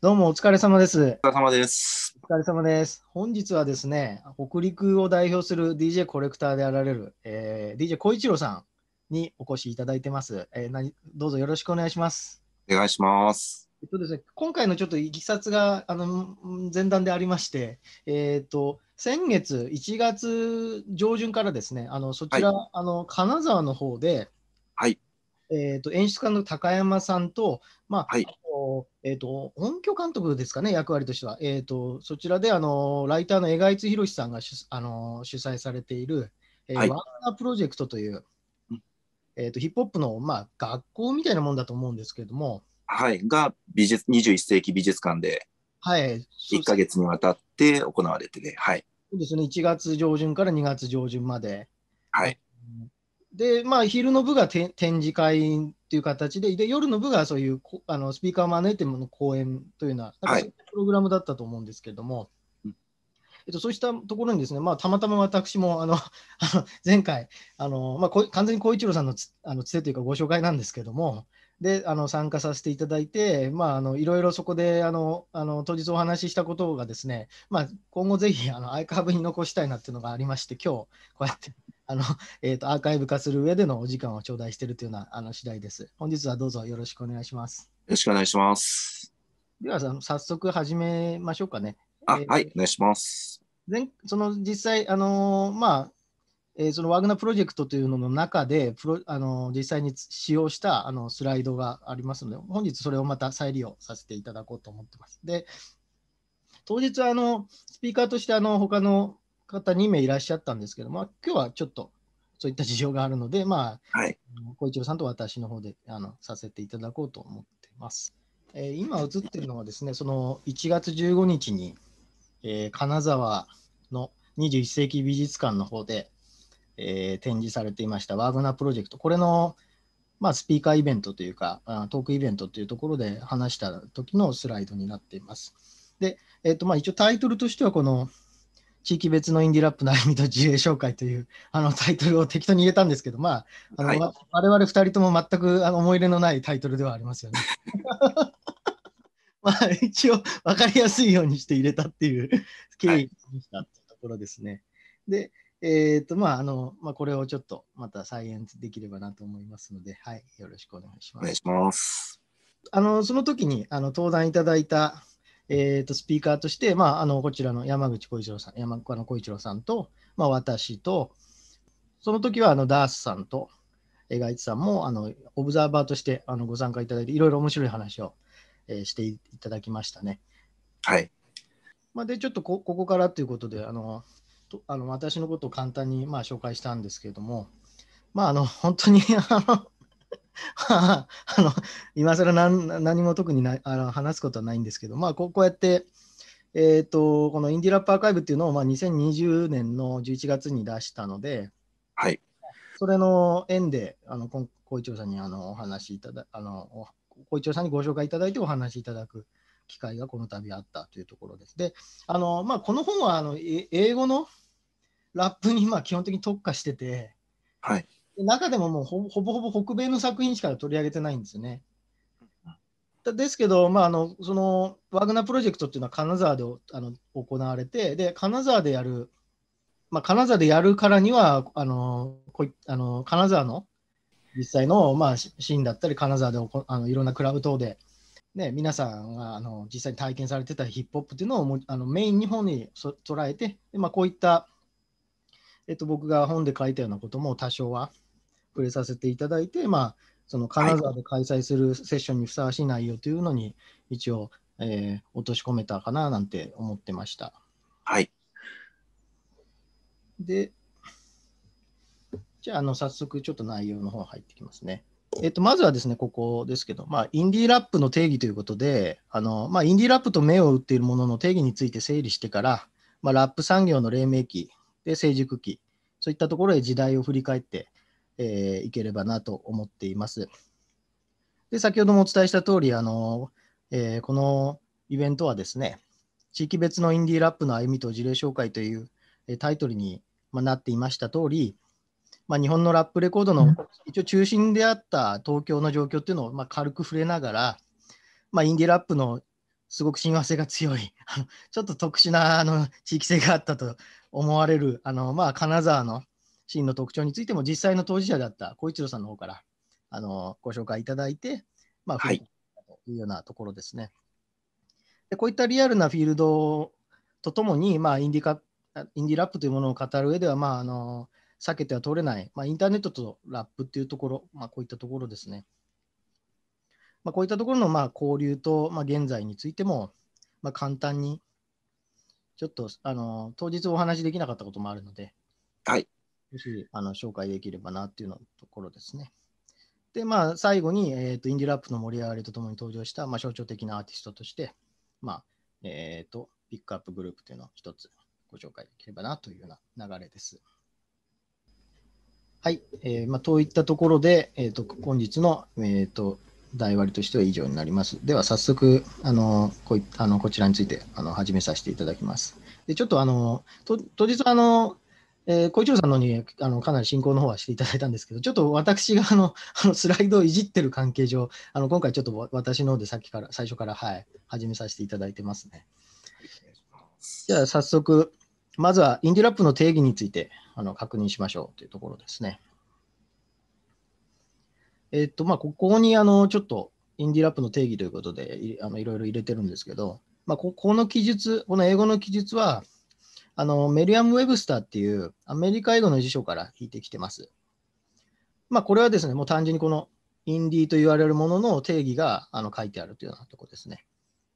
どうもお疲れ様です。お疲れ様です。お疲れ様です。本日はですね、北陸を代表する DJ コレクターであられる、えー、DJ 小一郎さんにお越しいただいてます、えーに。どうぞよろしくお願いします。お願いします。えっとですね、今回のちょっといきさつがあの前段でありまして、えー、っと先月1月上旬からですね、あのそちら、はい、あの金沢の方で、はいえっと演出家の高山さんと、まあ、はい、えーと、音響監督ですかね、役割としては。えーと、そちらであのライターの江賀一博さんが主あの主催されている、えーはい、ワーナープロジェクトという、えーと、ヒップホップの、まあ、学校みたいなもんだと思うんですけれども。はい、が美術21世紀美術館で1か月にわたって行われてて、はい、そうですね、1月上旬から2月上旬まで。はいで、まあ、昼の部が展示会という形で、で夜の部がそういうあのスピーカーを招いての講演というような、なういうプログラムだったと思うんですけれども。はいえっと、そうしたところにですね、まあ、たまたま私もあの前回あの、まあ、完全に光一郎さんのつあのつてというかご紹介なんですけれどもであの参加させていただいて、まあ、あのいろいろそこであのあの当日お話ししたことがですね、まあ、今後ぜひあのアイカーブに残したいなというのがありまして今日こうやってあの、えっ、ー、と、アーカイブ化する上でのお時間を頂戴しているというような、あの、次第です。本日はどうぞよろしくお願いします。よろしくお願いします。では、早速始めましょうかね。あ、えー、はい、お願いします。前その実際、あのー、まあ、えー、そのワグナプロジェクトというのの中でプロ、あのー、実際に使用したあのスライドがありますので、本日それをまた再利用させていただこうと思ってます。で、当日あの、スピーカーとしてあの他の方2名いらっしゃったんですけど、まあ、今日はちょっとそういった事情があるので、まあ、はい、小一郎さんと私の方であのさせていただこうと思ってます。えー、今映ってるのはですね、その1月15日に、えー、金沢の21世紀美術館の方で、えー、展示されていましたワーグナープロジェクト、これの、まあ、スピーカーイベントというか、トークイベントというところで話した時のスライドになっています。で、えーとまあ、一応タイトルとしては、この地域別のインディラップの歩みと自衛紹介という あのタイトルを適当に入れたんですけど、まあ、あの、はい、我々2人とも全くあの思い入れのないタイトルではありますよね。まあ、一応分かりやすいようにして入れたっていう経緯にしたっところですね。はい、で、えっ、ー、と、まあ、あの、まあ、これをちょっとまた再演できればなと思いますので、はい、よろしくお願いします。お願いします。あの、その時に、あの、登壇いただいた、えー、とスピーカーとして、まあ、あのこちらの山口浩一郎さん、山川浩一郎さんと、まあ、私と、その時はあのダースさんと、江賀一さんもあのオブザーバーとしてあのご参加いただいて、いろいろ面白い話を、えー、していただきましたね。はい。まあ、で、ちょっとここからということで、あのとあの私のことを簡単にまあ紹介したんですけれども、まあ、あの本当にあの あの今更何何も特になあの話すことはないんですけど、まあ、こうやって、えーと、このインディラップアーカイブっていうのを、まあ、2020年の11月に出したので、はい、それの縁で、あのこ校長さんにあのお話いただあの校長さんにご紹介いただいてお話いただく機会がこの度あったというところです。で、あのまあ、この本はあの英語のラップにまあ基本的に特化してて、はい、中でももうほぼほぼ北米の作品しか取り上げてないんですよね。ですけど、まあ、あのそのワグナープロジェクトっていうのは金沢であの行われてで金沢でやる、まあ、金沢でやるからにはあのこいあの金沢の実際の、まあ、シーンだったり金沢であのいろんなクラブ等で、ね、皆さんがあの実際に体験されてたヒップホップっていうのをあのメイン日本にそ捉えてで、まあ、こういった、えっと、僕が本で書いたようなことも多少は。触れさせていただいて、まあ、その金沢で開催するセッションにふさわしい内容というのに、一応、えー、落とし込めたかななんて思ってました。はい。で、じゃあ、あの早速、ちょっと内容の方入ってきますね。えっと、まずはですね、ここですけど、まあ、インディーラップの定義ということで、あのまあ、インディーラップと目を打っているものの定義について整理してから、まあ、ラップ産業の黎明期で成熟期、そういったところへ時代を振り返って、えー、いければなと思っています。で先ほどもお伝えした通り、あのえー、このイベントはですね、地域別のインディーラップの歩みと事例紹介というタイトルになっていました通り、まあ、日本のラップレコードの一応中心であった東京の状況っていうのをま軽く触れながら、まあ、インディーラップのすごく親和性が強いちょっと特殊なあの地域性があったと思われるあの、まあ、金沢のシーンの特徴についても実際の当事者だった小一郎さんの方からあのご紹介いただいて、まあ、はい、というようなところですね。でこういったリアルなフィールドとともに、まあ、インディカインディラップというものを語る上では、まあ、あの避けては通れない、まあ、インターネットとラップというところ、まあ、こういったところですね。まあ、こういったところのまあ交流と、まあ、現在についても、まあ、簡単に、ちょっとあの当日お話しできなかったこともあるので、はい、ぜひあの紹介できればなっていうのところですね。で、まあ、最後に、えーと、インディラップの盛り上がりとともに登場した、まあ、象徴的なアーティストとして、まあえーと、ピックアップグループというのを一つご紹介できればなというような流れです。はい、えーまあ、といったところで、えーと、本日の、えー、と題割としては以上になります。では早速、あのこいあのこちらについてあの始めさせていただきます。でちょっとあのと当日あのえー、小一郎さんのにあのかなり進行の方はしていただいたんですけど、ちょっと私があのあのスライドをいじってる関係上、あの今回ちょっと私の方でさっきから、最初から、はい、始めさせていただいてますね。じゃあ早速、まずはインディラップの定義についてあの確認しましょうというところですね。えっと、まあ、ここにあのちょっとインディラップの定義ということでいあのいろいろ入れてるんですけど、まあ、ここの記述、この英語の記述は、あの、メリアム・ウェブスターっていうアメリカ英語の辞書から引いてきてます。まあ、これはですね、もう単純にこのインディーと言われるものの定義があの書いてあるというようなとこですね。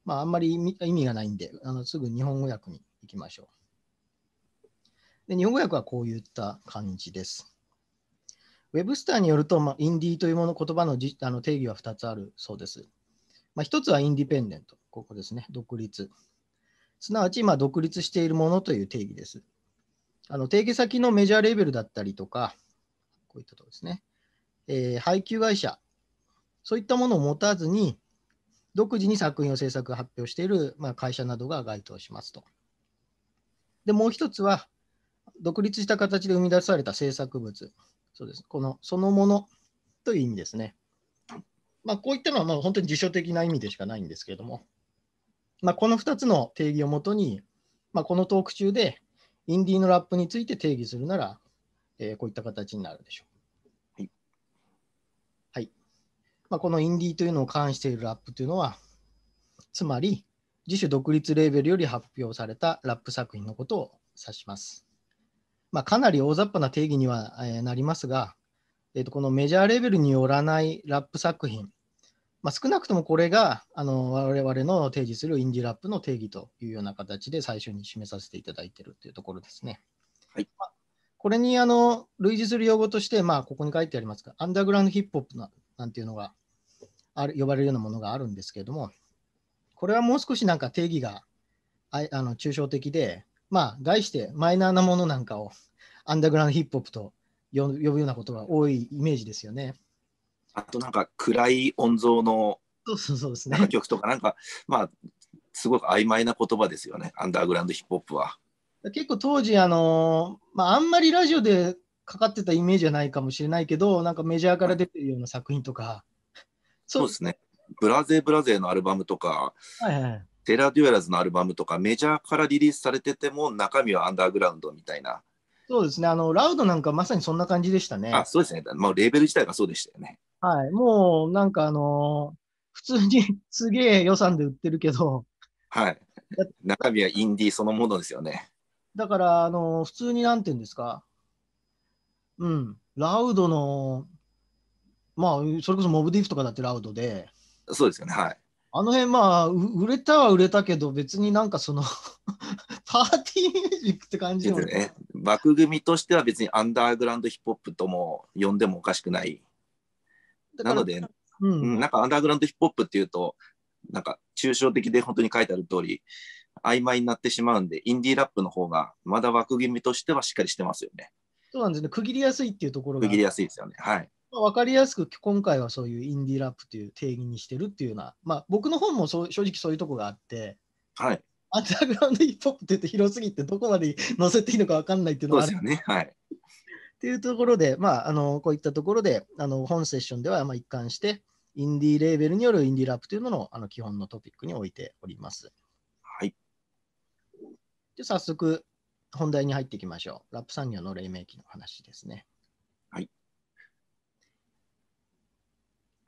まあ、あんまり意味がないんで、あのすぐ日本語訳に行きましょう。で日本語訳はこういった感じです。ウェブスターによると、まあ、インディーというもの、言葉のじあの定義は2つあるそうです。まあ、1つはインディペンデント、ここですね、独立。すなわち今独立しているものという定義です。あの定義先のメジャーレベルだったりとか、こういったところですね、えー、配給会社、そういったものを持たずに、独自に作品を制作、発表している、まあ、会社などが該当しますと。で、もう一つは、独立した形で生み出された制作物、そうです。この、そのものという意味ですね。まあ、こういったのは、まあ、本当に辞書的な意味でしかないんですけれども、まあ、この2つの定義をもとに、まあ、このトーク中でインディーのラップについて定義するなら、えー、こういった形になるでしょう。はい。はいまあ、このインディーというのを関しているラップというのは、つまり自主独立レーベルより発表されたラップ作品のことを指します。まあ、かなり大雑把な定義には、えなりますが、えーと、このメジャーレベルによらないラップ作品まあ、少なくともこれがあの我々の提示するインディラップの定義というような形で最初に示させていただいているというところですね。はいまあ、これにあの類似する用語として、まあ、ここに書いてありますが、アンダーグラウンドヒップホップななんていうのがある呼ばれるようなものがあるんですけれども、これはもう少しなんか定義がああの抽象的で、まあ、概してマイナーなものなんかをアンダーグラウンドヒップホップと呼ぶようなことが多いイメージですよね。あとなんか暗い音像の曲とかなんかまあすごく曖昧な言葉ですよねアンダーグラウンドヒップホップは。結構当時あのー、まあ、あんまりラジオでかかってたイメージはないかもしれないけどなんかメジャーから出てるような作品とか、そうですねブラゼーブラゼーのアルバムとか、はいはい、テラ・デュエラズのアルバムとかメジャーからリリースされてても中身はアンダーグラウンドみたいなそうですねあのラウドなんかまさにそんな感じでしたねあそうですね、まあ、レーベル自体がそうでしたよねはい。もう、なんかあのー普通に すげえ予算で売ってるけど、はい。中身はインディーそのものですよね。だから、あのー、普通になんて言うんですか。うん。ラウドの、まあ、それこそモブディフとかだってラウドで。そうですよね。はい。あの辺、まあ、売れたは売れたけど、別になんかその パーティーミュージックって感じですね。枠組みとしては別にアンダーグラウンドヒップホップとも呼んでもおかしくない。なので、うん、なんかアンダーグラウンドヒップホップっていうと、なんか抽象的で本当に書いてある通り、曖昧になってしまうんで、インディーラップの方が、まだ枠組みとしてはしっかりしてますよね。そうなんですね。区切りやすいっていうところが。区切りやすいですよね。はい。まあ、分かりやすく、今回はそういうインディーラップという定義にしてるっていうような、まあ、僕の本もそう正直そういうとこがあって、はい。アンダーグラウンドヒップホップって言って広すぎて、どこまで載せていいのか分かんないっていうのはあるよね。はい。っていうところで、まあ、あのこういったところで、あの本セッションではま一貫して、インディーレーベルによるインディーラップというものをあの基本のトピックに置いております。はい。じゃ早速、本題に入っていきましょう。ラップ産業の黎明期の話ですね。はい。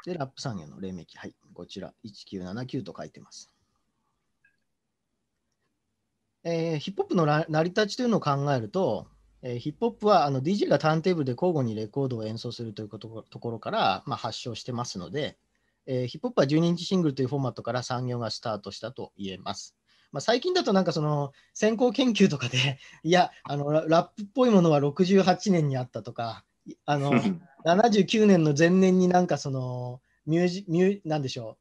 で、ラップ産業の黎明期、はい、こちら、1979と書いてます。えー、ヒップホップの成り立ちというのを考えると、えー、ヒップホップはあの DJ がターンテーブルで交互にレコードを演奏するということところから、まあ、発祥してますので、えー、ヒップホップは12インチシングルというフォーマットから産業がスタートしたと言えます。まあ、最近だとなんかその先行研究とかで、いや、あのラップっぽいものは68年にあったとか、あの79年 の前年になんかそのミュージ、ミュなんでしょ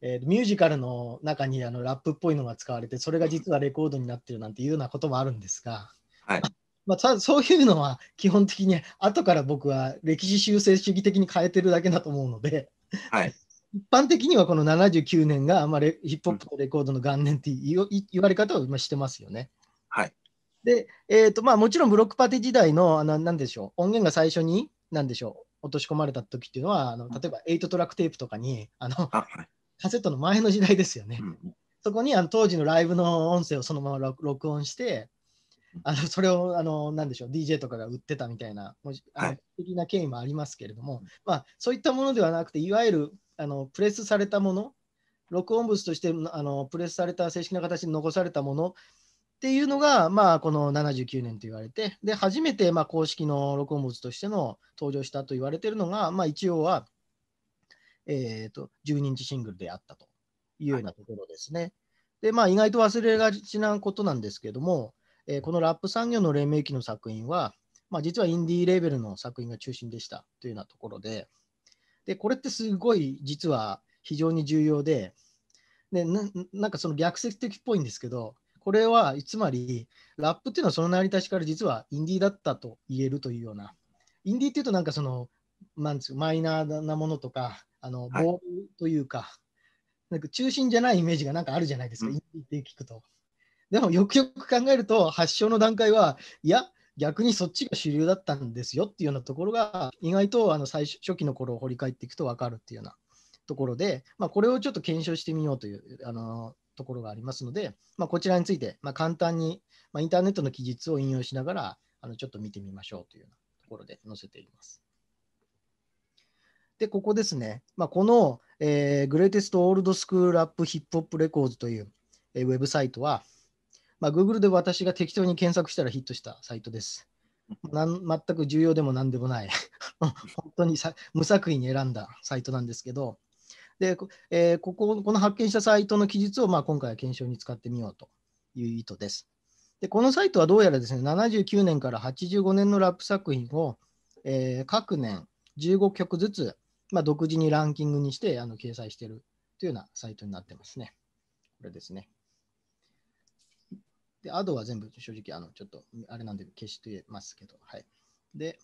う、えー、ミュージカルの中にあのラップっぽいのが使われて、それが実はレコードになってるなんていうようなこともあるんですが、はい、まあ、た そういうのは基本的に後から僕は歴史修正主義的に変えてるだけだと思うので、はい、一般的にはこの79年が、あまりヒップホップとレコードの元年っていう、ん、言われ方を今してますよね。はいでえーとまあ、もちろんブロックパティ時代のあの何でしょう音源が最初に何でしょう落とし込まれた時っていうのはあの例えば8トラックテープとかにあの、はい、カセットの前の時代ですよね。うん、そこにあの当時のライブの音声をそのまま録音してあの それをあのんでしょう DJ とかが売ってたみたいなあの的な経緯もありますけれども、はい、まあ、そういったものではなくていわゆるあのプレスされたもの録音物としてあのプレスされた正式な形に残されたものっていうのが、まあ、この79年と言われてで初めてまあ公式の録音物としての登場したと言われているのが、まあ、一応は、えーと、12日シングルであったというようなところですね。はい、でまあ、意外と忘れがちなことなんですけれども、えー、このラップ産業の黎明期の作品は、まあ、実はインディーレーベルの作品が中心でしたというようなところで、でこれってすごい実は非常に重要ででなんかその逆説的っぽいんですけど、これはつまりラップっていうのはその成り立ちから実はインディーだったと言えるというような、インディーっていうとなんかその、なんですマイナーなものとか、あのボールというか、はい、なんか中心じゃないイメージがなんかあるじゃないですか、うん、インディーって聞くと。でもよくよく考えると発症の段階はいや逆にそっちが主流だったんですよっていうようなところが意外とあの最初期の頃を掘り返っていくと分かるっていうようなところで、まあ、これをちょっと検証してみようというあのところがありますので、まあ、こちらについて、まあ、簡単に、まインターネットの記述を引用しながらあのちょっと見てみましょうというようなところで載せています。で、ここですね、まあ、この、えー、Greatest Old School ヒ a p Hip Hop Records という、えー、ウェブサイトは、まあ、Google で私が適当に検索したらヒットしたサイトです。なん全く重要でも何でもない 本当に無作為に選んだサイトなんですけど、でえー、こここの発見したサイトの記述を、まあ、今回は検証に使ってみようという意図です。でこのサイトはどうやらですね、79年から85年のラップ作品を、えー、各年15曲ずつ、まあ、独自にランキングにしてあの掲載しているというようなサイトになってますね。これですね。で、アドは全部正直、あの、ちょっと、あれなんで消してますけど、はい。で、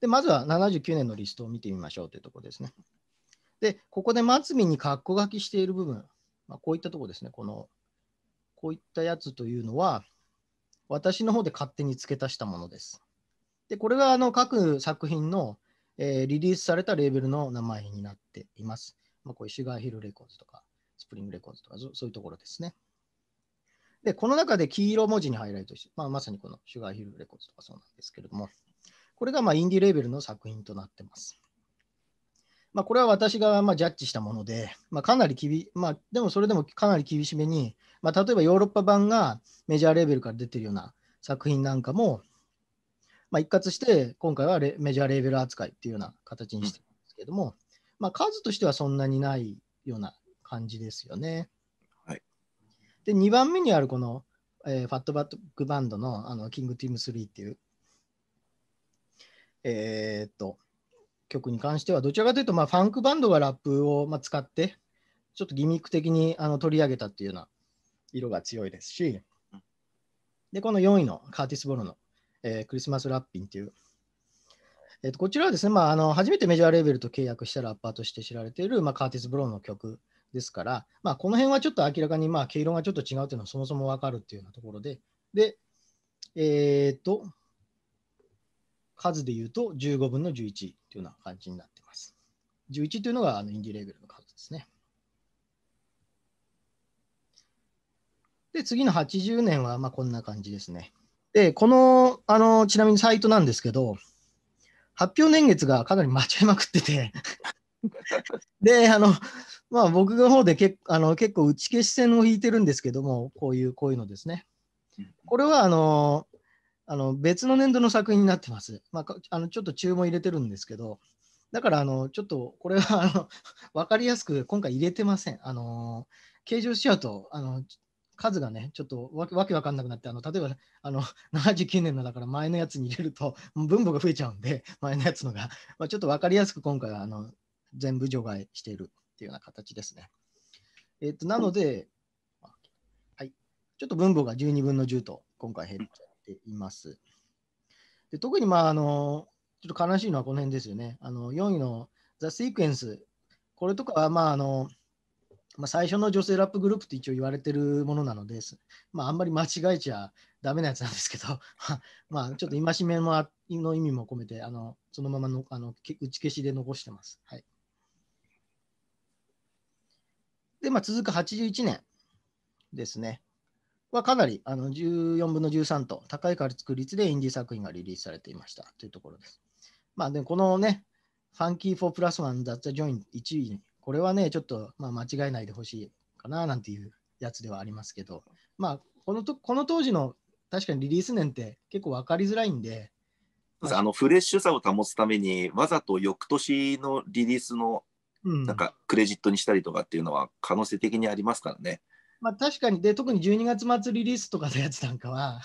でまずは79年のリストを見てみましょうというところですね。で、ここで末尾に括弧書きしている部分、まあ、こういったところですね。この、こういったやつというのは、私の方で勝手に付け足したものです。で、これがあの各作品の、えー、リリースされたレーベルの名前になっています。まあ、こういうシュガーヒルレコーズとか、スプリングレコーズとか、そういうところですね。で、この中で黄色文字にハイライトして、まあ、まさにこのシュガーヒルレコードとかそうなんですけれども、これがまあインディレーベルの作品となってます。まあ、これは私がまジャッジしたもので、まあ、かなり厳まあ、でもそれでもかなり厳しめに、まあ、例えばヨーロッパ版がメジャーレーベルから出てるような作品なんかも、ま一括して今回はメジャーレーベル扱いっていうような形にしてるんですけども、ま数としてはそんなにないような感じですよね。で、2番目にあるこの、えー、ファットバックバンドのあのキングティム3っていう、えー、っと、曲に関しては、どちらかというと、まあ、ファンクバンドがラップを、まあ、使って、ちょっとギミック的にあの取り上げたっていうような色が強いですし、で、この4位のカーティス・ボロの、えー、クリスマス・ラッピンっていう、えー、とこちらはですね、まあ、あの初めてメジャーレーベルと契約したラッパーとして知られている、まあ、カーティス・ブローの曲ですから、まあ、この辺はちょっと明らかにまあ毛色がちょっと違うというのはそもそも分かるというようなところで、で、えっ、ー、と、数でいうと15分の11というような感じになっています。11というのがあのインディレーベルの数ですね。で、次の80年はまあこんな感じですね。で、この、あの、ちなみにサイトなんですけど、発表年月がかなり間違いまくってて で、あの、まあ僕の方でけあの結構打ち消し線を引いてるんですけども、こういう、こういうのですね。これはあの、あの別の年度の作品になってます。まあ、あのちょっと注文入れてるんですけど、だからあのちょっとこれはあの分 かりやすく今回入れてません。あの計上しちゃうとあの数がね、ちょっとわけわかんなくなって、あの例えばあの79年 のだから前のやつに入れると分母が増えちゃうんで、前のやつのが、まあ、ちょっと分かりやすく今回はあの全部除外しているっていうような形ですね。えっ、と、なので、はい、ちょっと分母が12分の10と今回減っちゃっています。で特に、まあ、あの、ちょっと悲しいのはこの辺ですよね。あの4位の The Sequence、これとかは、まあ、あの、まあ、最初の女性ラップグループって一応言われてるものなのです、まあ、あんまり間違えちゃダメなやつなんですけど まあちょっと戒めの意味も込めて、あのそのままのあの打ち消しで残してます。はいで、まあ、続く81年ですね。はかなりあの14分の13と高い確率でインディ作品がリリースされていましたというところです。まあ、でこのね、ファンキー4プラスワンザッツジョイン1位、これはね、ちょっと、まあ、間違えないでほしいかななんていうやつではありますけど、まあ、このとこの当時の確かにリリース年って結構分かりづらいんで、あのフレッシュさを保つためにわざと翌年のリリースのなんかクレジットにしたりとかっていうのは可能性的にありますからね。まあ、確かにで特に12月末リリースとかのやつなんかは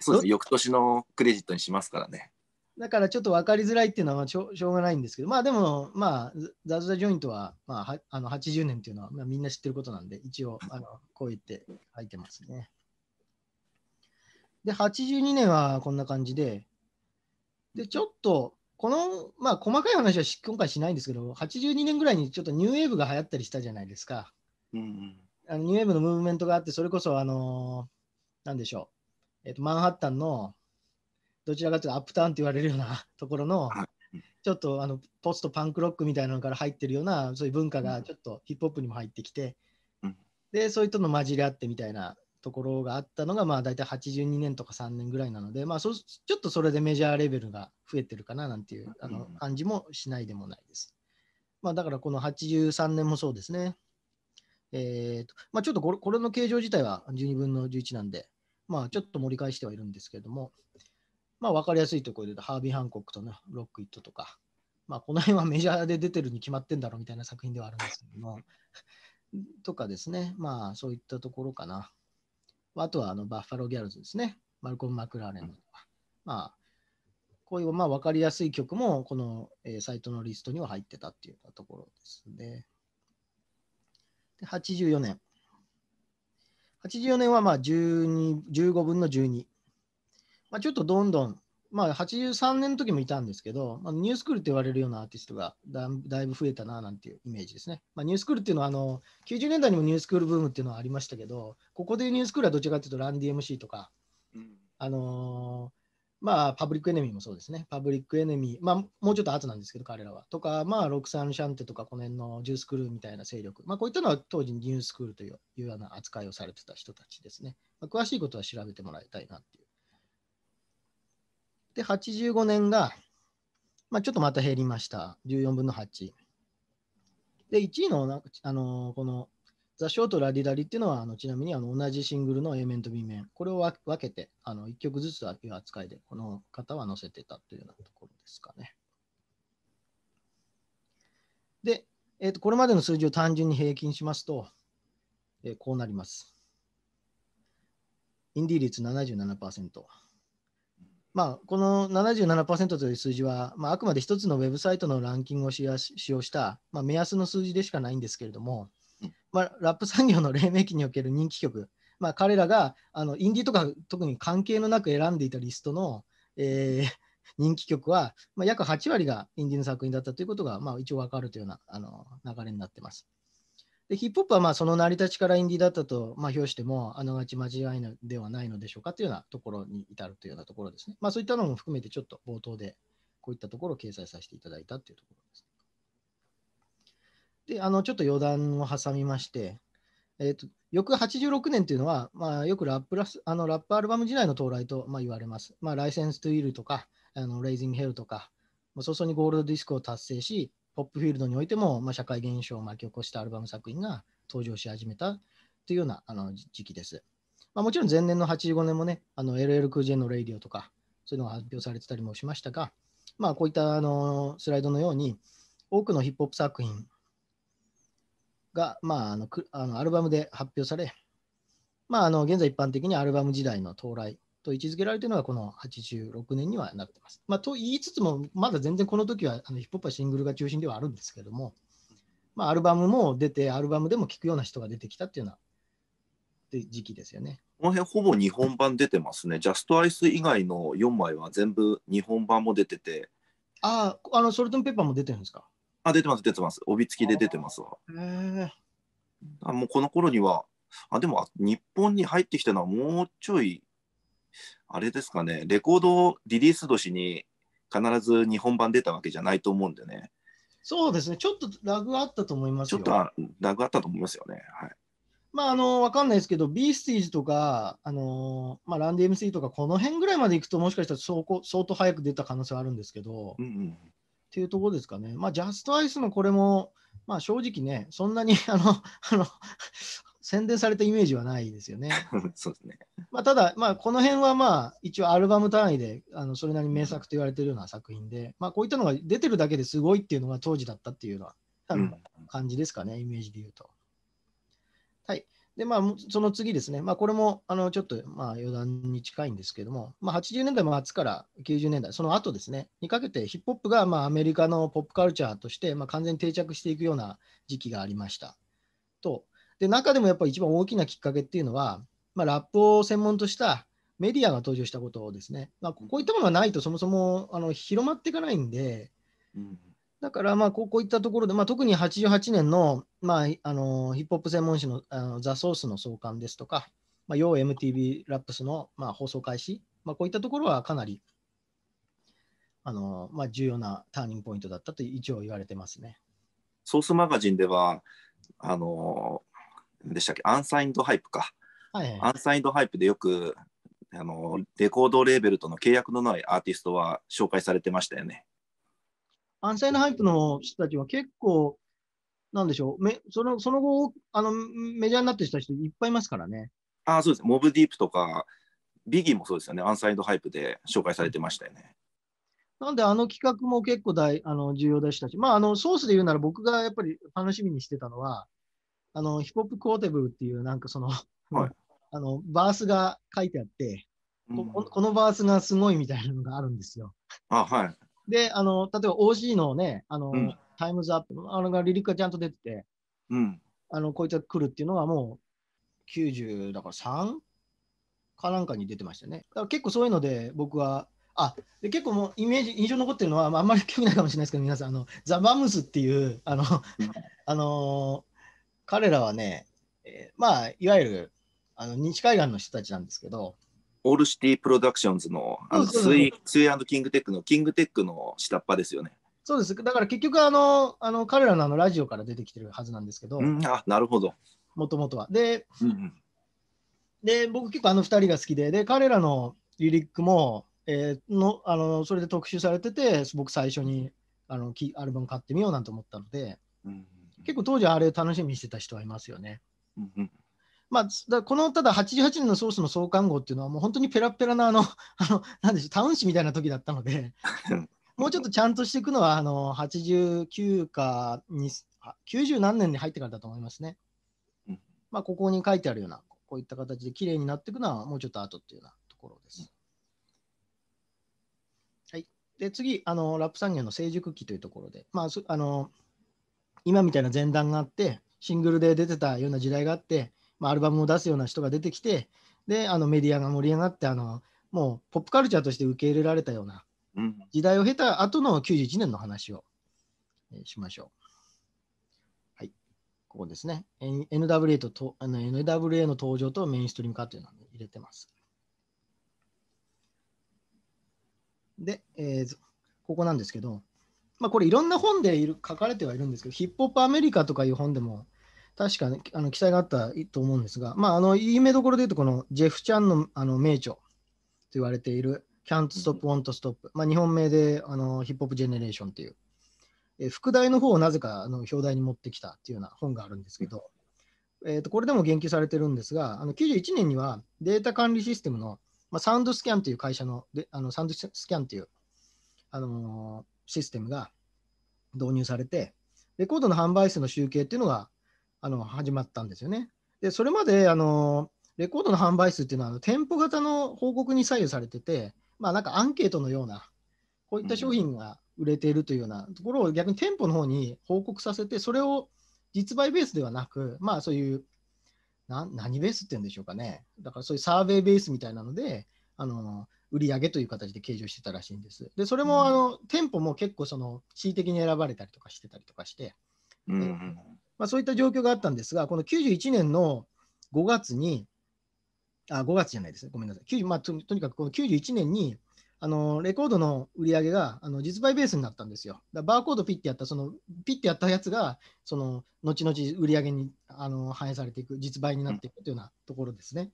そうです翌年のクレジットにしますからねだからちょっと分かりづらいっていうのはしょしょうがないんですけどまあでもまあザ・ザ・ジョイントは,、まあ、はあの80年っていうのは、まあ、みんな知ってることなんで一応あのこう言って入ってますねで82年はこんな感じででちょっとこの、まあ、細かい話は今回しないんですけど、82年ぐらいにちょっとニューウェーブが流行ったりしたじゃないですか。うん、あのニューウェーブのムーブメントがあって、それこそ、あのー、なんでしょう、えーと、マンハッタンのどちらかというとアップタウンと言われるような ところの、ちょっとあのポストパンクロックみたいなのから入ってるような、そういう文化がちょっとヒップホップにも入ってきて、うん、で、そういうとの混じり合ってみたいな、ところがあったのが、まあ、大体82年とか3年ぐらいなので、まあ、そちょっとそれでメジャーレベルが増えてるかななんていうあの感じもしないでもないです。まあ、だからこの83年もそうですね。えーとまあ、ちょっとこれこれの形状自体は12分の11なんで、まあ、ちょっと盛り返してはいるんですけれども、まあ、分かりやすいところで言うと、ハービー・ハンコックと、ね、ロック・イットとか、まあ、この辺はメジャーで出てるに決まってんだろうみたいな作品ではあるんですけども、とかですね、まあそういったところかな。あとはあのバッファロー・ギャルズですね、マルコン・マクラーレンとか、まあ、こういうまあ分かりやすい曲も、この、えサイトのリストには入ってたっていうところですね。で84年。84年はまあ1 15分の12。まあ、ちょっとどんどんまあ、83年の時もいたんですけど、まあ、ニュースクールって言われるようなアーティストがだいぶ増えたななんていうイメージですね。まあ、ニュースクールっていうのはあの、90年代にもニュースクールブームっていうのはありましたけど、ここでニュースクールはどちらかというと、ランディ MC とか、あのー、まあ、パブリックエネミーもそうですね、パブリックエネミー、まあ、もうちょっと後なんですけど、彼らは。とか、まあ、ロクサン・シャンテとか、この辺のジュースクールみたいな勢力、まあ、こういったのは当時ニュースクールというような扱いをされてた人たちですね。まあ、詳しいことは調べてもらいたいなっていうで、85年が、まあ、ちょっとまた減りました。14分の8。で、1位のあのー、この、ザ・ショート・ラディ・ダリっていうのは、あのちなみにあの同じシングルの A 面と B 面、これを分けて、あの1曲ずつという扱いで、この方は載せてたというようなところですかね。で、えー、とこれまでの数字を単純に平均しますと、えー、こうなります。インディー率77%。まあ、この77%という数字は、まあ、あくまで1つのウェブサイトのランキングを使用した、まあ、目安の数字でしかないんですけれども、まあ、ラップ産業の黎明期における人気曲、まあ、彼らがあのインディとか特に関係のなく選んでいたリストの、えー、人気曲は、まあ、約8割がインディの作品だったということが、まあ、一応わかるというようなあの流れになってます。でヒップホップはまあその成り立ちからインディーだったと、まあ、表しても、あながち間違いではないのでしょうかというようなところに至るというようなところですね。まあ、そういったのも含めて、ちょっと冒頭でこういったところを掲載させていただいたというところです、で、あのちょっと余談を挟みまして、えーと、翌86年というのは、まあ、よくラップラスあのラップアルバム時代の到来と、まあ、言われます。まあ、ライセンス・トゥ・イルとか、あのレイジング・ヘルとか、早々にゴールドディスクを達成し、ポップフィールドにおいても、まあ、社会現象を巻き起こしたアルバム作品が登場し始めたというようなあの時期です。まあ、もちろん前年の85年もね、LL 空 J のレイディオとか、そういうのが発表されてたりもしましたが、まあ、こういったあのスライドのように、多くのヒップホップ作品が、まあ、あのあのアルバムで発表され、まあ、あの現在一般的にアルバム時代の到来と位置づけられているのがこの86年にはなってます。まあ、と言いつつも、まだ全然この時はあのヒップホップはシングルが中心ではあるんですけども、まあ、アルバムも出て、アルバムでも聴くような人が出てきたっていうよう時期ですよね。この辺ほぼ日本版出てますね。ジャストアイス以外の4枚は全部日本版も出てて。ああ、あのソルトンペッパーも出てるんですかあ、出てます、出てます。帯付きで出てますわ。へあもうこの頃には、あでも日本に入ってきたのはもうちょいあれですかね、レコードをリリース年に必ず日本版出たわけじゃないと思うんでね。そうですね、ちょっとラグあったと思いますよ。ちょっとラグあったと思いますよね。はい。まあ、あの、わかんないですけど、ビースティーズとか、あの、まあ、ランディ MC とか、この辺ぐらいまでいくと、もしかしたら相相当早く出た可能性はあるんですけど、うんうん、っていうところですかね。まあ、ジャストアイスのこれも、まあ、正直ね、そんなに、あの、あの、宣伝されたイメージはないですよね。そうですね。まあ、ただ、まあ、この辺はまあ、一応アルバム単位で、あのそれなりに名作と言われてるような作品で、まあ、こういったのが出てるだけですごいっていうのが当時だったっていうのは、な感じですかね、うん、イメージで言うと。はい。で、まあ、その次ですね、まあ、これもあのちょっとまあ余談に近いんですけども、まあ、80年代末から90年代、その後ですね、にかけてヒップホップがまあアメリカのポップカルチャーとしてまあ完全に定着していくような時期がありました。と、で中でもやっぱり一番大きなきっかけっていうのは、まあ、ラップを専門としたメディアが登場したことですね、まあ、こういったものがないとそもそもあの広まっていかないんで、だからまあこういったところで、まあ、特に88年の,、まあ、あのヒップホップ専門誌のあのザ・ソースの創刊ですとか、まあ、要 MTV ラップスの、まあ、放送開始、まあ、こういったところはかなりあの、まあ、重要なターニングポイントだったと一応言われてますね。ソースマガジンではあのでしたっけアンサインドハイプか、はい、アンサインドハイプでよくあのレコードレーベルとの契約のないアーティストは紹介されてましたよねアンサインドハイプの人たちは結構なんでしょうめそのその後あのメジャーになってした人いっぱいいますからねあそうですモブディープとかビギーもそうですよねアンサインドハイプで紹介されてましたよね、なんであの企画も結構大あの重要でしたし、まあ、あのソースで言うなら僕がやっぱり楽しみにしてたのは、あの、ヒップホップクォーテブルっていう、なんかその、はい、あの、バースが書いてあって、うんこ、このバースがすごいみたいなのがあるんですよ。あ、はい。で、あの、例えば OG のね、あの、うん、タイムズアップ、あれがリリックがちゃんと出てて、うん。あの、こいつが来るっていうのはもう、90だから 3? かなんかに出てましたね。だから結構そういうので僕は、あで結構もうイメージ、印象残ってるのは、まあ、あんまり興味ないかもしれないですけど、皆さん、あのザ・マムスっていう、あの、うん、あの彼らはね、えー、まあ、いわゆるあの西海岸の人たちなんですけど、オールシティプロダクションズのあのスイスイキングテックのキングテックの下っ端ですよね。そうです。だから結局あの、あの彼らのあのラジオから出てきてるはずなんですけど、うん、あなるほど。もともとは。で、うんうん、で僕結構あの2人が好きで、で彼らのリリックも、えー、のあのそれで特集されてて、僕最初にあのきアルバム買ってみようなんて思ったので。うん結構当時あれを楽しみにしてた人はいますよね。まあ、だこのただ88年のソースの創刊号っていうのはもう本当にペラペラなあの あのなんでしょうタウン誌みたいな時だったので もうちょっとちゃんとしていくのはあの89か90何年に入ってからだと思いますね。まあ、ここに書いてあるようなこういった形で綺麗になっていくのはもうちょっと後っていうようなところです。はい、で次あのラップ産業の成熟期というところで、まあ、あの今みたいな前段があってシングルで出てたような時代があって、まあ、アルバムを出すような人が出てきてであのメディアが盛り上がってあのもうポップカルチャーとして受け入れられたような時代を経た後の91年の話をしましょう。はい、ここですね。NWA, ととあの NWA の登場とメインストリーム化というのを入れてます。で、えー、ここなんですけど、まあ、これいろんな本でいる書かれてはいるんですけど、ヒップホップアメリカとかいう本でも、確か、ね、あの記載があったと思うんですが、まあ、あの有名どころでいうと、このジェフ・チャンのあの名著と言われている、Can't Stop, Won't Stop、まあ、日本名であのヒップホップ・ジェネレーションという、え副題の方をなぜかあの表題に持ってきたというような本があるんですけど、えー、とこれでも言及されてるんですが、あの91年にはデータ管理システムの、まあ、サウンドスキャンという会社のであのサウンドスキャンという、あのーシステムが導入されて、レコードの販売数の集計っていうのがあの始まったんですよね。で、それまであのレコードの販売数っていうのはあの店舗型の報告に左右されてて、まあ、なんかアンケートのような、こういった商品が売れているというようなところを逆に店舗の方に報告させて、それを実売ベースではなく、まあそういうな何ベースっていうんでしょうかね。だからそういうサーベイベースみたいなので、あの売り上げという形で計上してたらしいんです。で、それも、あの、店舗も結構、その、恣意的に選ばれたりとかしてたりとかして、うん、まあ、そういった状況があったんですが、この91年の5月に、あ、5月じゃないですね、ごめんなさい。まあ、ととにかく、この91年に、あのレコードの売り上げがあの実売ベースになったんですよ。だバーコードピッてやった、そのピッてやったやつが、その後々売り上げにあの反映されていく、実売になっていくというようなところですね。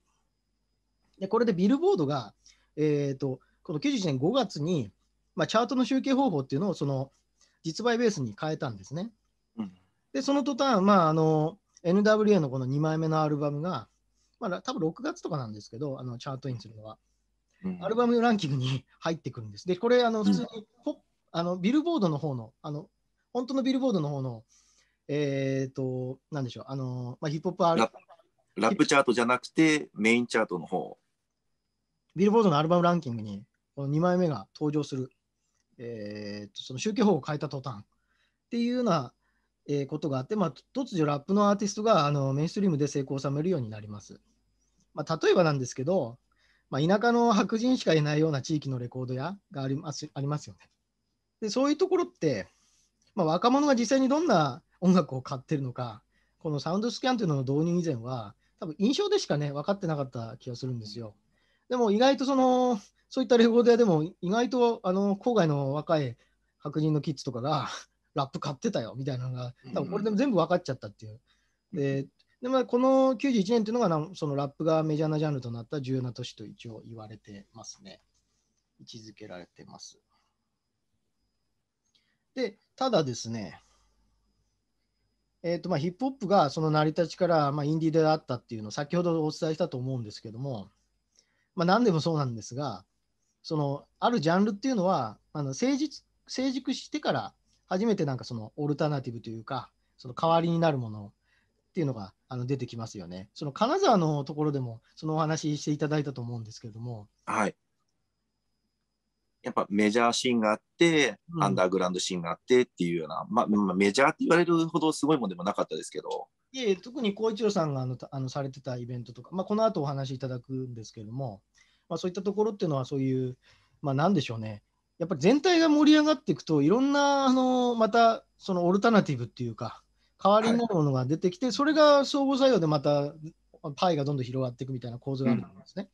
でこれでビルボードがえーと、この91年5月に、まあ、チャートの集計方法っていうのをその実売ベースに変えたんですね。うん、で、その途端、まああの NWA のこの2枚目のアルバムが、まあ、多分6月とかなんですけど、あのチャートインするのは、うん、アルバムランキングに 入ってくるんです。で、これ、あの普通に、うん、あのビルボードの方の、あの本当のビルボードの方の、えっ、ー、と、なんでしょう、あのまあ、ヒップホップアルバム。ラップチャートじゃなくて、メインチャートの方ビルボードのアルバムランキングに、この2枚目が登場する、えー、とその宗教法を変えた途端っていうような、えことがあって、まあ、突如ラップのアーティストがあのメインストリームで成功を収めるようになります。まあ、例えばなんですけど、まあ、田舎の白人しかいないような地域のレコード屋がありますありますよね。でそういうところって、まあ、若者が実際にどんな音楽を買ってるのか、このサウンドスキャンというのの導入以前は、多分印象でしかね、分かってなかった気がするんですよ。でも意外とその、そういったレコード屋でも、意外とあの郊外の若い白人のキッズとかが、ラップ買ってたよみたいなのが、多分これでも全部分かっちゃったっていう。ででまあ、この91年っていうのがそのラップがメジャーなジャンルとなった重要な年と一応言われてますね。位置づけられてます。で、ただですね、えーとまあ、ヒップホップがその成り立ちからまあインディーであったっていうのを先ほどお伝えしたと思うんですけども、まあ、何でもそうなんですが、そのあるジャンルっていうのはあの成熟成熟してから初めてなんかそのオルタナティブというかその代わりになるものっていうのがあの出てきますよね。その金沢のところでもそのお話ししていただいたと思うんですけれども、はい、やっぱメジャーシーンがあって、うん、アンダーグラウンドシーンがあってっていうような、まあ、まメジャーって言われるほどすごいもんでもなかったですけど。いえ、特に光一郎さんがあのあのされてたイベントとか、まあ、この後お話しいただくんですけれども、まあ、そういったところっていうのは、そういう、まあ、なんでしょうね、やっぱり全体が盛り上がっていくと、いろんな、あのまたそのオルタナティブっていうか、代わりになるものが出てきて、はい、それが相互作用でまたパイがどんどん広がっていくみたいな構図があるんですね。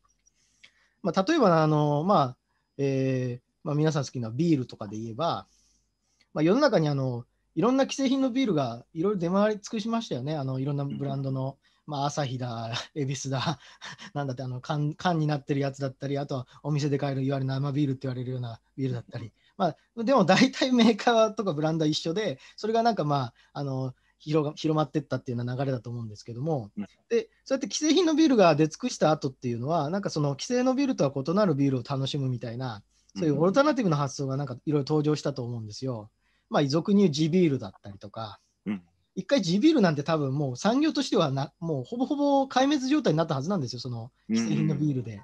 うん、まあ、例えばあの、まあ、えーまあ、皆さん好きなビールとかで言えば、まあ、世の中にあのいろんな既製品のビールがいろいろ出回り尽くしましたよね、あのいろんなブランドの、まあ、アサヒだ、恵比寿だ、なんだってあの缶、缶になってるやつだったり、あとはお店で買える、いわゆる生ビールって言われるようなビールだったり、まあ、でも大体メーカーとかブランドは一緒で、それがなんかまあ、あの広が広まっていったっていうような流れだと思うんですけども、でそうやって既製品のビールが出尽くした後っていうのは、なんかその既製のビールとは異なるビールを楽しむみたいな、そういうオルタナティブな発想がなんかいろいろ登場したと思うんですよ。まあ、俗に言う地ビールだったりとか、一回地ビールなんて多分もう産業としてはな、もうほぼほぼ壊滅状態になったはずなんですよ、その既製品のビールで。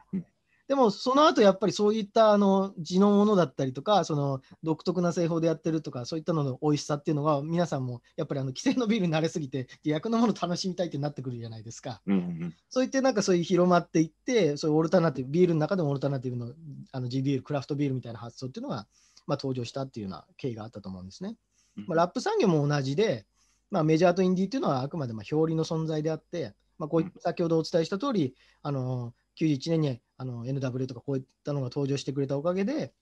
でもその後やっぱりそういったあの地のものだったりとかその独特な製法でやってるとかそういったのの美味しさっていうのが皆さんもやっぱりあの既成のビールに慣れすぎて逆のもの楽しみたいってなってくるじゃないですか、うんうん、そういってなんかそういう広まっていってそういうオルタナティブビールの中でもオルタナティブのあのー b ルクラフトビールみたいな発想っていうのが、まあ、登場したっていうような経緯があったと思うんですね、まあ、ラップ産業も同じで、まあ、メジャーとインディーっていうのはあくまでま表裏の存在であって、まあ、こう先ほどお伝えした通り、あの91年にあの NW とかこういったのが登場してくれたおかげで、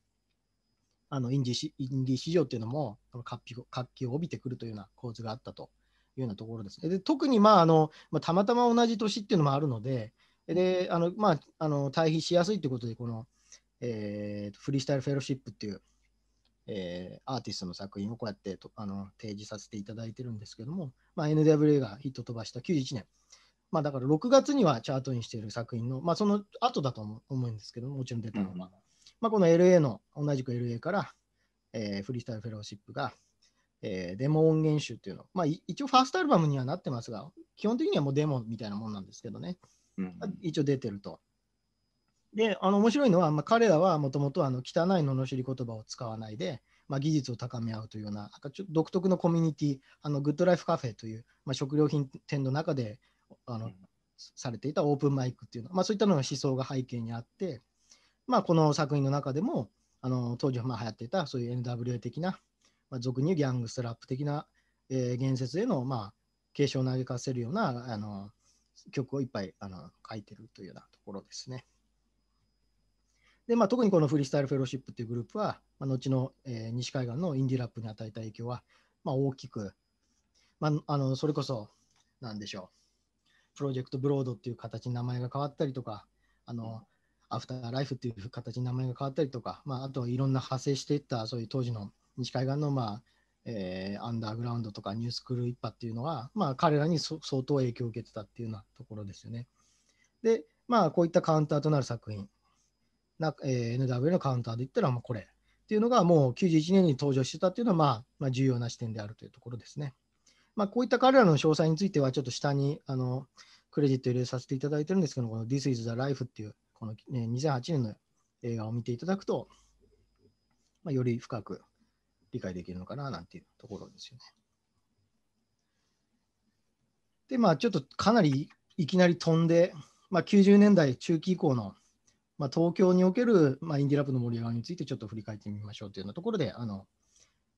あのインディしインディ市場っていうのも活気活気を帯びてくるというような構図があったというようなところですね。で特に、まああのまあ、たまたま同じ年っていうのもあるので、であのまあ、あの対比しやすいということで、この、えー、フリースタイル・フェロシップっていう、えー、アーティストの作品をこうやってとあの提示させていただいてるんですけども、まあ、NWA がヒット飛ばした91年、まあ、だから6月にはチャートインしている作品の、まあ、その後だと思うんですけども、もちろん出たのは、うん、まあ、この LA の、同じく LA から、えー、フリースタイルフェローシップが、えー、デモ音源集っていうの、まあ、一応ファーストアルバムにはなってますが、基本的にはもうデモみたいなもんなんですけどね、うん、一応出てると。で、あの面白いのは、まあ、彼らはもともと汚い罵り言葉を使わないで、まあ、技術を高め合うというような、なんかちょっと独特のコミュニティ、あのグッドライフカフェという、まあ、食料品店の中であの、されていたオープンマイクっていうのは、まあ、そういったのが思想が背景にあって、まあ、この作品の中でもあの当時まあ流行っていたそういう NWA 的な、まあ、俗にギャングスラップ的な、えー、言説への、まあ、警鐘を投げかせるようなあの曲をいっぱいあの書いてるというようなところですね。でまあ、特にこのフリースタイルフェローシップというグループは、まあ、後の、えー、西海岸のインディラップに与えた影響は、まあ、大きく、まあ、あのそれこそ何でしょうプロジェクトブロードっていう形に名前が変わったりとか、あの、アフターライフっていう形に名前が変わったりとか、まあ、あといろんな派生していった、そういう当時の西海岸の、まあ、えー、アンダーグラウンドとかニュースクール一派っていうのが、まあ、彼らに相当影響を受けてたっていうようなところですよね。で、まあ、こういったカウンターとなる作品、なえー、NW のカウンターで言ったら、まあ、これっていうのがもう91年に登場してたっていうのは、まあ、まあ、重要な視点であるというところですね。まあ、こういった彼らの詳細については、ちょっと下にあのクレジット入れさせていただいてるんですけど、この This is the Life っていう、この、ね、2008年の映画を見ていただくと、まあ、より深く理解できるのかななんていうところですよね。で、まあ、ちょっとかなりいきなり飛んで、まあ、90年代中期以降の、まあ、東京における、まあ、インディラップの盛り上がりについてちょっと振り返ってみましょうというようなところで、あの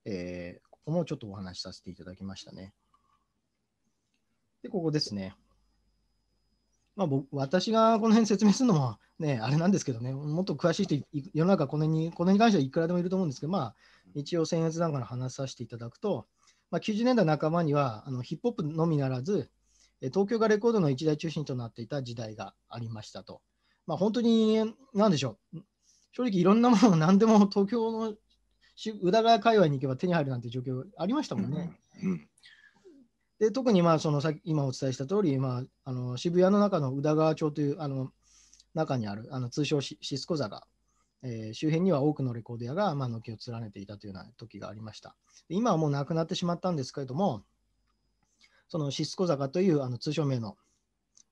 えー、ここもちょっとお話しさせていただきましたね。で、ここですね。まあ、僕私がこの辺説明するのも、ね、あれなんですけどね、もっと詳しい人、世の中この辺に、この辺に関してはいくらでもいると思うんですけど、まあ、一応、僭越談話の話させていただくと、まあ、90年代半ばにはあのヒップホップのみならず、東京がレコードの一大中心となっていた時代がありましたと。まあ、本当に、なんでしょう、正直いろんなもの、何でも東京の宇田川界隈に行けば手に入るなんて状況ありましたもんね。うんうんで特にまあその今お伝えした通り、まあ、あの渋谷の中の宇田川町というあの中にあるあの通称シスコ坂、えー、周辺には多くのレコード屋が、まあ、軒を連ねていたというような時がありました。今はもうなくなってしまったんですけれども、そのシスコ坂というあの通称名の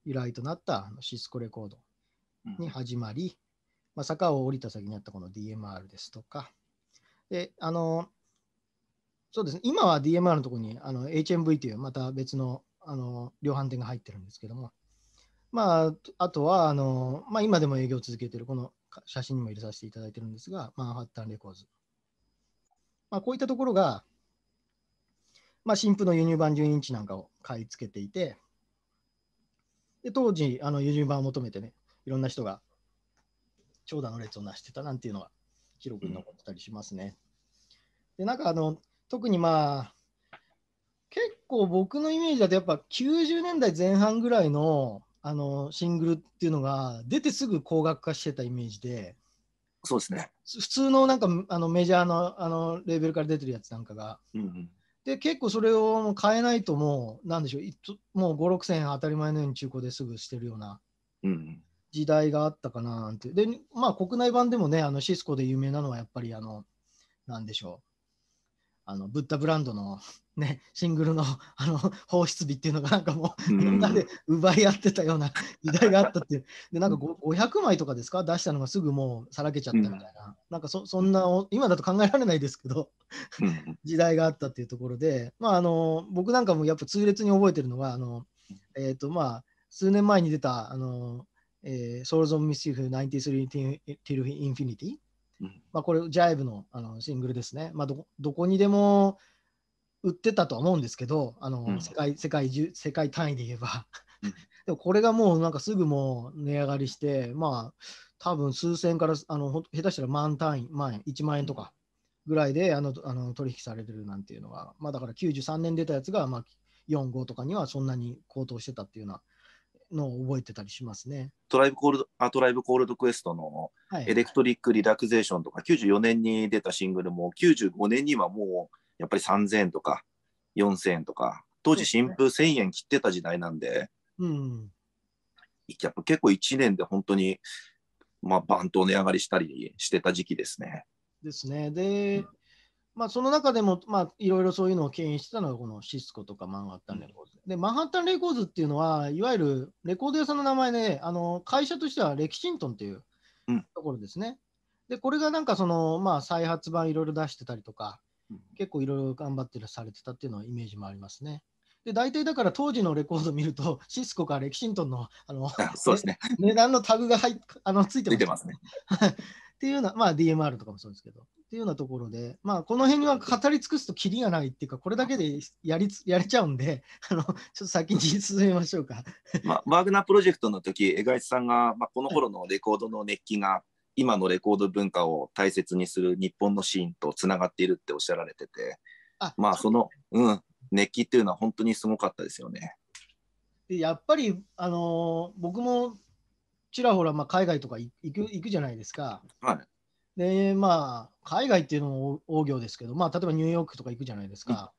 由来となったシスコレコードに始まり、うん、まあ、坂を降りた先にあったこの DMR ですとか、であのそうですね、今は DMR のところにあの HMV というまた別のあの量販店が入ってるんですけども、まあ、あとはあの、まあ、今でも営業を続けているこの写真にも入れさせていただいているんですが、マンハッタンレコーズ。まあ、こういったところが、まあ、新婦の輸入版12インチなんかを買い付けていて、で当時、あの輸入版を求めてね、いろんな人が長蛇の列をなしてたなんていうのは広く残ったりしますね。で、なんかあの、特にまあ、結構僕のイメージだとやっぱ90年代前半ぐらいのあのシングルっていうのが出てすぐ高額化してたイメージでそうですね普通のなんかあのメジャーのあのレーベルから出てるやつなんかが、うんうん、で結構それを変えないともうなんでしょうもう5 6千円当たり前のように中古ですぐしてるような時代があったかなってでまあ国内版でもねあのシスコで有名なのはやっぱりあのなんでしょうあのブッダブランドの、ね、シングルの あの放出日っていうのがなんかもうみんなで奪い合ってたような時代があったっていうでなんか500枚とかですか出したのがすぐもうさらけちゃったみたいな,、なんかそそんな今だと考えられないですけど時代があったっていうところで、まあ、あの僕なんかもやっぱ痛烈に覚えてるのがあの、えーとまあ、数年前に出たあの、えー、ソウルゾン・ミス i ーフ93ティル・インフィニティまあ、これ、ジャイブのあのシングルですね、まあど、どこにでも売ってたとは思うんですけど、あの、うん、世界世界中世界単位で言えば。でもこれがもうなんかすぐもう値上がりして、まあ、多分数千からあの下手したら万単位、万円、1万円とかぐらいであのあの取引されてるなんていうのが、まあ、だから93年出たやつが、まあ、4、5とかにはそんなに高騰してたっていうようなのを覚えてたりしますね。トライブコールドアトライブコールドクエストのエレクトリック・リラクゼーションとか、はい、94年に出たシングルも95年にはもうやっぱり3000円とか4000円とか当時新風1000円切ってた時代なんで、うん、やっぱ結構1年で本当に、まあ、バンと値上がりしたりしてた時期ですね。ですね。で、うまあ、その中でも、まあ、いろいろそういうのを牽引してたのが、このシスコとかマンハッタンレコーズ。うん、で、マンハッタンレコーズっていうのは、いわゆるレコード屋さんの名前で、あの会社としてはレキシントンっていうところですね。うん、で、これがなんかその、まあ、再発版いろいろ出してたりとか、結構いろいろ頑張ってらされてたっていうのはイメージもありますね。で大体だから当時のレコード見ると、シスコかレキシントンのあの そうです、ね、値段のタグが入あのついてます、ね、ますね。っていうような、まあ、DMR とかもそうですけど、っていうようなところで、まあ、この辺には語り尽くすときりがないっていうか、これだけでやりやれちゃうんであの、ちょっと先に進めましょうか。まあ、ワーグナープロジェクトの時江川さんが、まあ、この頃のレコードの熱気が、今のレコード文化を大切にする日本のシーンとつながっているっておっしゃられてて、あまあその、うん、熱気っていうのは本当にすごかったですよね。でやっぱり、あのー、僕もちらほらまあ海外とか行く行くじゃないですか。はい、で、まあ、海外っていうのも大行ですけど、まあ、例えばニューヨークとか行くじゃないですか。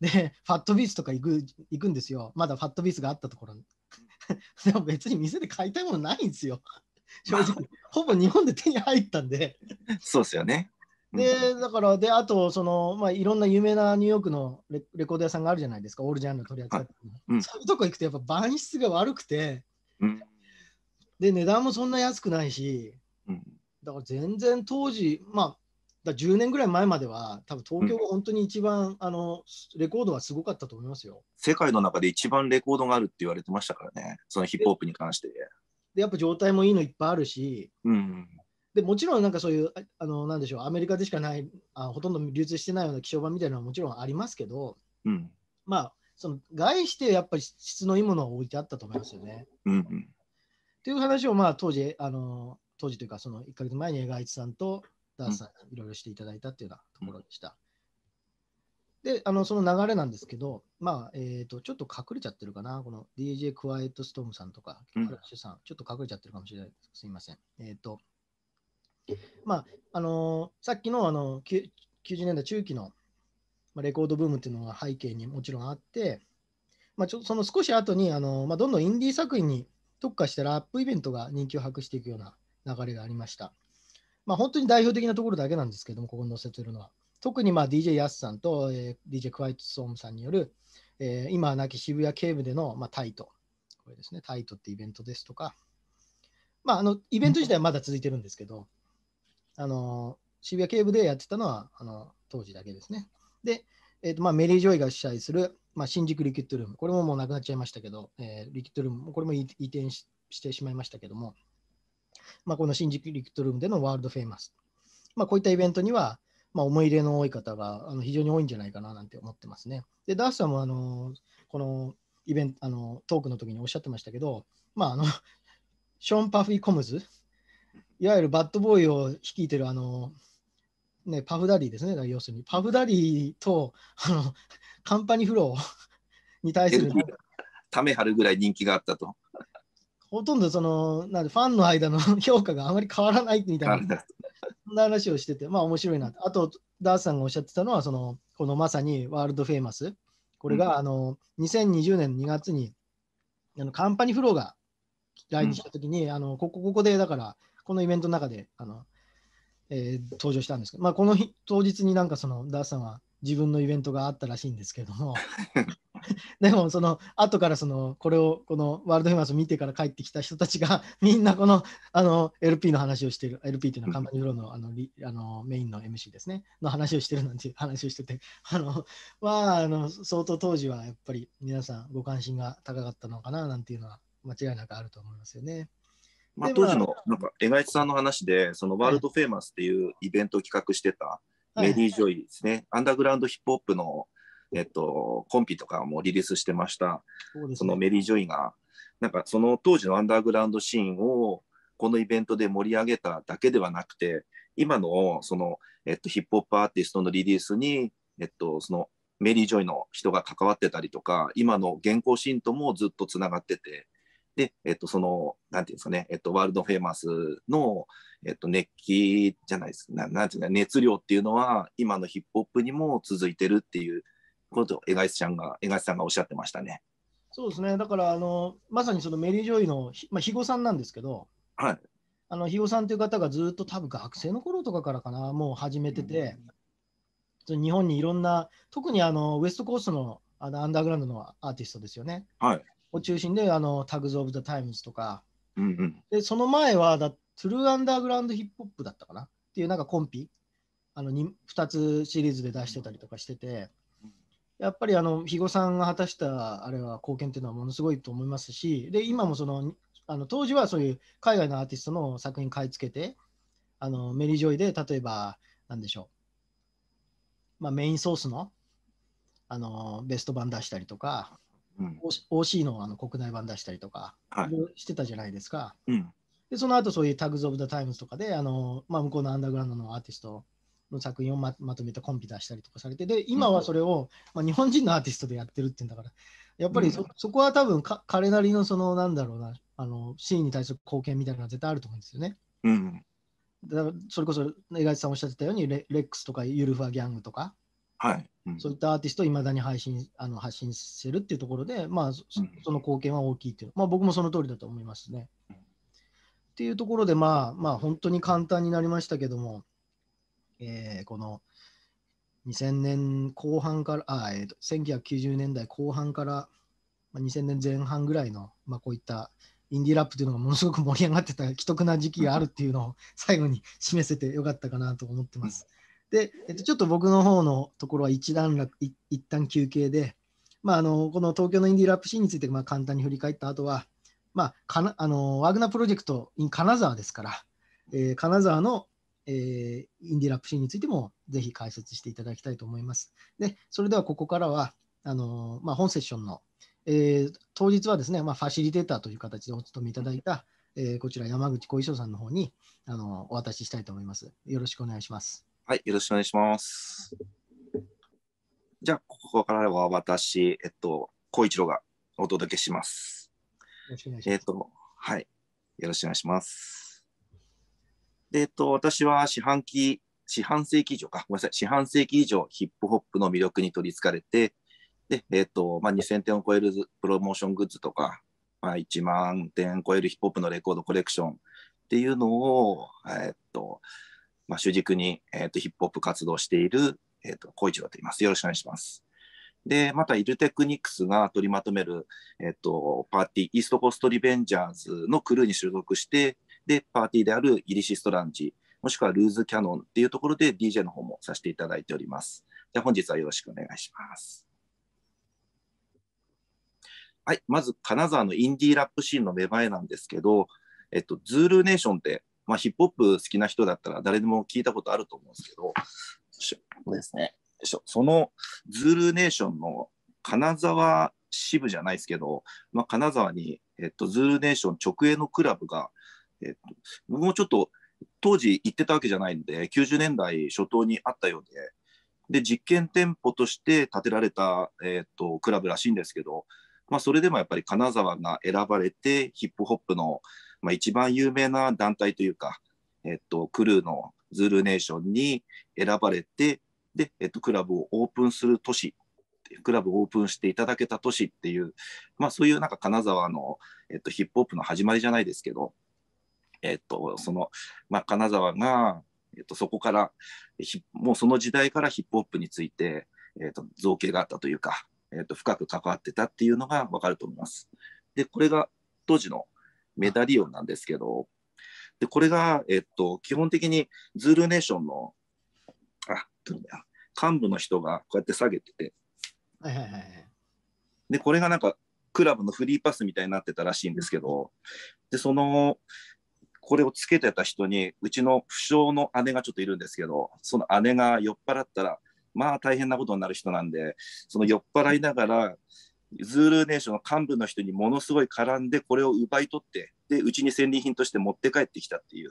うん、で、ファットビースとか行く行くんですよ。まだファットビースがあったところに。でも別に店で買いたいものないんですよ。正直、ほぼ日本で手に入ったんで。そうですよね。で、だから、で、あと、その、まあ、いろんな有名なニューヨークのレレコード屋さんがあるじゃないですか、オールジャンル取り扱って、はいうん、そういうとこ行くと、やっぱ板質が悪くて、うん、で、値段もそんな安くないし、うん、だから全然当時、まあ、だ10年ぐらい前までは、多分東京が本当に一番、うん、あのレコードはすごかったと思いますよ。世界の中で一番レコードがあるって言われてましたからね、そのヒップホップに関して。でやっぱ状態もいいのいっぱいあるし、うん、でもちろんなんかそういうあのなんでしょうアメリカでしかないあほとんど流通してないような希少版みたいなのはもちろんありますけど、うん、まあその概してやっぱり質のいいものを置いてあったと思いますよね。うんうん、っていう話をまあ当時あの当時というかその1か月前に江川ツさんとダースさんいろいろしていただいたっていうようなところでした。うん、であのその流れなんですけど、まあえーと、ちょっと隠れちゃってるかな、この DJ クワイエットストームさんとか、フラッシュさん、うん、ちょっと隠れちゃってるかもしれないです。すみません。えっ、ー、とまあ、あのー、さっきのあの90年代中期の、まあ、レコードブームっていうのが背景にもちろんあって、まあ、ちょその少し後にあの、まあ、どんどんインディー作品に特化したラップイベントが人気を博していくような流れがありました。まあ、本当に代表的なところだけなんですけども、ここに載せてるのは。特にまあ DJ ヤスさんと、えー、DJ クワイトソームさんによる、えー、今は亡き渋谷警部での、まあ、タイト。これですね、タイトってイベントですとか、まあ、あのイベント自体はまだ続いてるんですけど、あの渋谷警部でやってたのはあの当時だけですね。で、えーとまあ、メリー・ジョイが主催する、まあ、新宿リキッドルーム、これももうなくなっちゃいましたけど、えー、リキッドルーム、これも移転してしまいましたけども、まあ、この新宿リキッドルームでのワールドフェイマス、まあ、こういったイベントには、まあ、思い入れの多い方があの非常に多いんじゃないかななんて思ってますね。で、ダースさんもあのこのイベントあのトークの時におっしゃってましたけど、まあ、あのショーン・パフィー・コムズいわゆるバッドボーイを率いてるあの、ね、パフダディですね、要するに。パフダディとあのカンパニフロー に対する。ためはるぐらい人気があったと。ほとんどそのなんでファンの間の 評価があまり変わらないみたいな、そんな話をしてて、まあ面白いなあと、ダースさんがおっしゃってたのは、そのこのまさにワールドフェイマス、これが、うん、あの2020年2月にあのカンパニフローが来日したときに、うん、あのここここでだからこのイベントの中であの、えー、登場したんですけど、まあ、この日当日になんかそのダースさんは自分のイベントがあったらしいんですけれども でもその後からそのこれをこのワールドフェマスを見てから帰ってきた人たちが みんなこのあの LP の話をしてる LP っていうのはカンパニーフローのあのリあのメインの MC ですねの話をしてるなんていう話をしてて あのまああの相当当時はやっぱり皆さんご関心が高かったのかななんていうのは間違いなくあると思いますよね。まあ、当時のなんか江賀さんの話でそのワールドフェーマスっていうイベントを企画してたメリー・ジョイですね、アンダーグラウンドヒップホップの、えっと、コンピとかもリリースしてましたそ、ね,、のメリー・ジョイがなんかその当時のアンダーグラウンドシーンをこのイベントで盛り上げただけではなくて今のその、えっと、ヒップホップアーティストのリリースに、えっと、そのメリー・ジョイの人が関わってたりとか今の現行シーンともずっとつながっててで、えっと、その、なんていうんですかね、えっと、ワールドフェーマスの、えっと、熱気じゃないですななんていうか、熱量っていうのは、今のヒップホップにも続いてるっていうことを、江頭さんが、江頭さんがおっしゃってましたね。そうですね、だから、あの、まさにそのメリー・ジョイの、まあ、肥後さんなんですけど、はい。あの、肥後さんという方がずっと多分学生の頃とかからかな、もう始めてて、うん、日本にいろんな、特にあの、ウエストコーストのあのアンダーグラウンドのアーティストですよね。はい。を中心で、あの、タグズ・オブ・ザ・タイムズとか、うんうん、で、その前はだ、トゥルー・アンダーグラウンド・ヒップホップだったかなっていうなんかコンピ、あの 2, 2つシリーズで出してたりとかしてて、やっぱりあの肥後さんが果たしたあれは貢献っていうのはものすごいと思いますし、で今もそのあの当時はそういう海外のアーティストの作品買い付けて、あのメリー・ジョイで例えば、なんでしょう、まあ、メインソースのあのベスト版出したりとか、うん、OC のあの国内版出したりとか、してたじゃないですか。うん、でその後そういうタグズ・オブ・ザ・タイムズとかで、あのまあ、向こうのアンダーグラウンドのアーティストの作品をままとめたコンピ出したりとかされて、で今はそれを、まあ、日本人のアーティストでやってるっていうんだから、やっぱりそ,、そこは多分か彼なりのそのなんだろうなあの、シーンに対する貢献みたいなのは絶対あると思うんですよね。うんだからそれこそ、江頭さんおっしゃってたようにレ、レックスとかユルファギャングとか、はい、そういったアーティストをいまだに配信あの発信してるっていうところで、まあ、その貢献は大きいっていう、まあ、僕もその通りだと思いますね。っていうところで、まあ、まあ、本当に簡単になりましたけども、えー、この2000年後半から、あえーと、1990年代後半から、まあ、2000年前半ぐらいの、まあ、こういったインディーラップというのがものすごく盛り上がってた既得な時期があるっていうのを最後に示せてよかったかなと思ってます。で、えっと、ちょっと僕の方のところは一段落、一旦休憩で、まあ、あのこの東京のインディーラップシーンについて、まあ、簡単に振り返った後は、まあ、かなあのワグナープロジェクト in 金沢ですから、えー、金沢の、えー、インディーラップシーンについてもぜひ解説していただきたいと思います。で、それではここからは、あのまあ、本セッションの、えー、当日はですね、まあ、ファシリテーターという形でお務めいただいた、えー、こちら山口小衣装さんの方にあのお渡ししたいと思います。よろしくお願いします。はい、よろしくお願いします。じゃあ、ここからは私、えっと、孝一郎がお届けします。よろしくお願いします。えっと、はい、よろしくお願いします。で、えっと、私は四半期、四半世紀以上か、ごめんなさい、四半世紀以上ヒップホップの魅力に取りつかれて、で、えっと、まあ、2000点を超えるプロモーショングッズとか、まあ、1万点超えるヒップホップのレコードコレクションっていうのを、えっと、まあ、主軸に、えー、とヒップホップ活動している、えー、と小一郎と言います。よろしくお願いします。で、また、イルテクニックスが取りまとめる、えっ、ー、と、パーティー、イーストコーストリベンジャーズのクルーに所属して、で、パーティーであるイリシストランジ、もしくはルーズキャノンっていうところで DJ の方もさせていただいております。じゃ本日はよろしくお願いします。はい、まず金沢のインディーラップシーンの芽生えなんですけど、えっと、ズールネーションってまあ、ヒップホップ好きな人だったら誰でも聞いたことあると思うんですけど、そうですね、そのズールネーションの金沢支部じゃないですけど、まあ、金沢に、えっと、ズールネーション直営のクラブが、えっと、僕もちょっと当時行ってたわけじゃないんで、90年代初頭にあったようで、で実験店舗として建てられた、えっと、クラブらしいんですけど、まあ、それでもやっぱり金沢が選ばれて、ヒップホップの、まあ、一番有名な団体というか、えっと、クルーのズールネーションに選ばれて、で、えっと、クラブをオープンする都市、クラブをオープンしていただけた都市っていう、まあ、そういうなんか金沢の、えっと、ヒップホップの始まりじゃないですけど、えっと、その、まあ、金沢が、えっと、そこから、もうその時代からヒップホップについて、えっと、造形があったというか、えっと、深く関わってたっていうのが分かると思います。で、これが当時のメダリオンなんですけど、でこれが、えっと、基本的にズールネーションのあ幹部の人がこうやって下げてて、でこれがなんかクラブのフリーパスみたいになってたらしいんですけど、でそのこれをつけてた人にうちの負傷の姉がちょっといるんですけどその姉が酔っ払ったらまあ大変なことになる人なんでその酔っ払いながらズールーネーションの幹部の人にものすごい絡んでこれを奪い取ってでうちに戦利品として持って帰ってきたっていう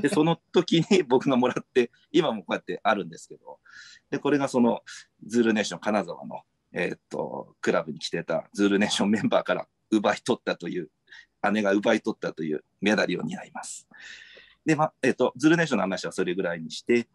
で その時に僕がもらって今もこうやってあるんですけどでこれがそのズールーネーション金沢の、えー、っとクラブに来てたズールネーションメンバーから奪い取ったという姉が奪い取ったというメダルを担います。で、まえー、っとズールネーションの話はそれぐらいにして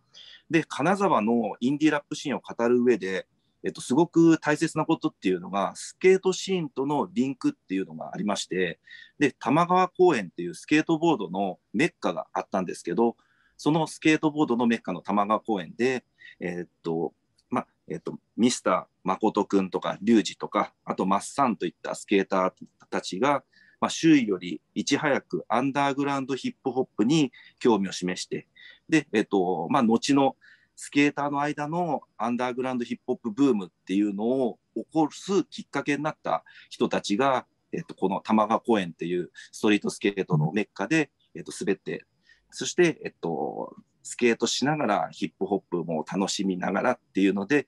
で金沢のインディーラップシーンを語る上でえっと、すごく大切なことっていうのが、スケートシーンとのリンクっていうのがありまして、で、玉川公園っていうスケートボードのメッカがあったんですけど、そのスケートボードのメッカの玉川公園で、えっと、まあ、えっと、ミスター誠君とか、リュウジとか、あと、マッサンといったスケーターたちが、まあ、周囲よりいち早くアンダーグラウンドヒップホップに興味を示して、で、えっと、まあ、後のスケーターの間のアンダーグラウンドヒップホップブームっていうのを起こすきっかけになった人たちが、えっと、この玉川公園っていうストリートスケートのメッカで、えっと、滑ってそして、えっと、スケートしながらヒップホップも楽しみながらっていうので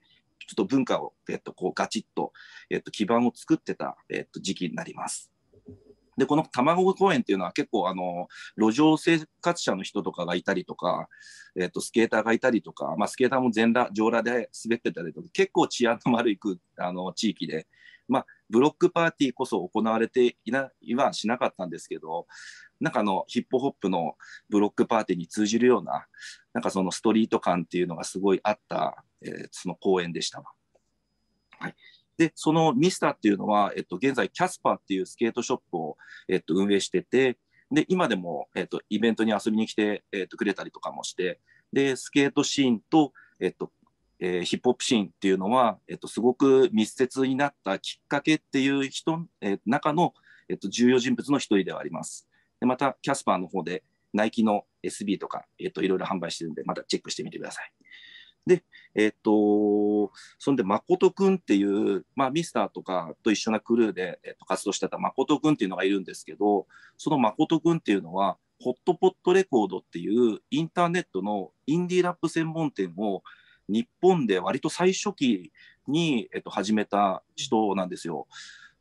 ちょっと文化を、えっと、こうガチッと、えっと、基盤を作ってた、えっと、時期になります。で、この卵公園っていうのは結構あの、路上生活者の人とかがいたりとか、えっ、と、スケーターがいたりとか、まあ、スケーターも全裸、上裸で滑ってたりとか、結構治安の悪いあの地域で、まあ、ブロックパーティーこそ行われていないはしなかったんですけど、なんかあの、ヒップホップのブロックパーティーに通じるような、なんかそのストリート感っていうのがすごいあった、えー、その公園でしたはい。で、そのミスターっていうのは、えっと、現在、キャスパーっていうスケートショップを、えっと、運営してて、で、今でも、えっと、イベントに遊びに来て、えっと、くれたりとかもして、で、スケートシーンと、えっと、えー、ヒップホップシーンっていうのは、えっと、すごく密接になったきっかけっていう人、えー、中の、えっと、重要人物の一人ではあります。でまた、キャスパーの方で、ナイキの SB とか、えっと、いろいろ販売してるんで、またチェックしてみてください。で、えっ、と、そんで、誠くんっていう、まあ、ミスターとかと一緒なクルーで、えー、と活動してた誠くんっていうのがいるんですけど、その誠くんっていうのは、ホットポットレコードっていうインターネットのインディーラップ専門店を日本で割と最初期に、えっと、始めた人なんですよ。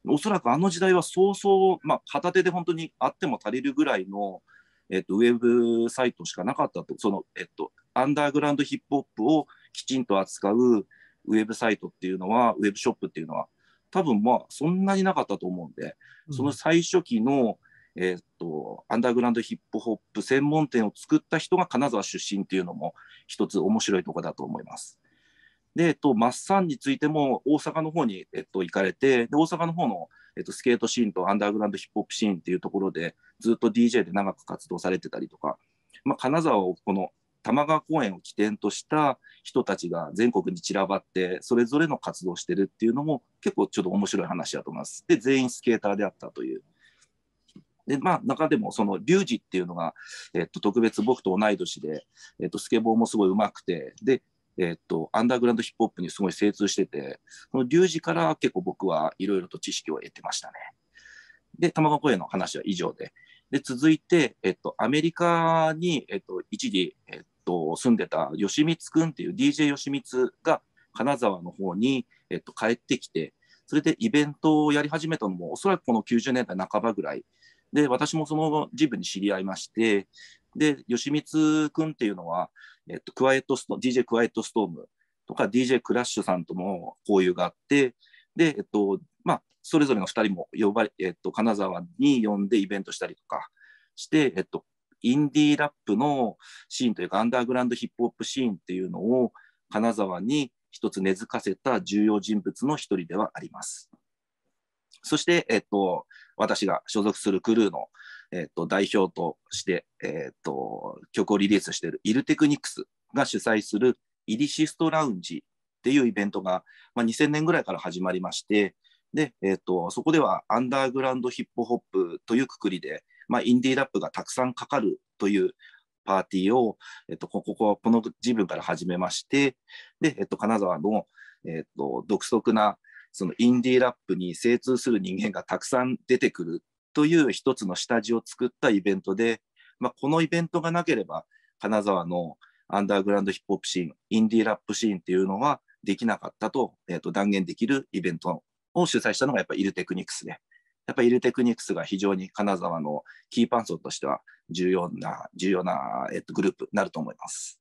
おそらくあの時代は早々、まあ、片手で本当にあっても足りるぐらいの、えっと、ウェブサイトしかなかったと、その、えっと、アンダーグラウンドヒップホップをきちんと扱うウェブサイトっていうのは、ウェブショップっていうのは、多分まあ、そんなになかったと思うんで、その最初期の、えー、っと、アンダーグラウンドヒップホップ専門店を作った人が金沢出身っていうのも、一つ面白いとこだと思います。で、えっと、マッサンについても大阪の方に、えっと、行かれて、で大阪の方の、えっと、スケートシーンとアンダーグラウンドヒップホップシーンっていうところで、ずっと DJ で長く活動されてたりとか、まあ、金沢をこの多摩川公園を起点とした人たちが全国に散らばってそれぞれの活動してるっていうのも結構ちょっと面白い話だと思います。で全員スケーターであったという。でまあ、中でもそのリュウジっていうのが、えっと、特別僕と同い年で、えっと、スケボーもすごい上手くてでえっと、アンダーグラウンドヒップホップにすごい精通してて、そのリュウジから結構僕はいろいろと知識を得てましたね。で、玉川公園の話は以上で。で、続いて、えっと、アメリカに、えっと、一時、えっと、住んでた吉光くんっていう DJ 吉光が金沢の方に、えっと、帰ってきて、それでイベントをやり始めたのも、おそらくこの90年代半ばぐらい。で、私もそのジムに知り合いまして、で、吉光くんっていうのは、えっと、クワイエットスト DJ クワイエットストームとか DJ クラッシュさんとも交友があって、で、えっと、まあ、それぞれの2人も呼ばれ、えっと、金沢に呼んでイベントしたりとかして、えっと、インディーラップのシーンというか、アンダーグラウンドヒップホップシーンっていうのを、金沢に一つ根付かせた重要人物の一人ではあります。そして、えっと、私が所属するクルーの、えっと、代表として、えっと、曲をリリースしているイルテクニクスが主催するイリシストラウンジっていうイベントが、まあ、2000年ぐらいから始まりまして、で、えっと、そこではアンダーグラウンドヒップホップというくくりで、まあ、インディーラップがたくさんかかるというパーティーを、えっと、こここの自分から始めましてで、えっと、金沢の、えっと、独特なそのインディーラップに精通する人間がたくさん出てくるという一つの下地を作ったイベントで、まあ、このイベントがなければ金沢のアンダーグラウンドヒップホップシーンインディーラップシーンっていうのはできなかったと,、えー、と断言できるイベントを主催したのがやっぱイルテクニクスで、やっぱりイルテクニクスが非常に金沢のキーパンソンとしては重要な、重要な、えっと、グループになると思います。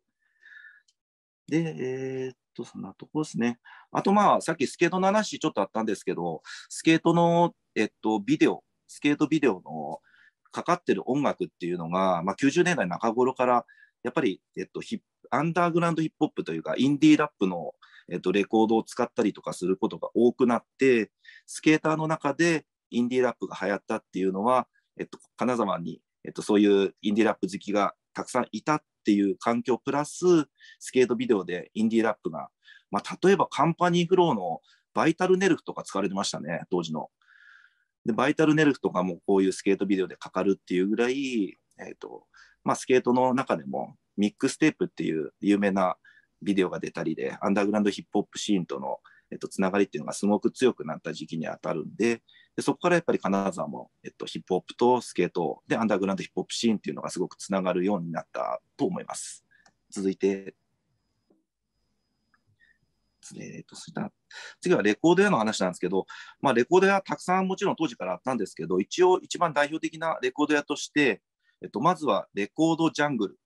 で、えー、っと、そんなとこですね。あと、まあ、さっきスケートの話ちょっとあったんですけど、スケートの、えっと、ビデオ、スケートビデオのかかってる音楽っていうのが、まあ、90年代中頃から、やっぱり、えっと、ヒアンダーグラウンドヒップホップというか、インディーラップの、えっと、レコードを使ったりとかすることが多くなって、スケーターの中で、インディーラップが流行ったっていうのは、えっと、金沢に、えっと、そういうインディーラップ好きがたくさんいたっていう環境プラススケートビデオでインディーラップが、まあ、例えばカンパニーフローのバイタルネルフとか使われてましたね当時の。でバイタルネルフとかもこういうスケートビデオでかかるっていうぐらい、えっとまあ、スケートの中でもミックステープっていう有名なビデオが出たりでアンダーグラウンドヒップホップシーンとの、えっと、つながりっていうのがすごく強くなった時期にあたるんででそこからやっぱり金沢も、えっと、ヒップホップとスケートでアンダーグラウンドヒップホップシーンっていうのがすごくつながるようになったと思います。続いて、えっと、次はレコード屋の話なんですけど、まあ、レコード屋たくさんもちろん当時からあったんですけど一応一番代表的なレコード屋として、えっと、まずはレコードジャングル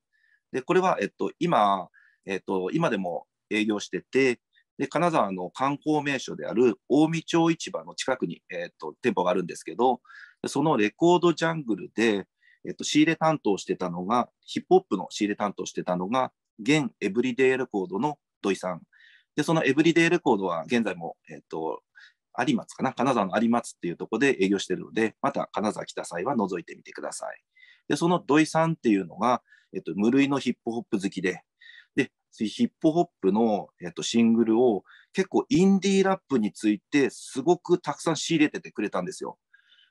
でこれは、えっと、今、えっと、今でも営業しててで金沢の観光名所である近江町市場の近くに、えーと、店舗があるんですけどそのレコードジャングルで、えーと、仕入れ担当してたのがヒップホップの仕入れ担当してたのが現エブリデイレコードの土井さんでそのエブリデイレコードは現在も、えーと、有松かな金沢の有松っていうとこで営業してるのでまた金沢来た際は覗いてみてくださいでその土井さんっていうのが、えっと無類のヒップホップ好きでで、ヒップホップの、えっと、シングルを結構インディーラップについてすごくたくさん仕入れててくれたんですよ。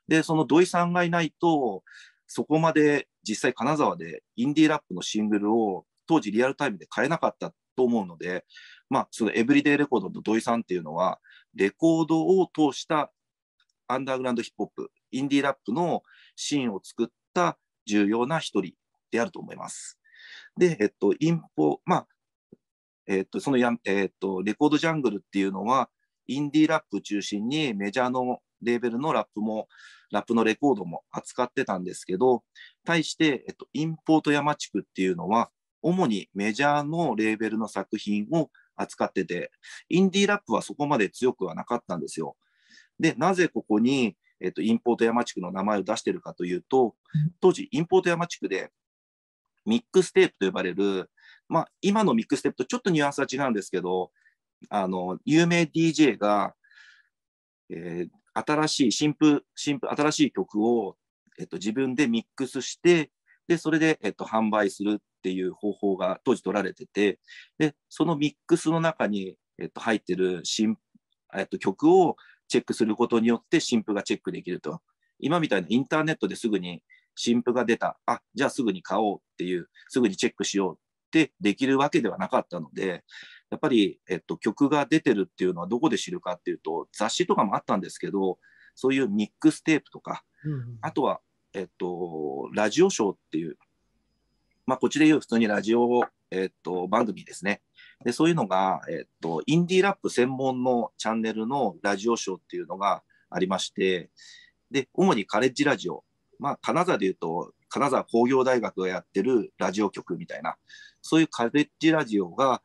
で、その土井さんがいないと、そこまで実際金沢でインディーラップのシングルを当時リアルタイムで買えなかったと思うので、まあ、そのエブリデイレコードの土井さんっていうのは、レコードを通したアンダーグラウンドヒップホップ、インディーラップのシーンを作った重要な一人であると思います。で、えっと、インポ、まあ、えっと、そのや、えっと、レコードジャングルっていうのは、インディーラップ中心にメジャーのレーベルのラップも、ラップのレコードも扱ってたんですけど、対して、えっと、インポート山地区っていうのは、主にメジャーのレーベルの作品を扱ってて、インディーラップはそこまで強くはなかったんですよ。で、なぜここに、えっと、インポート山地区の名前を出してるかというと、当時、インポート山地区でミックステープと呼ばれる、まあ、今のミックステープとちょっとニュアンスは違うんですけど、あの、有名 DJ が、えー、新しい、新譜新譜、新しい曲を、えっと、自分でミックスして、で、それで、えっと、販売するっていう方法が当時取られてて、で、そのミックスの中に、えっと、入ってる新、えっと、曲をチェックすることによって、新譜がチェックできると。今みたいなインターネットですぐに新譜が出た、あじゃあすぐに買おうっていう、すぐにチェックしようってできるわけではなかったので、やっぱり、えっと、曲が出てるっていうのはどこで知るかっていうと、雑誌とかもあったんですけど、そういうミックステープとか、うんうん、あとは、えっと、ラジオショーっていう、まあ、こっちで言う普通にラジオ、えっと、番組ですね。で、そういうのが、えっと、インディーラップ専門のチャンネルのラジオショーっていうのがありまして、で、主にカレッジラジオまあ、金沢でいうと、金沢工業大学がやってるラジオ局みたいな、そういうカレッジラジオが、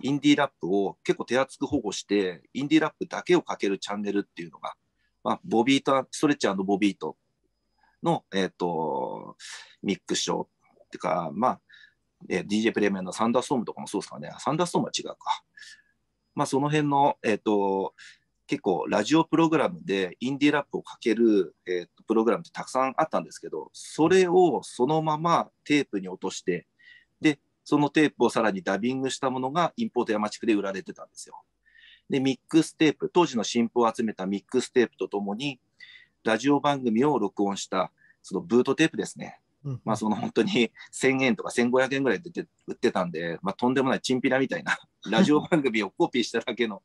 インディーラップを結構手厚く保護して、インディーラップだけをかけるチャンネルっていうのが、まあ、ボビート、ストレッチボビートの、えっ、ー、と、ミックスショーっていうか、まあ、えー、DJ プレミアムのサンダーストームとかもそうですかね、サンダーストームは違うか。まあ、その辺の、えっ、ー、と、結構ラジオプログラムでインディーラップをかける、えー、プログラムってたくさんあったんですけどそれをそのままテープに落としてでそのテープをさらにダビングしたものがインポート山地区で売られてたんですよ。でミックステープ当時の新譜を集めたミックステープとともにラジオ番組を録音したそのブートテープですね。うん、まあその本当に1000円とか1500円ぐらいで売ってたんで、まあ、とんでもないチンピラみたいな ラジオ番組をコピーしただけの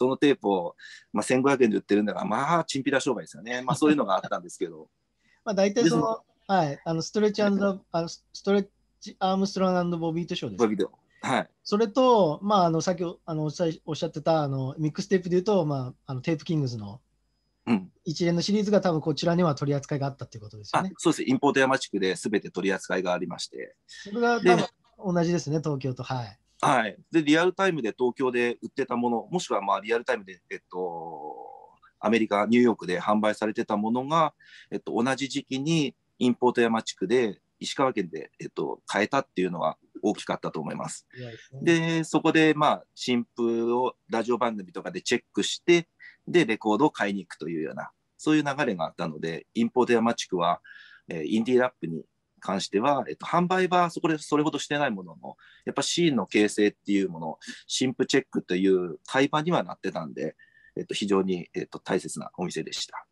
そのテープを、まあ、1500円で売ってるんだから、まあ、チンピラ商売ですよね。まあ、そういうのがあったんですけど。まあ、大体その、はい、あのストレッチアンド、あのストレッチアームストロンドボビートショーです。ボビート。はい。それと、まあ、あの、さっきあのおっしゃってた、あの、ミックステープで言うと、まあ、あのテープキングズの一連のシリーズが多分こちらには取り扱いがあったということですよね。そうです。インポート山地区で全て取り扱いがありまして。それが多分同じですね、東京と。はい。はい、でリアルタイムで東京で売ってたものもしくはまあリアルタイムで、えっと、アメリカニューヨークで販売されてたものが、えっと、同じ時期にインポート山地区で石川県で、えっと、変えたっていうのは大きかったと思います。でそこでまあ新風をラジオ番組とかでチェックしてでレコードを買いに行くというようなそういう流れがあったのでインポート山地区は、えー、インディーラップに関しては、えっと、販売はそこでそれほどしてないものの、やっぱシーンの形成っていうもの、新婦チェックという会話にはなってたんで、えっと、非常に、えっと、大切なお店でした。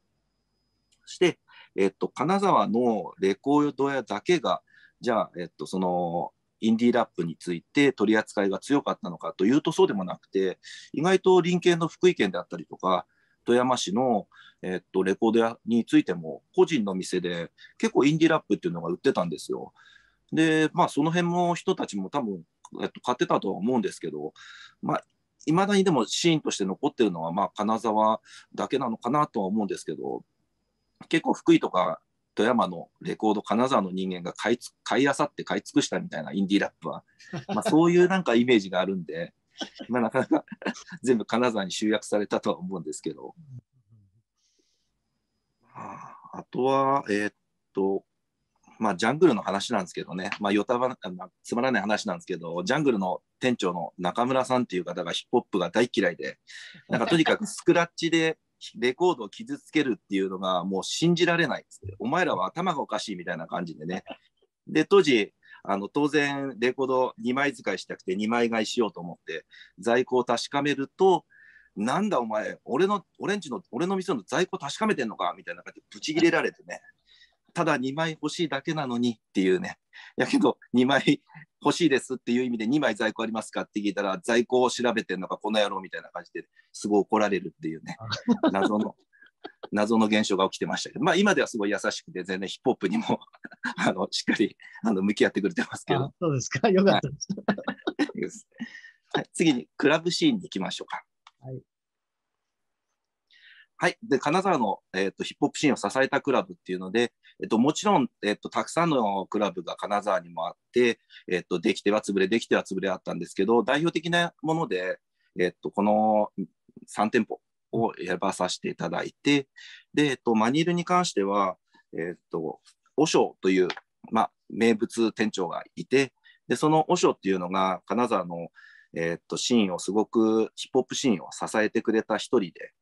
そして、えっと、金沢のレコード屋だけが、じゃあ、えっと、そのインディーラップについて取り扱いが強かったのかというとそうでもなくて、意外と隣県の福井県であったりとか、富山市の、えっと、レコード屋についても個人の店で結構インディラップっていうのが売ってたんですよ。でまあその辺も人たちも多分、えっと、買ってたとは思うんですけど、まあ、いまだにでもシーンとして残ってるのは、まあ、金沢だけなのかなとは思うんですけど結構福井とか富山のレコード金沢の人間が買いつ買いあさって買い尽くしたみたいなインディーラップは、まあ、そういうなんかイメージがあるんでまあ、なかなか 全部金沢に集約されたとは思うんですけど。あとは、えー、っと、まあ、ジャングルの話なんですけどね、まあ、よたばつまらない話なんですけど、ジャングルの店長の中村さんっていう方がヒップホップが大嫌いで、なんかとにかくスクラッチでレコードを傷つけるっていうのがもう信じられないお前らは頭がおかしいみたいな感じでね。で、当時、あの当然レコード2枚使いしたくて2枚買いしようと思って在庫を確かめるとなんだお前俺の俺んちの俺の店の在庫確かめてんのかみたいな感じでブチ切れられてねただ2枚欲しいだけなのにっていうねやけど2枚欲しいですっていう意味で2枚在庫ありますかって聞いたら在庫を調べてんのかこの野郎みたいな感じですごい怒られるっていうね 謎の謎の現象が起きてましたけど、まあ、今ではすごい優しくて、全然ヒップホップにも あのしっかりあの向き合ってくれてますけど。そうですか、よかったです。はい、次にクラブシーンに行きましょうか。はい、はい、で金沢の、えーと、ヒップホップシーンを支えたクラブっていうので、えーと、もちろん、えーと、とたくさんのクラブが金沢にもあって、えー、とできては潰れできては潰れあったんですけど代表的なもので、えー、とこの3店舗を選ばさせていただいて、で、えっと、マニールに関しては、えっと、和尚という、まあ、名物店長がいて、で、その和尚っていうのが、金沢の、えっと、シーンをすごく、ヒップホップシーンを支えてくれた一人で、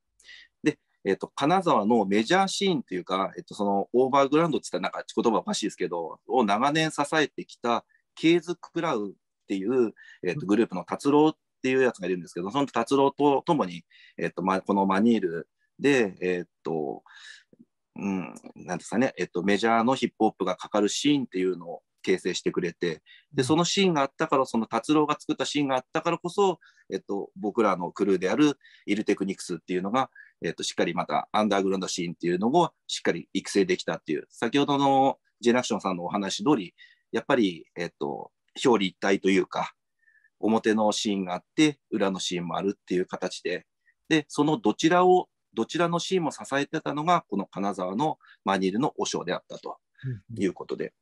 で、えっと、金沢のメジャーシーンというか、えっと、そのオーバーグラウンドって言ったらなんか言葉おかしいですけど、を長年支えてきた、ケーズ・クラウっていう、えっと、グループの達郎っていうやつがいるんですけど、その達郎とともに、えっと、ま、このマニールで、えっと、うん、なんですかね、えっと、メジャーのヒップホップがかかるシーンっていうのを形成してくれて、で、そのシーンがあったから、その達郎が作ったシーンがあったからこそ、えっと、僕らのクルーであるイルテクニクスっていうのが、えっと、しっかりまたアンダーグラウンドシーンっていうのをしっかり育成できたっていう、先ほどのジェネクションさんのお話通り、やっぱり、えっと、表裏一体というか、表のシーンがあって裏のシーンもあるっていう形ででそのどちらをどちらのシーンも支えてたのがこの金沢のマニルの和尚であったということで、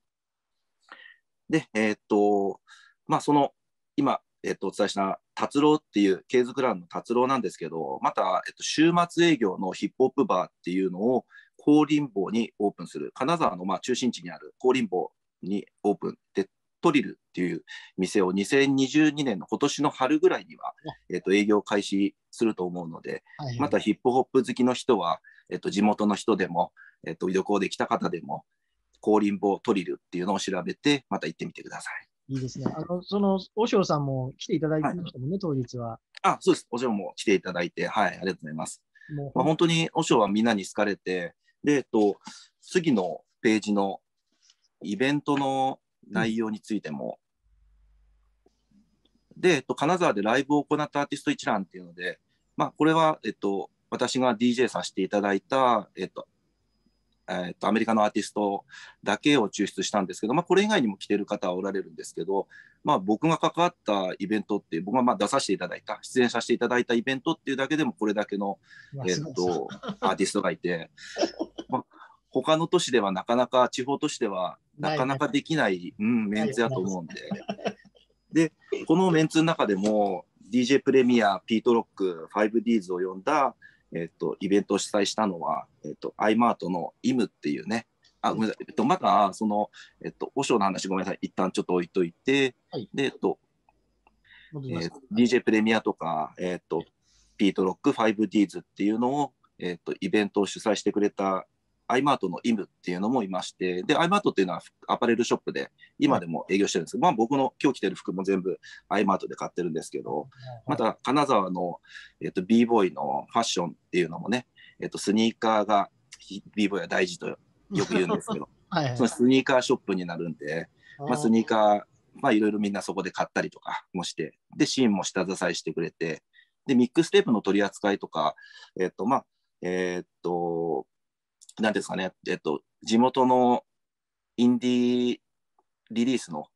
でえー、っとまあその今、えー、っとお伝えした達郎っていう継続欄の達郎なんですけどまた、えっと、週末営業のヒップホップバーっていうのを高林坊にオープンする金沢のまあ中心地にある高林坊にオープンでトリルっていう店を2022年の今年の春ぐらいには、えー、と営業開始すると思うので、はいはい、またヒップホップ好きの人は、えー、と地元の人でも、えー、と旅行で来た方でも香林坊トリルっていうのを調べてまた行ってみてください。いいですね。あの、その、和尚さんも来ていただいてましたもんね、はい、当日は。あ、そうです。おしも来ていただいて、はい、ありがとうございます。もうまあ、本当におしょはみんなに好かれて、で、えっと、次のページのイベントの内容についても。うん、で、えっと、金沢でライブを行ったアーティスト一覧っていうので、まあ、これは、えっと、私が DJ させていただいた、えっと、えっと、アメリカのアーティストだけを抽出したんですけど、まあ、これ以外にも来てる方はおられるんですけど、まあ、僕が関わったイベントって僕がまあ出させていただいた出演させていただいたイベントっていうだけでもこれだけの、えっと、アーティストがいて、まあ、他の都市ではなかなか地方都市ではなかなかできない、うん、メンツやと思うんで。で、このメンツの中でも、DJ プレミア、ピートロック、5Ds を呼んだ、えっ、と、イベントを主催したのは、えっ、と、アイマートのイムっていうね、あ、ごめんなさい、えっと、まだ、その、えっと、和尚の話、ごめんなさい、一旦ちょっと置いといて、はい、で、えっと、えー、DJ プレミアとか、えっと、ピートロック 5Ds っていうのを、えっと、イベントを主催してくれたアイマートの IM っていうのもいまして、で、アイマートっていうのはアパレルショップで、今でも営業してるんですけど、はい、まあ僕の今日着てる服も全部アイマートで買ってるんですけど、また金沢の、えっと、b ボーイのファッションっていうのもね、えっと、スニーカーが b ボーイは大事と よく言うんですけど、はい、そのスニーカーショップになるんで、まあ、スニーカー、まあいろいろみんなそこで買ったりとかもして、で、シーンも下支えしてくれて、で、ミックステープの取り扱いとか、えっと、まあ、えっと、なんですかね、えっと、地元のインディーリリースの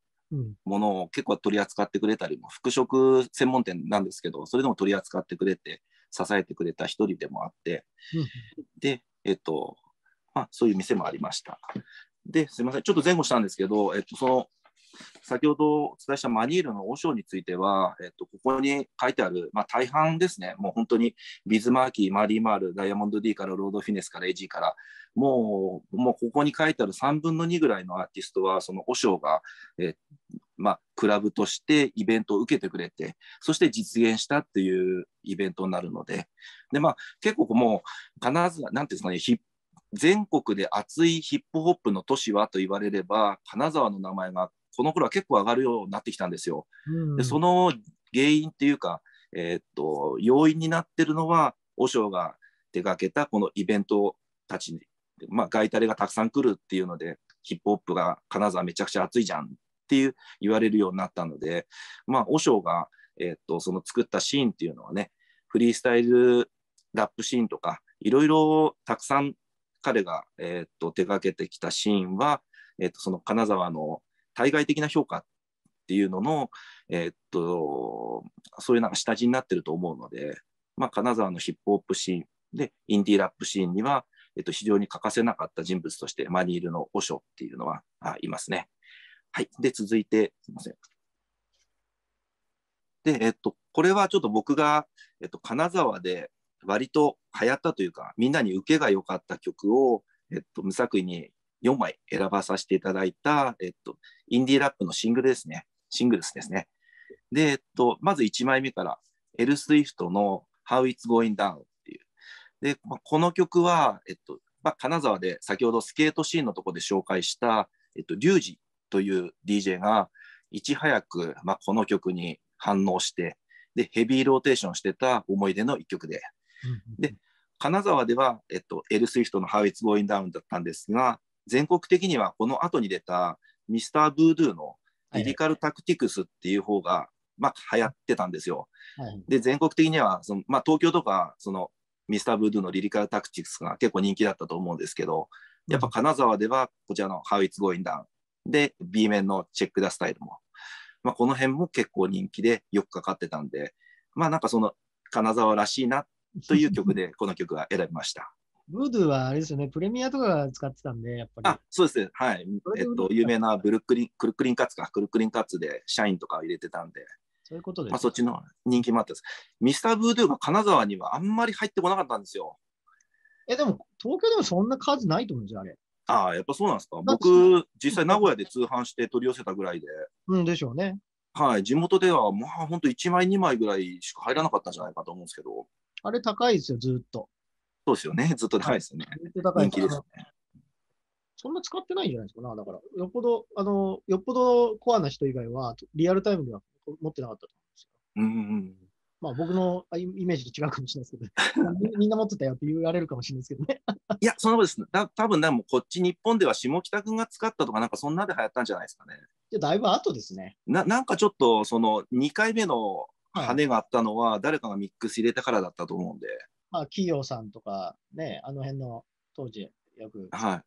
ものを結構取り扱ってくれたりも、服飾専門店なんですけど、それでも取り扱ってくれて、支えてくれた一人でもあって、で、えっと、まあ、そういう店もありました。で、すみません、ちょっと前後したんですけど、えっと、その先ほどお伝えしたマニールの和尚については、えっと、ここに書いてある、まあ、大半ですね、もう本当にビズマーキー、マリーマール、ダイヤモンド D からロードフィネスからエジーから、もうもうここに書いてある3分の2ぐらいのアーティストは、その和尚が、えまあ、クラブとしてイベントを受けてくれて、そして実現したっていうイベントになるので、でまあ、結構もう必ず、なんていうんですかね、全国で熱いヒップホップの都市はと言われれば金沢の名前がこの頃は結構上がるようになってきたんですよ。うん、でその原因っていうか、えー、っと要因になってるのは和尚が手がけたこのイベントたちに、まあ、ガイタレがたくさん来るっていうのでヒップホップが金沢めちゃくちゃ暑いじゃんっていう言われるようになったので、まあ、和尚が、えー、っとその作ったシーンっていうのはねフリースタイルラップシーンとかいろいろたくさん彼が、えー、っと手がけてきたシーンは、えー、っとその金沢の対外的な評価っていうのの、えー、っと、そういうなんか下地になってると思うので、まあ、金沢のヒップホップシーンで、インディーラップシーンには、えっと、非常に欠かせなかった人物として、マニールのオショっていうのはあいますね。はい。で、続いて、すみません。で、えっと、これはちょっと僕が、えっと、金沢で割と流行ったというか、みんなに受けが良かった曲を、えっと、無作為に4枚選ばさせていただいた、えっと、インディーラップのシングルですね。シングルスですね。で、えっと、まず1枚目から、エル・スウィフトの How It's Going Down っていう。で、この曲は、えっと、まあ、金沢で先ほどスケートシーンのところで紹介した、えっと、リュウジという DJ が、いち早く、まあ、この曲に反応して、で、ヘビーローテーションしてた思い出の一曲で。で、金沢では、えっと、エル・スウィフトの How It's Going Down だったんですが、全国的にはこの後に出たミスター・ブードゥのリリカル・タクティクスっていう方が、まあ、流行ってたんですよ。はい、で、全国的には、そのまあ、東京とか、そのミスター・ブードゥのリリカル・タクティクスが結構人気だったと思うんですけど、やっぱ金沢ではこちらのハウイツ・ゴインダンで、B 面のチェック・ダ・スタイルも、まあ、この辺も結構人気でよくかかってたんで、まあなんかその金沢らしいなという曲でこの曲は選びました。ブードゥはあれですよね、プレミアとか使ってたんで、やっぱり。あ、そうですね。はい。えっと、有名なブルックリン、クルックリンカツか、クルックリンカツで社員とか入れてたんで。そういうことです、まあ、そっちの人気もあったです。ミスターブードゥーが金沢にはあんまり入ってこなかったんですよ。え、でも、東京でもそんな数ないと思うんですよ、あれ。ああ、やっぱそうなんですか。僕、実際名古屋で通販して取り寄せたぐらいで。うんでしょうね。はい。地元では、まあ、本当1枚、2枚ぐらいしか入らなかったんじゃないかと思うんですけど。あれ高いですよ、ずっと。そうですよね。ずっと高いですよね。ずっと高い人気ですね。そんな使ってないんじゃないですかな、だから。よっぽど、あの、よっぽどコアな人以外は、リアルタイムでは持ってなかったと思うんですよ。うんうん。まあ僕のイメージと違うかもしれないですけど、みんな持ってたよって言われるかもしれないですけどね。いや、その分ことです。た多分でもこっち日本では下北君が使ったとか、なんかそんなで流行ったんじゃないですかね。いや、だいぶ後ですね。ななんかちょっと、その2回目の羽があったのは、誰かがミックス入れたからだったと思うんで。はいまあ、企業さんとか、ね、あの辺の当時よく使っ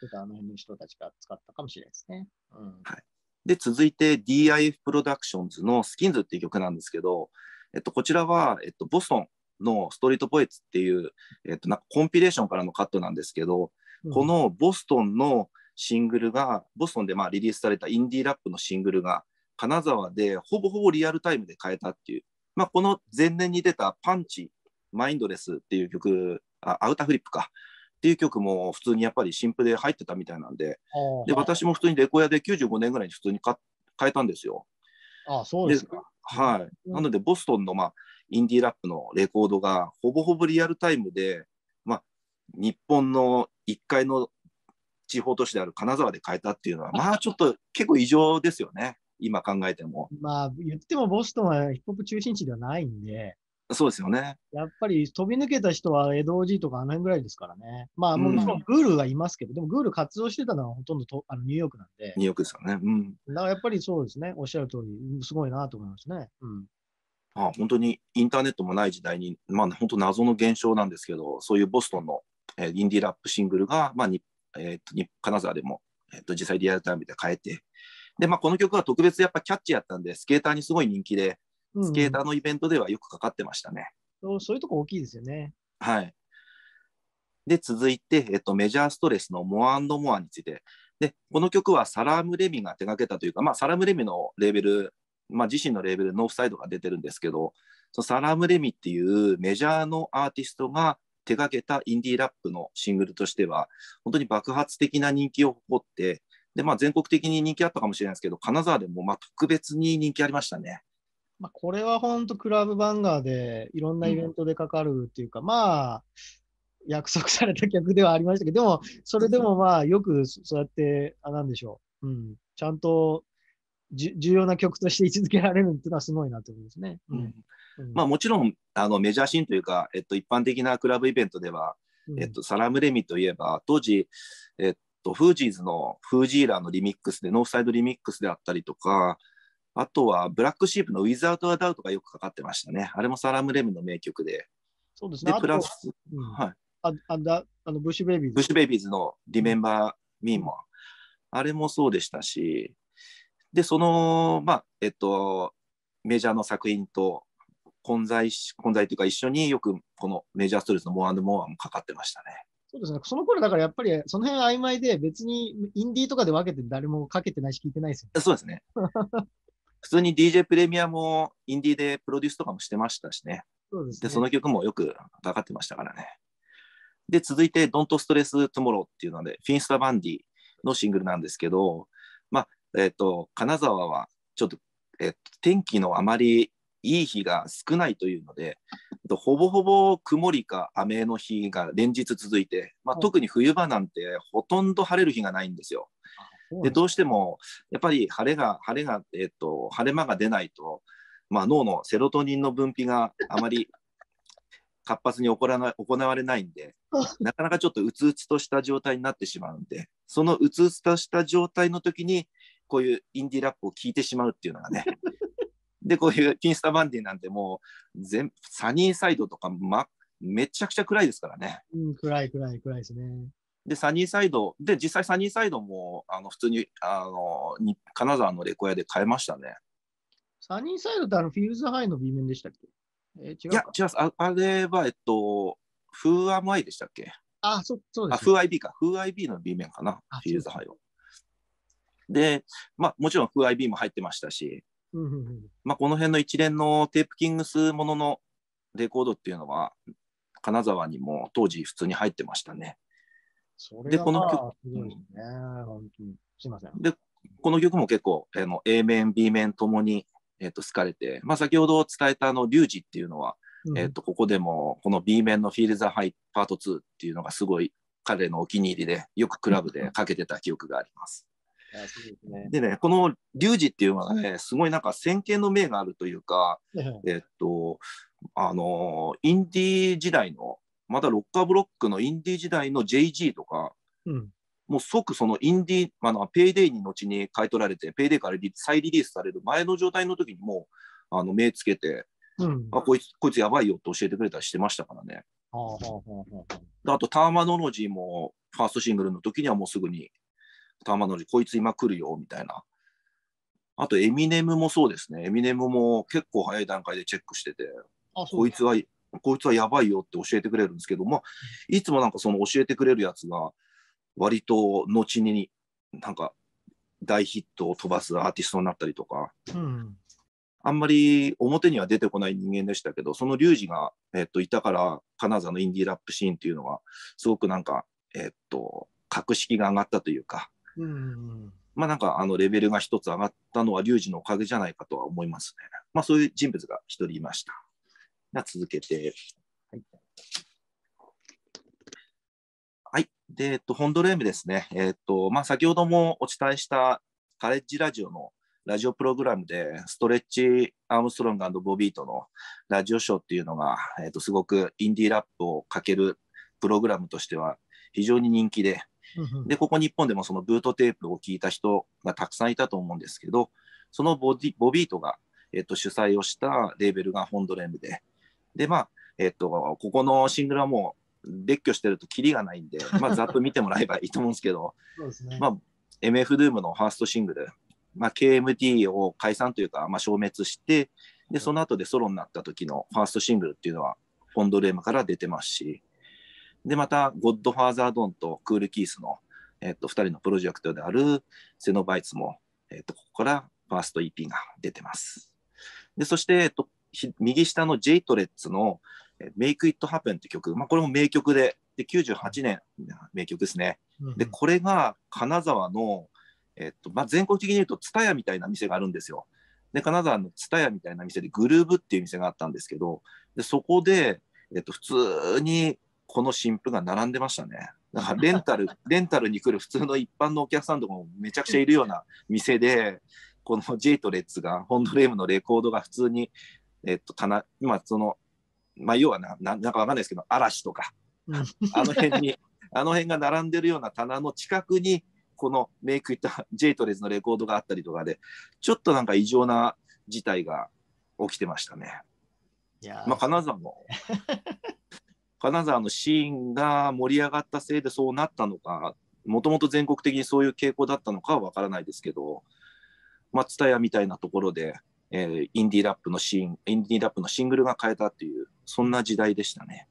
てたあの辺の人たちが使ったかもしれないですね。うんはい、で、続いて DIF プロダクションズのスキンズっていう曲なんですけど、えっと、こちらは、えっと、ボストンのストリートポエツっていう、えっと、なんかコンピレーションからのカットなんですけど、うん、このボストンのシングルが、ボストンでまあリリースされたインディーラップのシングルが、金沢でほぼほぼリアルタイムで変えたっていう、まあ、この前年に出たパンチマインドレスっていう曲、あアウターフリップか。っていう曲も普通にやっぱり新譜で入ってたみたいなんで、で私も普通にレコヤで95年ぐらいに普通に変えたんですよ。あそうですか。はい。なので、ボストンの、まあ、インディーラップのレコードが、ほぼほぼリアルタイムで、まあ、日本の1階の地方都市である金沢で変えたっていうのは、まあ、ちょっと結構異常ですよね。今考えても。まあ、言ってもボストンはヒップホップ中心地ではないんで、そうですよね。やっぱり飛び抜けた人は江戸おじいとかあの辺ぐらいですからね。まあ、もちろんグールがいますけど、うん、でもグール活動してたのはほとんどとあのニューヨークなんで。ニューヨークですよね。うん。だからやっぱりそうですね。おっしゃる通り、すごいなと思いますね。うん。あ本当にインターネットもない時代に、まあ、本当謎の現象なんですけど、そういうボストンの、えー、インディーラップシングルが、まあにえーと、金沢でも、えーと実際リアルタイムで変えて、で、まあ、この曲は特別やっぱキャッチやったんで、スケーターにすごい人気で、スケーターのイベントではよくかかってましたね。うん、そういうとこ大きいですよね。はい。で、続いて、えっと、メジャーストレスのモアモアについて。で、この曲はサラム・レミが手がけたというか、まあ、サラム・レミのレーベル、まあ、自身のレーベル、ノーフサイドが出てるんですけど、そのサラム・レミっていうメジャーのアーティストが手がけたインディーラップのシングルとしては、本当に爆発的な人気を誇って、で、まあ、全国的に人気あったかもしれないですけど、金沢でもま特別に人気ありましたね。まあ、これは本当、クラブバンガーでいろんなイベントでかかるっていうか、うん、まあ、約束された客ではありましたけど、でも、それでもまあ、よくそうやって、あなんでしょう、うん、ちゃんと重要な曲として位置づけられるっていうのはすごいなと思いますね。うん、うん、まあ、もちろんあのメジャーシーンというか、えっと、一般的なクラブイベントでは、うん、えっと、サラムレミといえば当時、えっと、フージーズのフージーラーのリミックスでノーサイドリミックスであったりとか、あとは、ブラックシープのウィザード・ア・ダウトがよくかかってましたね。あれもサラム・レムの名曲で。そうですね。プラス、はい。ああだあのブッシュ・ベイビーズ。ブッシュ・ベイビーズのリメンバー・ミーも、あれもそうでしたし、で、その、まあ、えっと、メジャーの作品と混在し、混在というか一緒によくこのメジャーストレスのモアモアもかかってましたね。そうですね。その頃だからやっぱりその辺曖昧で別にインディーとかで分けて誰もかけてないし聞いてないですよ、ね。そうですね。普通に DJ プレミアムインディーでプロデュースとかもしてましたしね。そでね、で、その曲もよくかかってましたからね。で、続いて、Don't Stress Tomorrow っていうので、フィンスタ・バンディのシングルなんですけど、まあ、えっ、ー、と、金沢はちょっと、えー、天気のあまりいい日が少ないというので、ほぼほぼ曇りか雨の日が連日続いて、まあ、特に冬場なんてほとんど晴れる日がないんですよ。でどうしてもやっぱり晴れが晴れが、えっと、晴れ間が出ないと、まあ、脳のセロトニンの分泌があまり活発に行われないんでなかなかちょっとうつうつとした状態になってしまうんでそのうつうつとした状態の時にこういうインディーラップを聴いてしまうっていうのがね でこういうピンスタバンディなんてもう全サニーサイドとか、ま、めちゃくちゃ暗いですからね。うん、暗い暗い暗いですね。で、サニーサイド、で、実際サニーサイドも、あの、普通に、あの、に金沢のレコヤで買えましたね。サニーサイドってあの、フィールズハイの B 面でしたっけえー、違ういや、違う。ああれは、えっと、フーアマイでしたっけあ、そそうです、ね、あ、フーアビ b か。フーアビ b の B 面かな。フィールズハイは。で、まあ、もちろんフーアビ b も入ってましたし、うんまあ、この辺の一連のテープキングスもののレコードっていうのは、金沢にも当時普通に入ってましたね。で、この曲、すません。で、この曲も結構、あの A 面、B 面ともに、えー、と好かれて、まあ、先ほど伝えたあのリュウジっていうのは、うん、えー、とここでもこの B 面の「フィール・ザ・ハイ・パート2」っていうのがすごい彼のお気に入りでよくクラブでかけてた記憶があります。でねこのリュウジっていうのはねすごいなんか先見の明があるというか、えっ、とあのインディー時代のまたロッカーブロックのインディー時代の JG とか、うん、もう即そのインディー、まあ、ペイデイに後に買い取られて、ペイデイから再リリースされる前の状態の時にもうあの目つけて、うん、あこいつ、こいつやばいよって教えてくれたりしてましたからね。ああと、ターマノロジーも、ファーストシングルの時にはもうすぐに、ターマノロジー、こいつ今来るよ、みたいな。あと、エミネムもそうですね。エミネムも結構早い段階でチェックしてて、こいつはこいつはやばいよって教えてくれるんですけども、いつもなんかその教えてくれるやつが、割と後になんか大ヒットを飛ばすアーティストになったりとか、うん、あんまり表には出てこない人間でしたけど、そのリュウジが、えっと、いたから、金沢のインディーラップシーンっていうのは、すごくなんか、えっと、格式が上がったというか、うん、まあなんかあのレベルが一つ上がったのはリュウジのおかげじゃないかとは思いますね。まあそういう人物が一人いました。が続けて、はい。はい、で、えっと、ホンドレームですね。えっと、まあ、先ほどもお伝えしたカレッジラジオのラジオプログラムで、ストレッチ・アームストロングボビートのラジオショーっていうのが、えっと、すごくインディーラップをかけるプログラムとしては非常に人気で、で、ここ日本でもそのブートテープを聞いた人がたくさんいたと思うんですけど、そのボディボビートが、えっと、主催をしたレーベルがホンドレムで、で、まあ、えっと、ここのシングルはもう、列挙してるとキリがないんで、まあ、ざっと見てもらえばいいと思うんですけど、ね、まあ、MF ドゥームのファーストシングル、まあ、KMT を解散というか、まあ、消滅して、で、その後でソロになった時のファーストシングルっていうのは、フォンドルームから出てますし、で、また、ゴッドファーザードンとクールキースの、えっと、2人のプロジェクトであるセノバイツも、えっと、ここからファースト EP が出てます。で、そして、えっと、右下のジェイトレッツの Make It Happen って曲、まあ、これも名曲で、で98年、名曲ですね。で、これが金沢の、えっとまあ、全国的に言うと、ツタヤみたいな店があるんですよ。で、金沢のツタヤみたいな店で、グルーブっていう店があったんですけど、でそこで、えっと、普通にこの新婦が並んでましたね。かレンタル、レンタルに来る普通の一般のお客さんとかもめちゃくちゃいるような店で、このジェイトレッツが、ホンドレームのレコードが普通にえっと、棚、今、その、まあ、要はな、なんかわかんないですけど、嵐とか、あの辺に、あの辺が並んでるような棚の近くに、このメイクイッ ジェイトレズのレコードがあったりとかで、ちょっとなんか異常な事態が起きてましたね。いやまあ、金沢の 金沢のシーンが盛り上がったせいでそうなったのか、もともと全国的にそういう傾向だったのかは分からないですけど、まあ、蔦屋みたいなところで、えー、インディーラップのシーン、インディーラップのシングルが変えたっていう、そんな時代でしたね。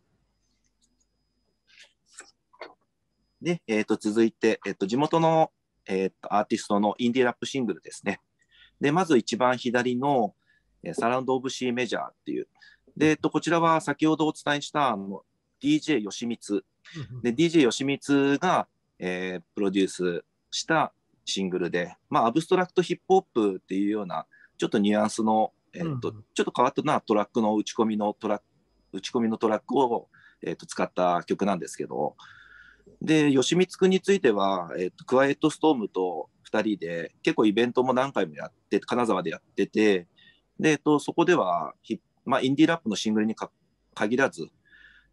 で、えー、と続いて、えー、と地元の、えー、とアーティストのインディーラップシングルですね。で、まず一番左の、えー、サラウンド・オブ・シー・メジャーっていう。で、えー、とこちらは先ほどお伝えしたあの DJ 吉光。で、DJ 吉光が、えー、プロデュースしたシングルで、まあ、アブストラクトヒップホップっていうようなちょっとニュアンスの、えーと、うん、ちょっと変わったなトラックの打ち込みのトラ打ち込みのトラックを、えーと、使った曲なんですけどで吉光んについては、えーと、クワイエットストームと2人で結構イベントも何回もやって金沢でやっててで、えーと、そこではまあ、インディーラップのシングルに限らず、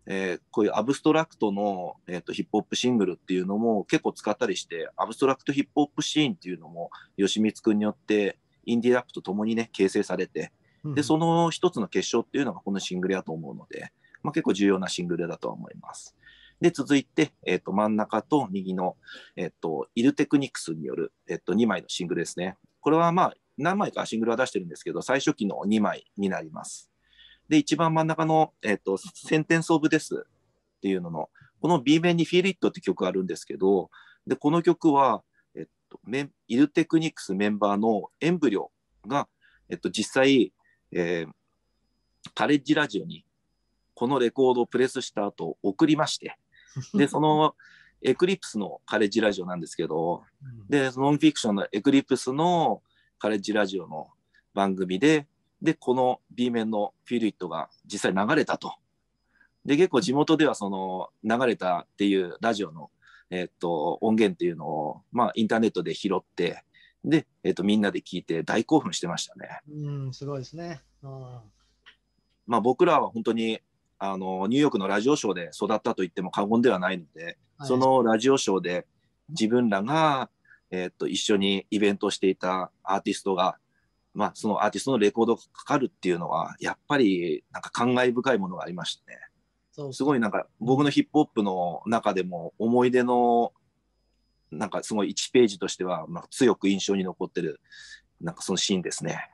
えー、こういうアブストラクトの、えーと、ヒップホップシングルっていうのも結構使ったりしてアブストラクトヒップホップシーンっていうのも吉光んによってインディラップとともにね、形成されて、で、その一つの結晶っていうのがこのシングルやと思うので、まあ、結構重要なシングルだとは思います。で、続いて、えっ、ー、と、真ん中と右の、えっ、ー、と、イルテクニクスによる、えっ、ー、と、2枚のシングルですね。これはまあ、何枚かシングルは出してるんですけど、最初期の2枚になります。で、一番真ん中の、えっと、センテンスオブですっていうのの、この B 面にフィーリットって曲があるんですけど、で、この曲は、と、メイルテクニクスメンバーのエンブリョが、えっと、実際、えー、カレッジラジオにこのレコードをプレスした後送りまして、で、そのエクリプスのカレッジラジオなんですけど、で、ノンフィクションのエクリプスのカレッジラジオの番組で、で、この B 面のフィルイットが実際流れたと。で、結構地元ではその流れたっていうラジオのえっと、音源っていうのを、まあ、インターネットで拾って、で、えっと、みんなで聞いて大興奮してましたね。うん、すごいですね。うん、まあ、僕らは本当に、あの、ニューヨークのラジオショーで育ったと言っても過言ではないので、はい、そのラジオショーで自分らが、えっと、一緒にイベントしていたアーティストが、まあ、そのアーティストのレコードがかかるっていうのは、やっぱりなんか感慨深いものがありましたね。すごいなんか僕のヒップホップの中でも思い出のなんかすごい1ページとしてはまあ強く印象に残ってるなんかそのシーンですね。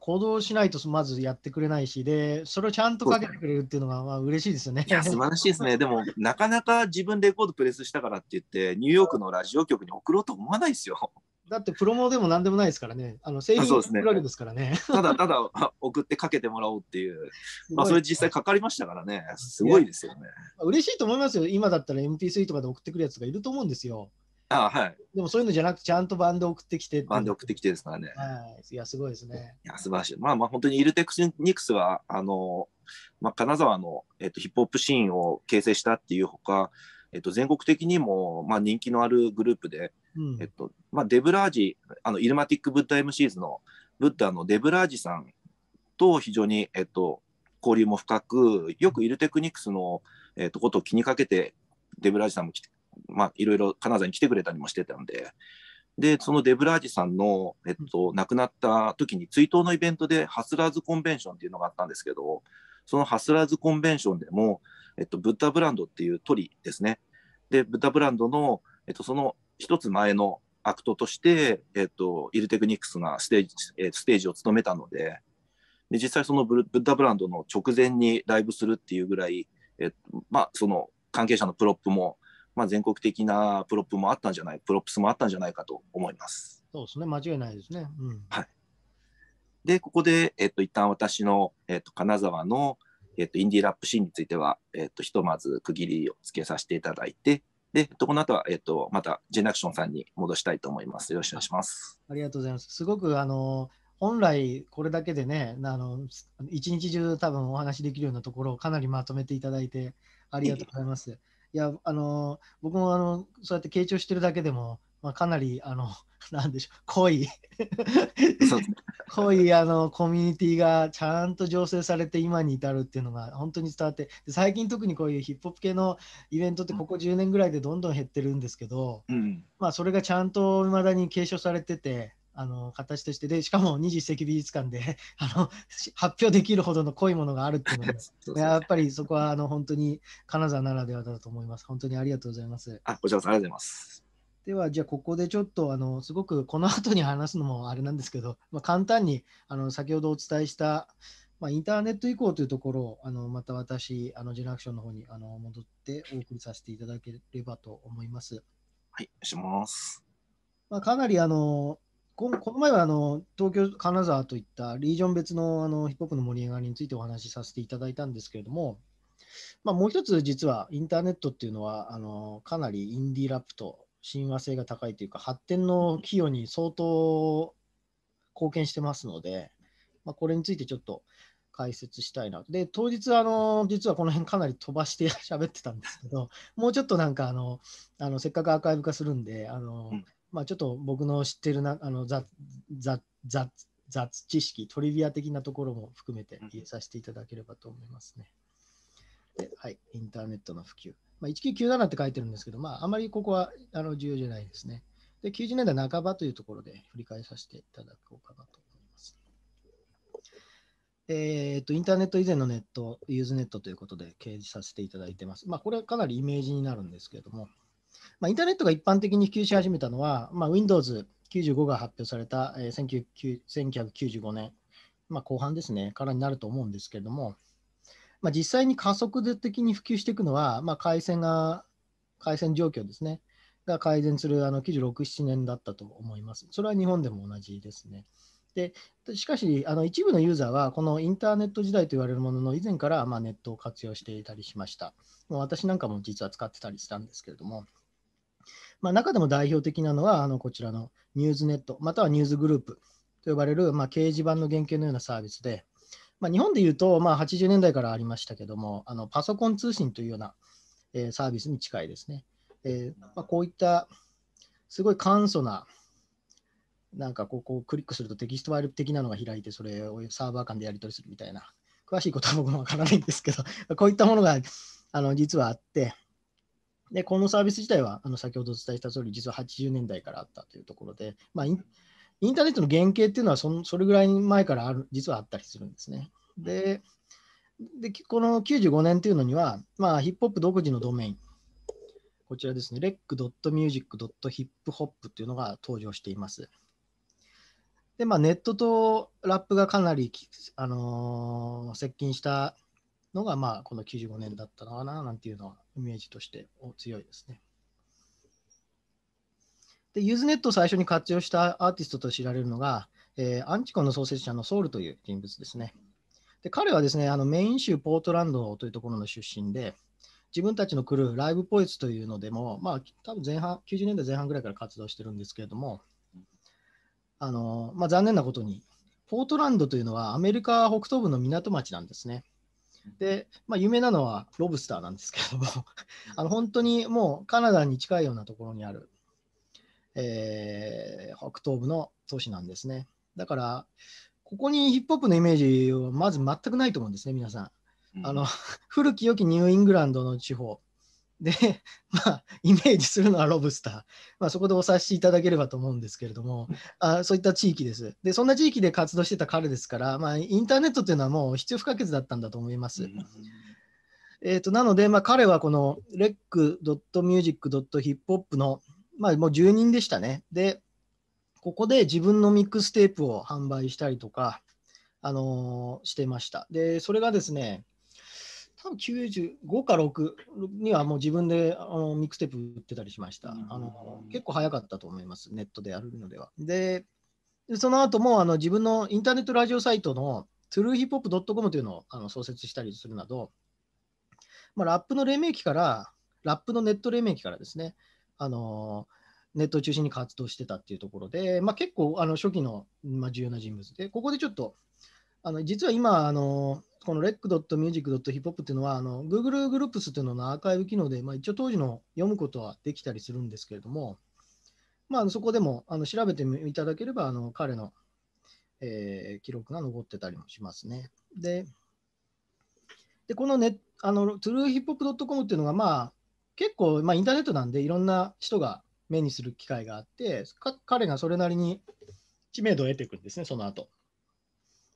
行動しないとまずやってくれないしでそれをちゃんとかけてくれるっていうのがまあ嬉しいですよね。いや素晴らしいですね でもなかなか自分レコードプレスしたからって言ってニューヨークのラジオ局に送ろうと思わないですよ。だってプロモでも何でもないですからね、あのセーリンるですからね。ねただただ 送ってかけてもらおうっていう、まあ、それ実際かかりましたからね、すごいですよね。嬉しいと思いますよ、今だったら MP3 とかで送ってくるやつがいると思うんですよ。あはい、でもそういうのじゃなくて、ちゃんとバンド送ってきてバンド送ってきてですからね。はい、いや、すごいですね。いや、素晴らしい。まあまあ、本当にイルテクニクスは、あの、まあ、金沢の、えっと、ヒップホップシーンを形成したっていうほか、えっと、全国的にも、まあ、人気のあるグループで、うん、えっとまあ、デブラージあのイルマティック・ブッダ MCs のブッダのデブラージさんと非常に、えっと、交流も深くよくイルテクニクスの、えっと、ことを気にかけてデブラージさんもまあ、いろいろ金沢に来てくれたりもしてたんで。でそのデブラージさんの、えっと、亡くなった時に追悼のイベントでハスラーズコンベンションっていうのがあったんですけどそのハスラーズコンベンションでもえっと、ブッダブランドっていう鳥ですね。で、ブッダブランドの、えっと、その一つ前のアクトとして、えっと、イルテクニックスがステージ、えステージを務めたので、で実際そのブッダブランドの直前にライブするっていうぐらい、えっと、まあ、その関係者のプロップも、まあ、全国的なプロップもあったんじゃない、プロップスもあったんじゃないかと思います。そうですね、間違いないですね。うん、はい。で、ここで、えっと、一旦私の、えっと、金沢の、えっと、インディーラップシーンについては、えっと、ひとまず区切りをつけさせていただいて、で、この後は、えっと、また、ジェネクションさんに戻したいと思います。よろしくお願いします。ありがとうございます。すごく、あの、本来これだけでね、あの一日中多分お話できるようなところをかなりまとめていただいてありがとうございます。いや、あの僕もあのそうやって傾聴してるだけでもまあ、かなりあの なんでしょう濃い 濃いあのコミュニティがちゃんと醸成されて今に至るっていうのが本当に伝わって最近特にこういうヒップホップ系のイベントってここ10年ぐらいでどんどん減ってるんですけど、うん、まあ、それがちゃんと未だに継承されててあの形としてでしかも二次世美術館で あの発表できるほどの濃いものがあるっていうのがね、やっぱりそこはあの本当に金沢ならではだと思います本当にありがとうございますあこちらこそありがとうございますでは、じゃあここでちょっと、あの、すごくこの後に話すのもあれなんですけど、まあ、簡単に、あの、先ほどお伝えした、まあ、インターネット移行というところを、あの、また私、あの、ジェネラクションの方に、あの、戻ってお送りさせていただければと思います。はい、します。まあ、かなり、あの、この前はあの東京、金沢といったリージョン別のあのヒップホップの盛り上がりについてお話しさせていただいたんですけれども、まあ、もう一つ実はインターネットっていうのはあのかなりインディーラップと親和性が高いというか、発展の寄与に相当貢献してますので、まあ、これについてちょっと解説したいな。で、当日、あの、実はこの辺かなり飛ばして 喋ってたんですけど、もうちょっとなんか、あの、あのせっかくアーカイブ化するんで、あの、うん、まあ、ちょっと僕の知ってるな、あの、雑、雑、雑、雑知識、トリビア的なところも含めて入れさせていただければと思いますね。ではい、インターネットの普及。まあ、1997って書いてるんですけど、まあ、あまりここはあの重要じゃないですね。で、90年代半ばというところで振り返させていただこうかなと思います。えっ、と、インターネット以前のネット、ユーズネットということで掲示させていただいてます。まあ、これはかなりイメージになるんですけれども、まあ、インターネットが一般的に普及し始めたのは、まあ、Windows95 が発表された、えー、1995年、まあ、後半ですね、からになると思うんですけれども、まあ、実際に加速的に普及していくのは、まあ、回線が、回線状況ですね、が改善するあの96、7年だったと思います。それは日本でも同じですね。でしかし、あの一部のユーザーは、このインターネット時代と言われるものの、以前からまあネットを活用していたりしました。もう私なんかも実は使ってたりしたんですけれども、まあ、中でも代表的なのは、あのこちらのニューズネット、またはニューズグループと呼ばれるまあ掲示板の原型のようなサービスで、まあ、日本でいうと、まあ、80年代からありましたけども、あのパソコン通信というような、えー、サービスに近いですね。えー、まあ、こういったすごい簡素な、なんかここをクリックするとテキストファイル的なのが開いて、それをサーバー間でやり取りするみたいな、詳しいことは僕もわからないんですけど こういったものがあの実はあって、でこのサービス自体はあの先ほどお伝えした通り、実は80年代からあったというところで、まあ、インターネットの原型っていうのはそそれぐらい前からある実はあったりするんですね。で、でこの95年っていうのには、まあ、ヒップホップ独自のドメイン、こちらですね、rec.music.hiphop っていうのが登場しています。で、まあ、ネットとラップがかなり、あのー、接近したのが、まあ、この95年だったのかななんていうのはイメージとして強いですね。で、ユーズネットを最初に活用したアーティストと知られるのが、えー、アンチコンの創設者のソウルという人物ですね。で彼はですね、あのメイン州ポートランドというところの出身で、自分たちのクルー、ライブポイツというのでも、まあ、多分前半、90年代前半ぐらいから活動してるんですけれども、あのまあ、残念なことに、ポートランドというのはアメリカ北東部の港町なんですね。で、まあ、有名なのはロブスターなんですけどもあの本当にもうカナダに近いようなところにあるえー、北東部の都市なんですね。だから、ここにヒップホップのイメージはまず全くないと思うんですね、皆さん。あの、うん、古き良きニューイングランドの地方で、まあ、イメージするのはロブスター。まあ、そこでお察しいただければと思うんですけれども、あそういった地域です。で、そんな地域で活動してた彼ですから、まあ、インターネットっていうのはもう必要不可欠だったんだと思います。うん、えーと、となので、まあ、彼はこの rec.music.hip-hop のまあ、もう10人でしたね。で、ここで自分のミックステープを販売したりとか、あのー、してました。で、それがですね、多分95か6にはもう自分であのミックステープ売ってたりしました。あの結構早かったと思います、ネットでやるのでは。で、その後もあの自分のインターネットラジオサイトの truehiphop.com というのをあの創設したりするなど、まあ、ラップの黎明期から、ラップのネット黎明期からですね、あのネットを中心に活動してたっていうところで、まあ、結構あの初期の、まあ、重要な人物で、ここでちょっと、あの実は今、あのこの rec.music.hiphop っていうのはあの Google グループスっていうののアーカイブ機能で、まあ、一応当時の読むことはできたりするんですけれども、まあ、そこでもあの調べていただければあの彼の、えー、記録が残ってたりもしますね。で、でこのネあの truehiphop.com っていうのが、まあ、結構、まあ、インターネットなんでいろんな人が目にする機会があって彼がそれなりに知名度を得ていくんですねその後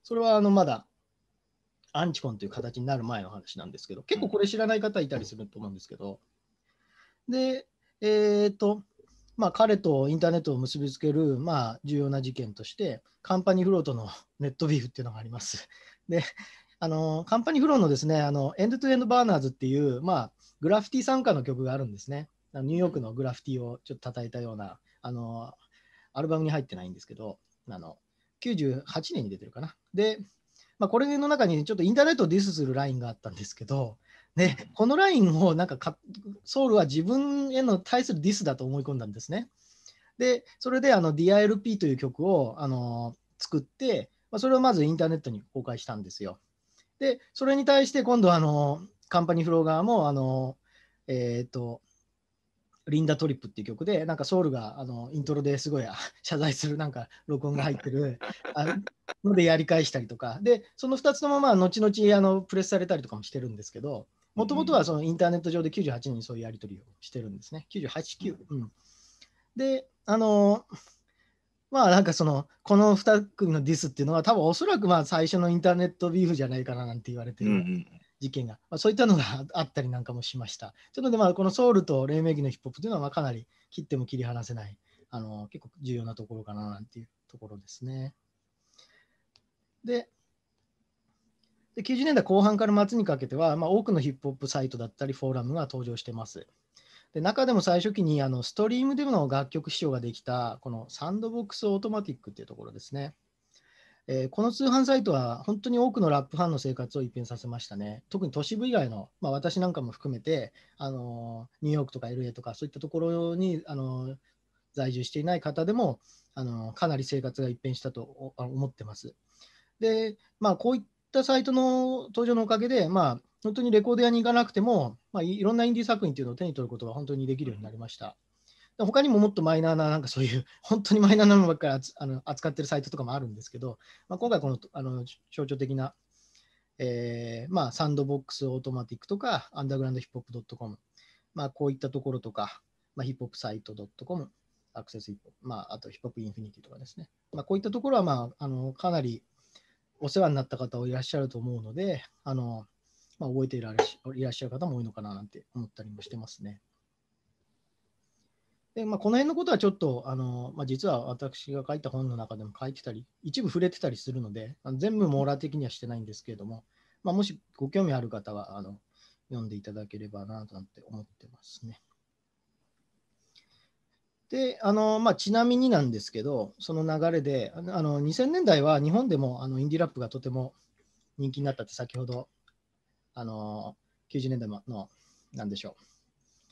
それはあのまだアンチコンという形になる前の話なんですけど結構これ知らない方いたりすると思うんですけど、でえっ、とまあ、彼とインターネットを結びつける、まあ、重要な事件として、カンパニーフローとのネットビーフっていうのがあります。で、あのカンパニーフローのですねあのエンドトゥエンドバーナーズっていう、まあ、グラフィティ参加の曲があるんですね。ニューヨークのグラフィティをちょっと叩いたような、あの、アルバムに入ってないんですけど、あの、98年に出てるかな。で、まあ、これの中にちょっとインターネットをディスするラインがあったんですけど、ね、このラインをなんかソウルは自分への対するディスだと思い込んだんですね。で、それであの DILP という曲をあの作って、まあ、それをまずインターネットに公開したんですよ。で、それに対して今度あのカンパニーフロー側も、あの、えっ、ー、と、リンダトリップっていう曲で、なんかソウルがあのイントロですごい謝罪するなんか録音が入ってるのでやり返したりとか、で、その2つのまま後々あのプレスされたりとかもしてるんですけど、もともとはそのインターネット上で98人そういうやり取りをしてるんですね。98、9。うん、で、あの、まあなんかその、この2組のディスっていうのは多分おそらくまあ最初のインターネットビーフじゃないかななんて言われてる。うんうん事件が、まあ、そういったのが あったりなんかもしました。ちょっとで、まあ、このソウルと黎明期のヒップホップというのは、かなり切っても切り離せない、あの結構重要なところかななんていうところですね。で、で90年代後半から末にかけては、まあ、多くのヒップホップサイトだったり、フォーラムが登場してます。で中でも最初期にあのストリームでの楽曲視聴ができたこのサンドボックスオートマティックっていうところですね。えー、この通販サイトは本当に多くのラップファンの生活を一変させましたね。特に都市部以外の、まあ、私なんかも含めて、あのニューヨークとか LA とかそういったところにあの在住していない方でもあのかなり生活が一変したと思ってます。で、まあ、こういったサイトの登場のおかげで、まあ、本当にレコード屋に行かなくても、まあ、いろんなインディー作品というのを手に取ることが本当にできるようになりました。うん他にももっとマイナーな、なんかそういう、本当にマイナーなものばっかりあの扱ってるサイトとかもあるんですけど、まあ、今回このあの象徴的な、えーまあ、サンドボックスオートマティックとか、アンダーグラウンドヒップホップ .com、まあ、こういったところとか、まあ、ヒップホップサイト .com、アクセスヒップ、まあ、あとヒップホップインフィニティとかですね。まあ、こういったところは、まあ、あのかなりお世話になった方いらっしゃると思うので、あのまあ、覚えていらっしゃる方も多いのかななんて思ったりもしてますね。で、まあ、この辺のことはちょっと、あのまあ、実は私が書いた本の中でも書いてたり、一部触れてたりするので、あの全部網羅的にはしてないんですけれども、まあ、もしご興味ある方はあの読んでいただければな、なんて思ってますね。で、あのまあ、ちなみになんですけど、その流れで、あの2000年代は日本でもあのインディラップがとても人気になったって、先ほど、あの90年代の、なんでしょ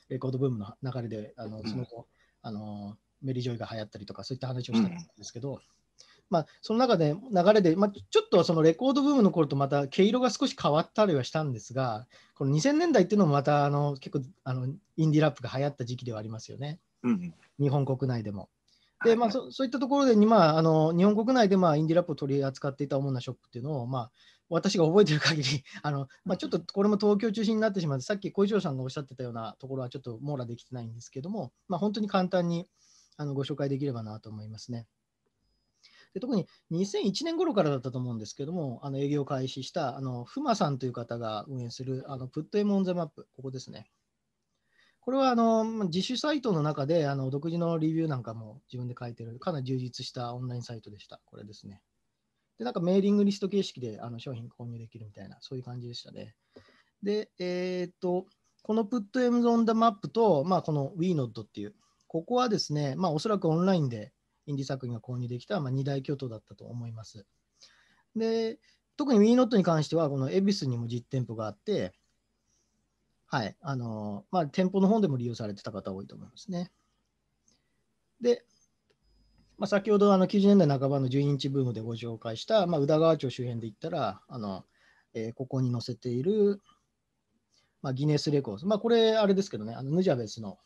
う、レコードブームの流れで、あのその後、あのメリー・ジョイが流行ったりとかそういった話をしたんですけど、うん、まあ、その中で流れで、まあ、ちょっとそのレコードブームの頃とまた毛色が少し変わったりはしたんですがこの2000年代っていうのもまたあの結構あのインディラップが流行った時期ではありますよね、うん、日本国内でも。でまあ、そそういったところで、まあ、あの日本国内で、まあ、インディラップを取り扱っていた主なショップっていうのを、まあ、私が覚えてる限り、あのまあ、ちょっとこれも東京中心になってしまって、さっき小城さんがおっしゃってたようなところはちょっと網羅できてないんですけども、まあ、本当に簡単にあのご紹介できればなと思いますね。で特に2001年頃からだったと思うんですけども、あの営業開始したあのふまさんという方が運営するあのプットエモン t マップ、ここですね。これはあの自主サイトの中であの独自のレビューなんかも自分で書いてる、かなり充実したオンラインサイトでした。これですね。で、なんかメーリングリスト形式であの商品購入できるみたいな、そういう感じでしたね。で、えー、っと、この PutMs on the Map と、まあ、この WeNode っていう、ここはですね、まあ、おそらくオンラインでインディ作品が購入できた、まあ、2大巨頭だったと思います。で、特に WeNode に関しては、この恵比寿にも実店舗があって、はい、あのまあ、店舗の方でも利用されてた方多いと思いますね。で、まあ、先ほどあの90年代半ばの12インチブームでご紹介した、まあ、宇田川町周辺で言ったら、あのえー、ここに載せている、まあ、ギネスレコーズ、まあ、これ、あれですけどね、あのヌジャベスの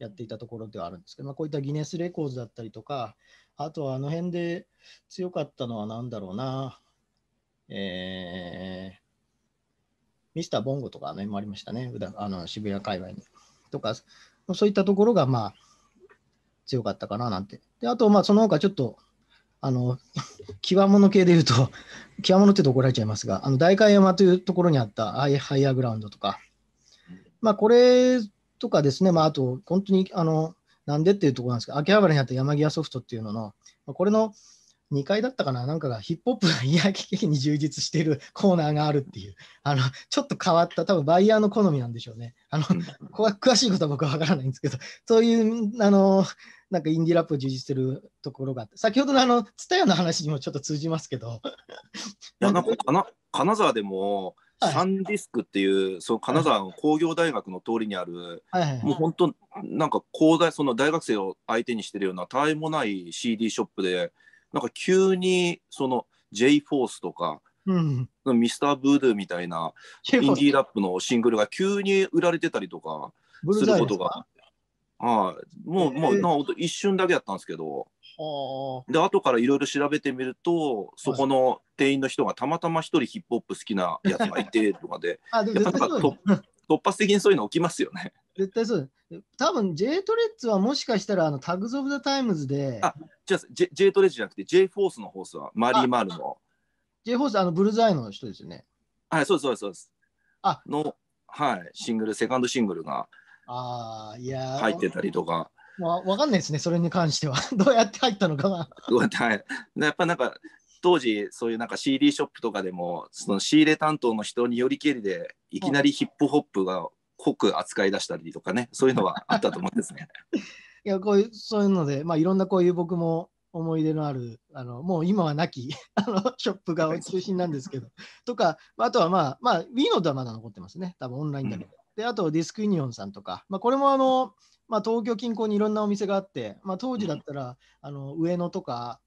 やっていたところではあるんですけど、まあ、こういったギネスレコーズだったりとか、あとはあの辺で強かったのは何だろうな、えー、ミスターボンゴとかあの辺もありましたね、あの渋谷界隈に。とか、そういったところが、まあ、強かったかななんて。で、あと、まあ、その他ちょっと、あの、極物系で言うと、極物ってうと怒られちゃいますが、あの、代官山というところにあったアイハイアグラウンドとか、まあ、これとかですね、まあ、あと、本当に、あの、なんでっていうところなんですけど、秋葉原にあった山際ソフトっていうのの、これの、2階だったかななんかがヒップホップがイヤー的に充実している コーナーがあるっていう、あの、ちょっと変わった、多分バイヤーの好みなんでしょうね。あの、詳しいことは僕はわからないんですけど、そういう、あの、なんかインディラップを充実してるところがあって、先ほどのあの、ツタヤの話にもちょっと通じますけど。なんか金金沢でも、サンディスクっていう、はい、その金沢の工業大学の通りにある、はい、もう本当なんか高大その大学生を相手にしてるようなたえもない CD ショップでなんか急にその J-FORCE とか、うん、ミスター・ブードゥーみたいなインディーラップのシングルが急に売られてたりとかすることが。はい、もう、えー、もうな一瞬だけやったんですけど、あ、で後からいろいろ調べてみるとそこの店員の人がたまたま一人ヒップホップ好きなやつがいてとかでやっぱなんか突発的にそういうの起きますよね。絶対そうです。多分 J トレッツはもしかしたらあのタグズ・オブ・ザ・タイムズで。あ、じゃあ J, J トレッツじゃなくて J フォースのホースはマリー・マールの。J フォースあのブルーザイの人ですよね。はい、そうです、そうです、そうです。あの、はい、シングル、セカンドシングルが入ってたりとか。わ、まあ、かんないですね、それに関しては。どうやって入ったのかな。どうやって、はい。やっぱなんか、当時、そういうなんか CD ショップとかでも、その仕入れ担当の人によりけりで、いきなりヒップホップが濃く扱い出したりとかね、そういうのはあったと思うんですね。いや、こういう、そういうので、まあ、いろんなこういう僕も思い出のある、あのもう今はなき あのショップが中心なんですけど、とか、あとはまあ、まあ、Wii のとはまだ残ってますね、多分オンラインだけど。うんで、あとディスクユニオンさんとか、まあ、これもあの、まあ、東京近郊にいろんなお店があって、まあ、当時だったら、あの上野とか、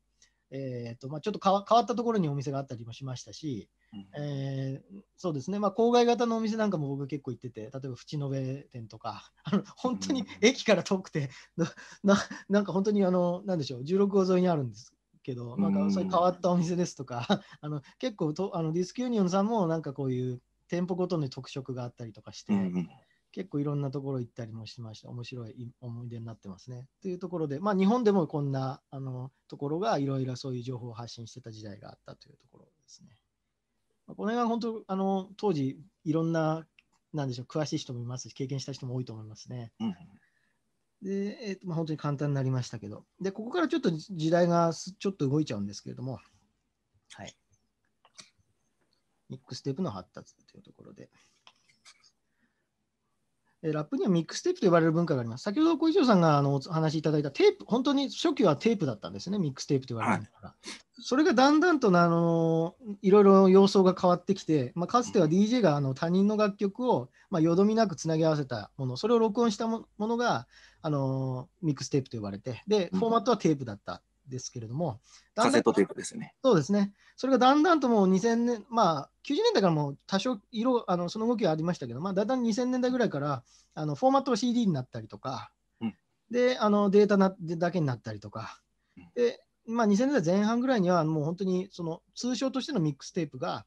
えーとまあ、ちょっと変わったところにお店があったりもしましたし、うん、えー、そうですね、まあ、郊外型のお店なんかも僕結構行ってて、例えば淵野辺店とか、あの本当に駅から遠くて、うん、ななんか本当にあの、なんでしょう、16号沿いにあるんですけど、なんかそういう変わったお店ですとか、あの結構とあのディスクユニオンさんもなんかこういう店舗ごとの特色があったりとかして。うん結構いろんなところ行ったりもしました。面白い思い出になってますね。というところで、まあ、日本でもこんなあのところがいろいろそういう情報を発信してた時代があったというところですね。まこの辺は本当、あの当時いろんな、なんでしょう、詳しい人もいますし、経験した人も多いと思いますね。うんで、えーとまあ、本当に簡単になりましたけど、でここからちょっと時代がちょっと動いちゃうんですけれども、はい。ミックステープの発達というところで。えラップにはミックステープと呼ばれる文化があります。先ほど小石さんがあのお話しいただいたテープ、本当に初期はテープだったんですね、ミックステープと言われるから、はい。それがだんだんとあのいろいろ様相が変わってきて、まあ、かつては DJ があの他人の楽曲を、まあ、よどみなくつなぎ合わせたもの、それを録音したものがあのミックステープと呼ばれて、で、フォーマットはテープだった。ですけれども、カセットテープですね。そうですね。それがだんだんともう2000年、まあ、90年代からも多少色、あのその動きはありましたけど、まあ、だんだん2000年代ぐらいからあのフォーマットが CD になったりとか、うん、であのデータなだけになったりとか、でまあ、2000年代前半ぐらいには、もう本当にその通称としてのミックステープが、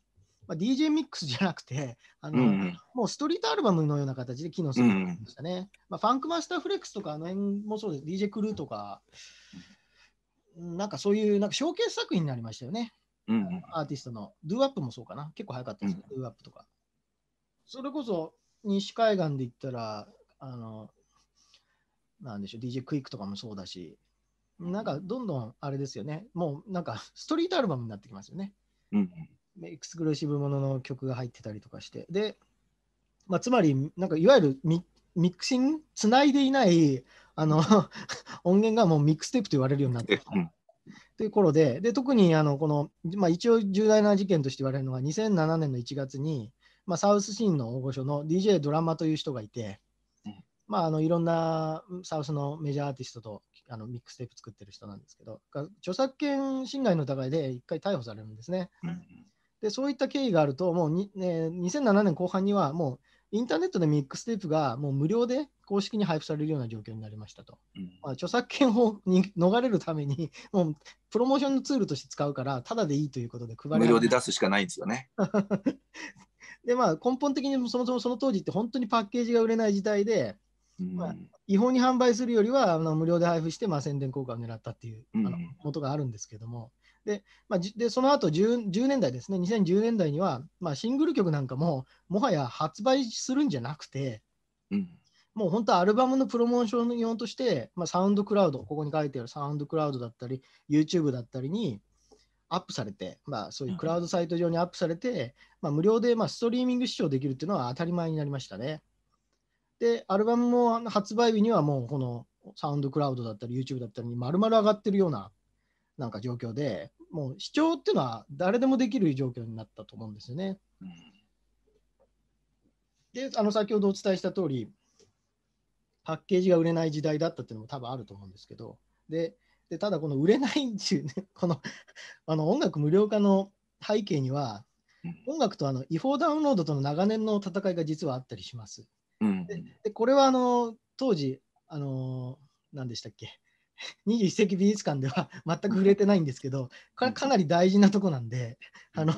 まあ、DJ ミックスじゃなくて、あの、うん、もうストリートアルバムのような形で機能するようになりましたね。うん、まあ、ファンクマスターフレックスとか、あの辺もそうです、DJ クルーとか、なんかそういうなんかショーケース作品になりましたよね。うん、アーティストの。ドゥーアップもそうかな。結構早かったですね、うん、ドゥーアップとか。それこそ西海岸で言ったら、あの、なんでしょう、DJ クイックとかもそうだし、なんかどんどんあれですよね、もうなんかストリートアルバムになってきますよね。うん、エクスクルーシブものの曲が入ってたりとかして。で、まあ、つまり、なんかいわゆるミミックシング、つないでいないあの 音源がもうミックステープと言われるようになって。という頃で、で特にあのこの、まあ、一応重大な事件として言われるのが、2007年の1月に、まあ、サウスシーンの大御所の DJ ドラマという人がいて、まあ、あのいろんなサウスのメジャーアーティストとあのミックステープ作ってる人なんですけど、著作権侵害の疑いで1回逮捕されるんですね。でそういった経緯があると、もうね、2007年後半には、もうインターネットでミックステープがもう無料で公式に配布されるような状況になりましたと。うん、まあ、著作権をに逃れるために、もうプロモーションのツールとして使うから、ただでいいということで配れ無料で出すしかないんですよね。で、まあ、根本的にそもそもその当時って本当にパッケージが売れない時代で、うん、まあ、違法に販売するよりはあの無料で配布して、まあ、宣伝効果を狙ったっていうあの、ことがあるんですけども、で、まあ、でその後10 10年代ですね、2010年代には、まあ、シングル曲なんかも、もはや発売するんじゃなくて、うん、もう本当アルバムのプロモーション用として、まあ、サウンドクラウド、ここに書いてあるサウンドクラウドだったり、YouTube だったりにアップされて、まあ、そういうクラウドサイト上にアップされて、うん、まあ、無料でまあストリーミング視聴できるっていうのは当たり前になりましたね。で、アルバムも発売日にはもうこのサウンドクラウドだったり YouTube だったりに丸々上がってるようななんか状況で、もう視聴っていうのは誰でもできる状況になったと思うんですよね。で、あの先ほどお伝えした通り、パッケージが売れない時代だったっていうのも多分あると思うんですけど、で、でただこの売れないっていうね、このあの音楽無料化の背景には、音楽とあの違法ダウンロードとの長年の戦いが実はあったりします。でこれはあの当時、あの何でしたっけ21世紀美術館では 全く触れてないんですけど、これかなり大事なとこなんで、あの、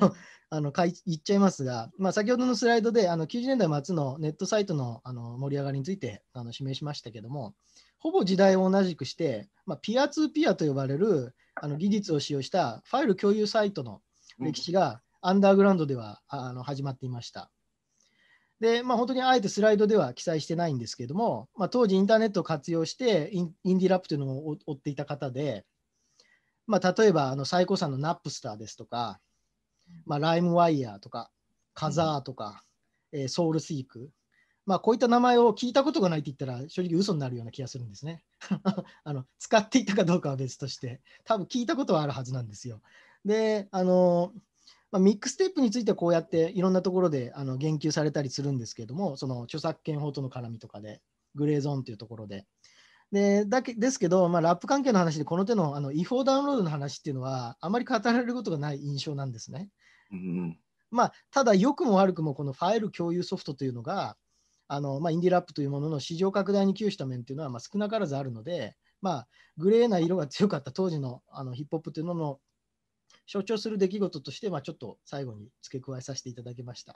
あの言っちゃいますが、まあ、先ほどのスライドであの90年代末のネットサイトのあの盛り上がりについてあの示しましたけども、ほぼ時代を同じくして、まあ、ピアツーピアと呼ばれるあの技術を使用したファイル共有サイトの歴史がアンダーグラウンドではあの始まっていました。で、まあ、本当にあえてスライドでは記載してないんですけども、まあ、当時インターネットを活用してインディラップというのを追っていた方で、まあ、例えばあの最高さんのナップスターですとか、まあ、ライムワイヤーとかカザーとか、うん、えー、ソウルスイーク、まあ、こういった名前を聞いたことがないって言ったら正直嘘になるような気がするんですね あの使っていたかどうかは別として多分聞いたことはあるはずなんですよであのまあ、ミックステップについてはこうやっていろんなところであの言及されたりするんですけども、その著作権法との絡みとかで、グレーゾーンというところで。でだけですけど、まあ、ラップ関係の話で、この手のあの違法ダウンロードの話っていうのは、あまり語られることがない印象なんですね。うん、まあ、ただ、良くも悪くも、このファイル共有ソフトというのが、あのまあ、インディラップというものの市場拡大に寄与した面っていうのは、まあ、少なからずあるので、まあ、グレーな色が強かった当時のあのヒップホップというのの象徴する出来事として、まあ、ちょっと最後に付け加えさせていただきました。っ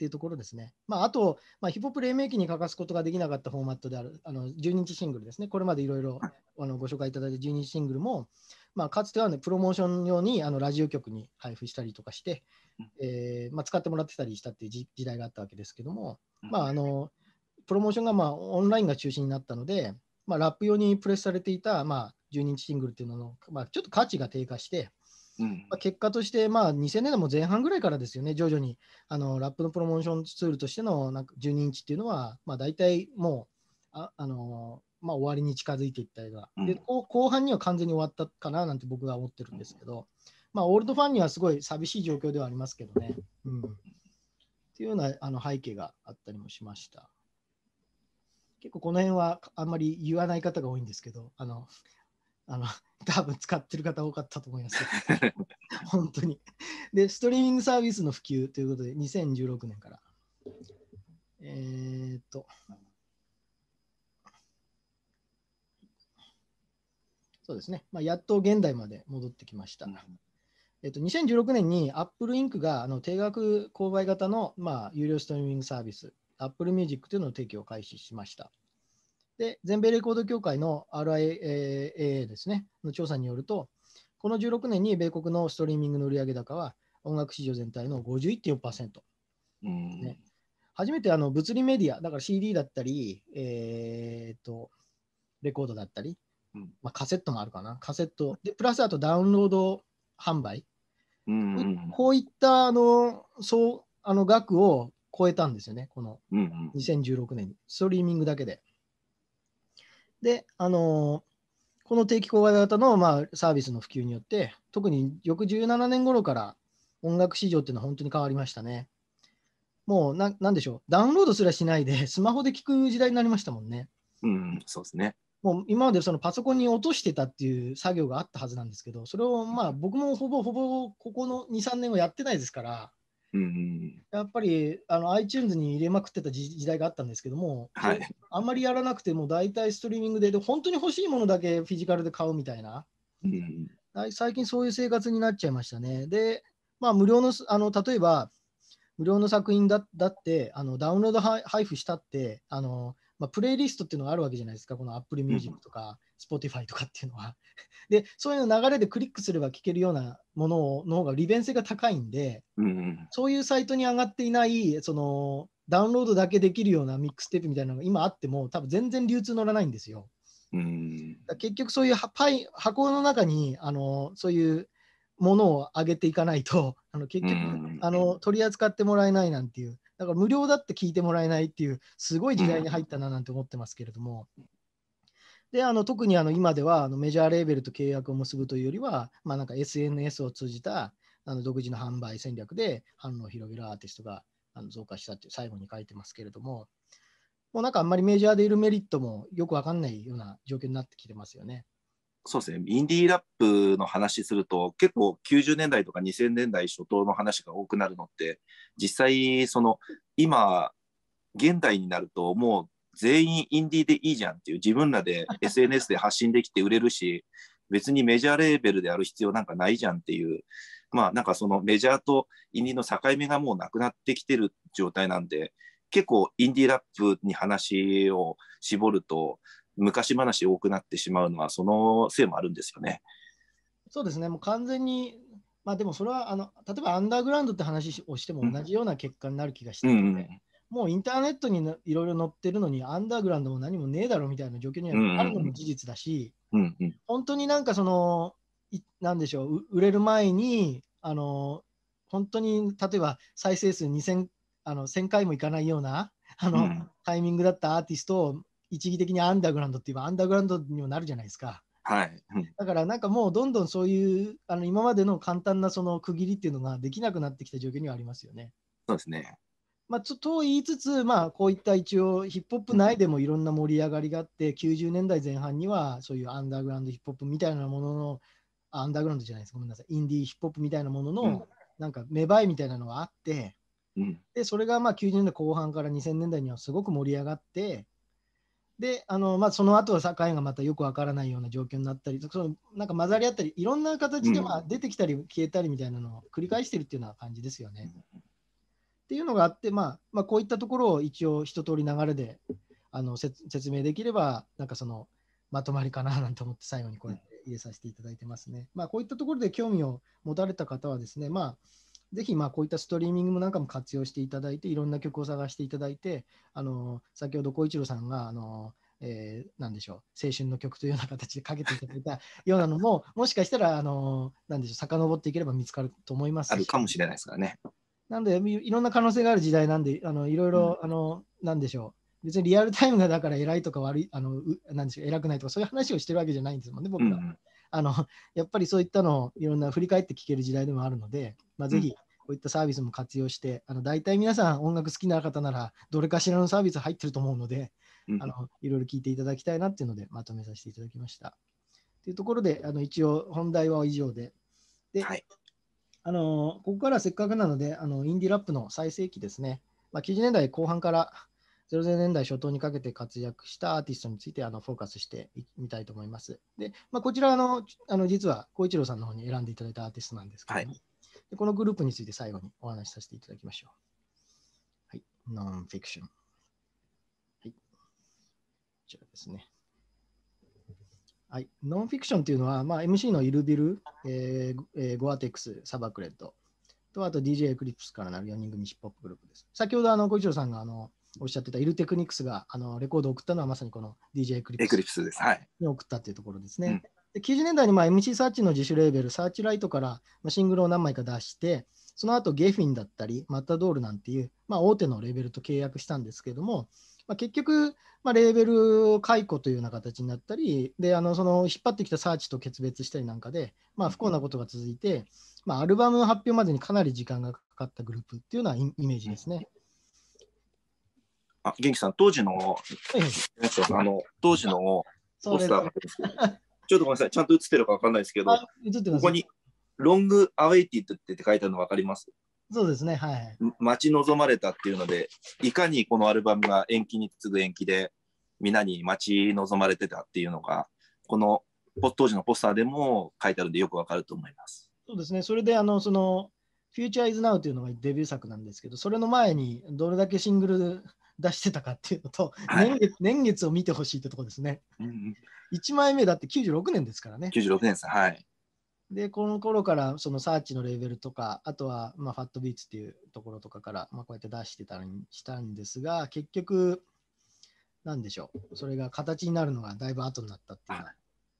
ていうところですね。まあ、あと、まあ、ヒップホップ黎明に欠かすことができなかったフォーマットである、あの12日シングルですね。これまでいろいろご紹介いただいた12日シングルも、まあ、かつては、ね、プロモーション用にあのラジオ局に配布したりとかして、えーまあ、使ってもらってたりしたっていう時代があったわけですけども、まあ、あのプロモーションが、まあ、オンラインが中心になったので、まあ、ラップ用にプレスされていた、まあ、12日シングルっていうのの、まあ、ちょっと価値が低下して、うんまあ、結果として、まあ、2000年代も前半ぐらいからですよね、徐々にあのラップのプロモーションツールとしてのなんか12インチっていうのは、まあ、大体もうあ、あのまあ、終わりに近づいていったりが、うん、で後後半には完全に終わったかななんて僕は思ってるんですけど、まあ、オールドファンにはすごい寂しい状況ではありますけどね。うん、っていうようなあの背景があったりもしました。結構この辺はあんまり言わない方が多いんですけど、あのあの 多分使ってる方多かったと思います。本当に。で、ストリーミングサービスの普及ということで、2016年から。えー、っと。そうですね、まあ、やっと現代まで戻ってきました。うん、えっと、2016年に Apple Inc. があの定額購買型の、まあ、有料ストリーミングサービス、Apple Music というのを提供を開始しました。で、全米レコード協会の RIAA ですね、の調査によると、この16年に米国のストリーミングの売上高は音楽市場全体の51.4%。うんね、初めてあの物理メディア、だから CD だったり、えーと、レコードだったり、まあ、カセットもあるかな、カセット、でプラスあとダウンロード販売、うんうん、こういったあのそうあの額を超えたんですよね、この2016年に、ストリーミングだけで。で、あのー、この定期購買型の、まあ、サービスの普及によって、特に翌17年頃から音楽市場っていうのは本当に変わりましたね。もうな、なんでしょう、ダウンロードすらしないで、スマホで聞く時代になりましたもんね。うん、そうですね。もう今までそのパソコンに落としてたっていう作業があったはずなんですけど、それをまあ僕もほぼほぼここの2、3年はやってないですから、うんやっぱりあの iTunes に入れまくってた時代があったんですけども、はい、あんまりやらなくても大体ストリーミングでで本当に欲しいものだけフィジカルで買うみたいな、うん、最近そういう生活になっちゃいましたねで、まあ、無料のあの例えば無料の作品だだってあのダウンロード配布したってあのまあ、プレイリストっていうのがあるわけじゃないですか、この Apple Music とか Spotify とかっていうのは。で、そういう流れでクリックすれば聴けるようなものの方が利便性が高いんで、うん、そういうサイトに上がっていない、そのダウンロードだけできるようなミックステープみたいなのが今あっても、多分全然流通乗らないんですよ。うん、結局、そういうパイ箱の中にあのそういうものを上げていかないと、あの結局、うん、あの取り扱ってもらえないなんていうだから無料だって聞いてもらえないっていう、すごい時代に入ったななんて思ってますけれども。であの特にあの今ではあのメジャーレーベルと契約を結ぶというよりは、まあ、なんか SNS を通じたあの独自の販売戦略で反応を広げるアーティストがあの増加したって最後に書いてますけれども、もうなんかあんまりメジャーでいるメリットもよくわかんないような状況になってきてますよね。そうですね、インディーラップの話すると、結構90年代とか2000年代初頭の話が多くなるのって、実際、その今、現代になると、もう全員インディーでいいじゃんっていう、自分らで SNS で発信できて売れるし、別にメジャーレーベルである必要なんかないじゃんっていう、まあなんかそのメジャーとインディーの境目がもうなくなってきてる状態なんで、結構インディーラップに話を絞ると、昔話多くなってしまうのは、そのせいもあるんですよね。そうですね、もう完全に、まあでもそれはあの、例えばアンダーグラウンドって話をしても同じような結果になる気がしてうん、もうインターネットにいろいろ載ってるのに、アンダーグラウンドも何もねえだろみたいな状況にはあるのも事実だし、本当になんかその、なんでしょう、売れる前に、あの本当に例えば再生数2000あの1000回もいかないようなあの、うん、タイミングだったアーティストを一義的にアンダーグラウンドって言えばアンダーグラウンドにもなるじゃないですか。はい、だからなんかもうどんどんそういうあの今までの簡単なその区切りっていうのができなくなってきた状況にはありますよね。そうですね。まあ、と言いつつ、まあ、こういった一応ヒップホップ内でもいろんな盛り上がりがあって、うん、90年代前半にはそういうアンダーグラウンドヒップホップみたいなもののアンダーグラウンドじゃないですごめんなさいインディーヒップホップみたいなものの、なんか芽生えみたいなのがあって、うん、でそれがまあ90年代後半から2000年代にはすごく盛り上がってであの、まあ、その後境がまたよくわからないような状況になったりそのなんか混ざり合ったりいろんな形でまあ出てきたり消えたりみたいなのを繰り返してるっていうような感じですよね。うん、っていうのがあって、まあ、まあこういったところを一応一通り流れであの説明できればなんかそのまとまりかななんて思って最後にこうやって入れさせていただいてますね。うん、まあこういったところで興味を持たれた方はですね、まあぜひまあこういったストリーミングもなんかも活用していただいて、いろんな曲を探していただいて、あの先ほど小一郎さんがあの、えー、なんでしょう、青春の曲というような形でかけていただいた ようなのも、もしかしたら、あのなんでしょう、遡っていければ見つかると思います。あるかもしれないですからね。なんで、いろんな可能性がある時代なんで、あのいろいろ、うん、あのなんでしょう。別にリアルタイムがだから偉いとか悪い、あの、なんでしょう、偉くないとか、そういう話をしてるわけじゃないんですもんね、僕ら。うん あのやっぱりそういったのをいろんな振り返って聞ける時代でもあるので、まあ、ぜひ、こういったサービスも活用して、あの大体皆さん音楽好きな方なら、どれかしらのサービス入ってると思うので、あのいろいろ聞いていただきたいなっていうので、まとめさせていただきました。というところで、あの一応本題は以上で。で、はい、あのここからせっかくなので、あのインディラップの最盛期ですね、まあ、90年代後半から00年代初頭にかけて活躍したアーティストについてあのフォーカスしてみたいと思います。で、まあ、こちらのあの実は光一郎さんの方に選んでいただいたアーティストなんですけどはい、でこのグループについて最後にお話しさせていただきましょう。はい、ノンフィクション。はい、こちらですね。はい、ノンフィクションというのは、まあ、MC のイルビル、えーえー、ゴアテックス、サバクレットと、あと DJ エクリプスからなる4人組ヒップホップグループです。先ほど、あの、小一郎さんが、あの、おっしゃってたイルテクニクスがあのレコードを送ったのはまさにこの DJ エクリプスプです、はい、に送ったっていうところですね。うんで90年代にまあ MC サーチの自主レーベル、サーチライトからシングルを何枚か出して、その後ゲフィンだったり、マッタドールなんていう、まあ、大手のレーベルと契約したんですけども、まあ、結局、まあ、レーベル解雇というような形になったり、であのその引っ張ってきたサーチと決別したりなんかで、まあ、不幸なことが続いて、まあ、アルバム発表までにかなり時間がかかったグループっていうようなイメージですね。うんあ、元気さん、当時の、あの、当時のポスターちょっとごめんなさい、ちゃんと映ってるかわかんないですけど、ここに、ロングアウェイティッドって書いてあるの分かりますそうですね、はい。待ち望まれたっていうので、いかにこのアルバムが延期に次ぐ延期で、皆に待ち望まれてたっていうのが、この当時のポスターでも書いてあるんで、よくわかると思います。そうですね、それで、あの、その、Future is Now というのがデビュー作なんですけど、それの前にどれだけシングル出してたかっていうのと、はい、年月年月を見てほしいってとこですね。うん、1枚目だって96年ですからね。96年です、はい。で、この頃からそのサーチのレーベルとか、あとはまあファットビーツっていうところとかから、まあ、こうやって出してたりしたんですが、結局、なんでしょう、それが形になるのがだいぶ後になったっていうのは。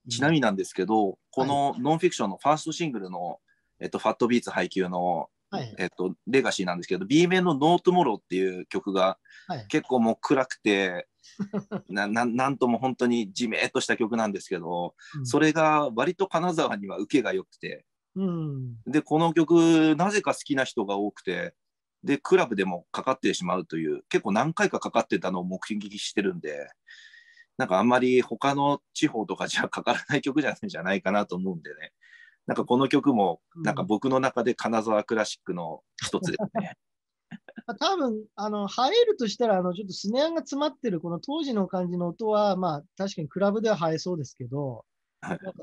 ちなみになんですけど、このノンフィクションのファーストシングルの、えっと、ファットビーツ配給のはいえっと、レガシーなんですけど B 面の「ノートモロっていう曲が、結構もう暗くて なななんとも本当にじめっとした曲なんですけど、うん、それが割と金沢には受けが良くて、うん、でこの曲なぜか好きな人が多くてでクラブでもかかってしまうという結構何回かかかってたのを目撃してるんでなんかあんまり他の地方とかじゃかからない曲じゃないかなと思うんでねなんかこの曲も、なんか僕の中で金沢クラシックの一つですね。多分あの映えるとしたら、あのちょっとスネアが詰まってるこの当時の感じの音は、まあ、確かにクラブでは映えそうですけど、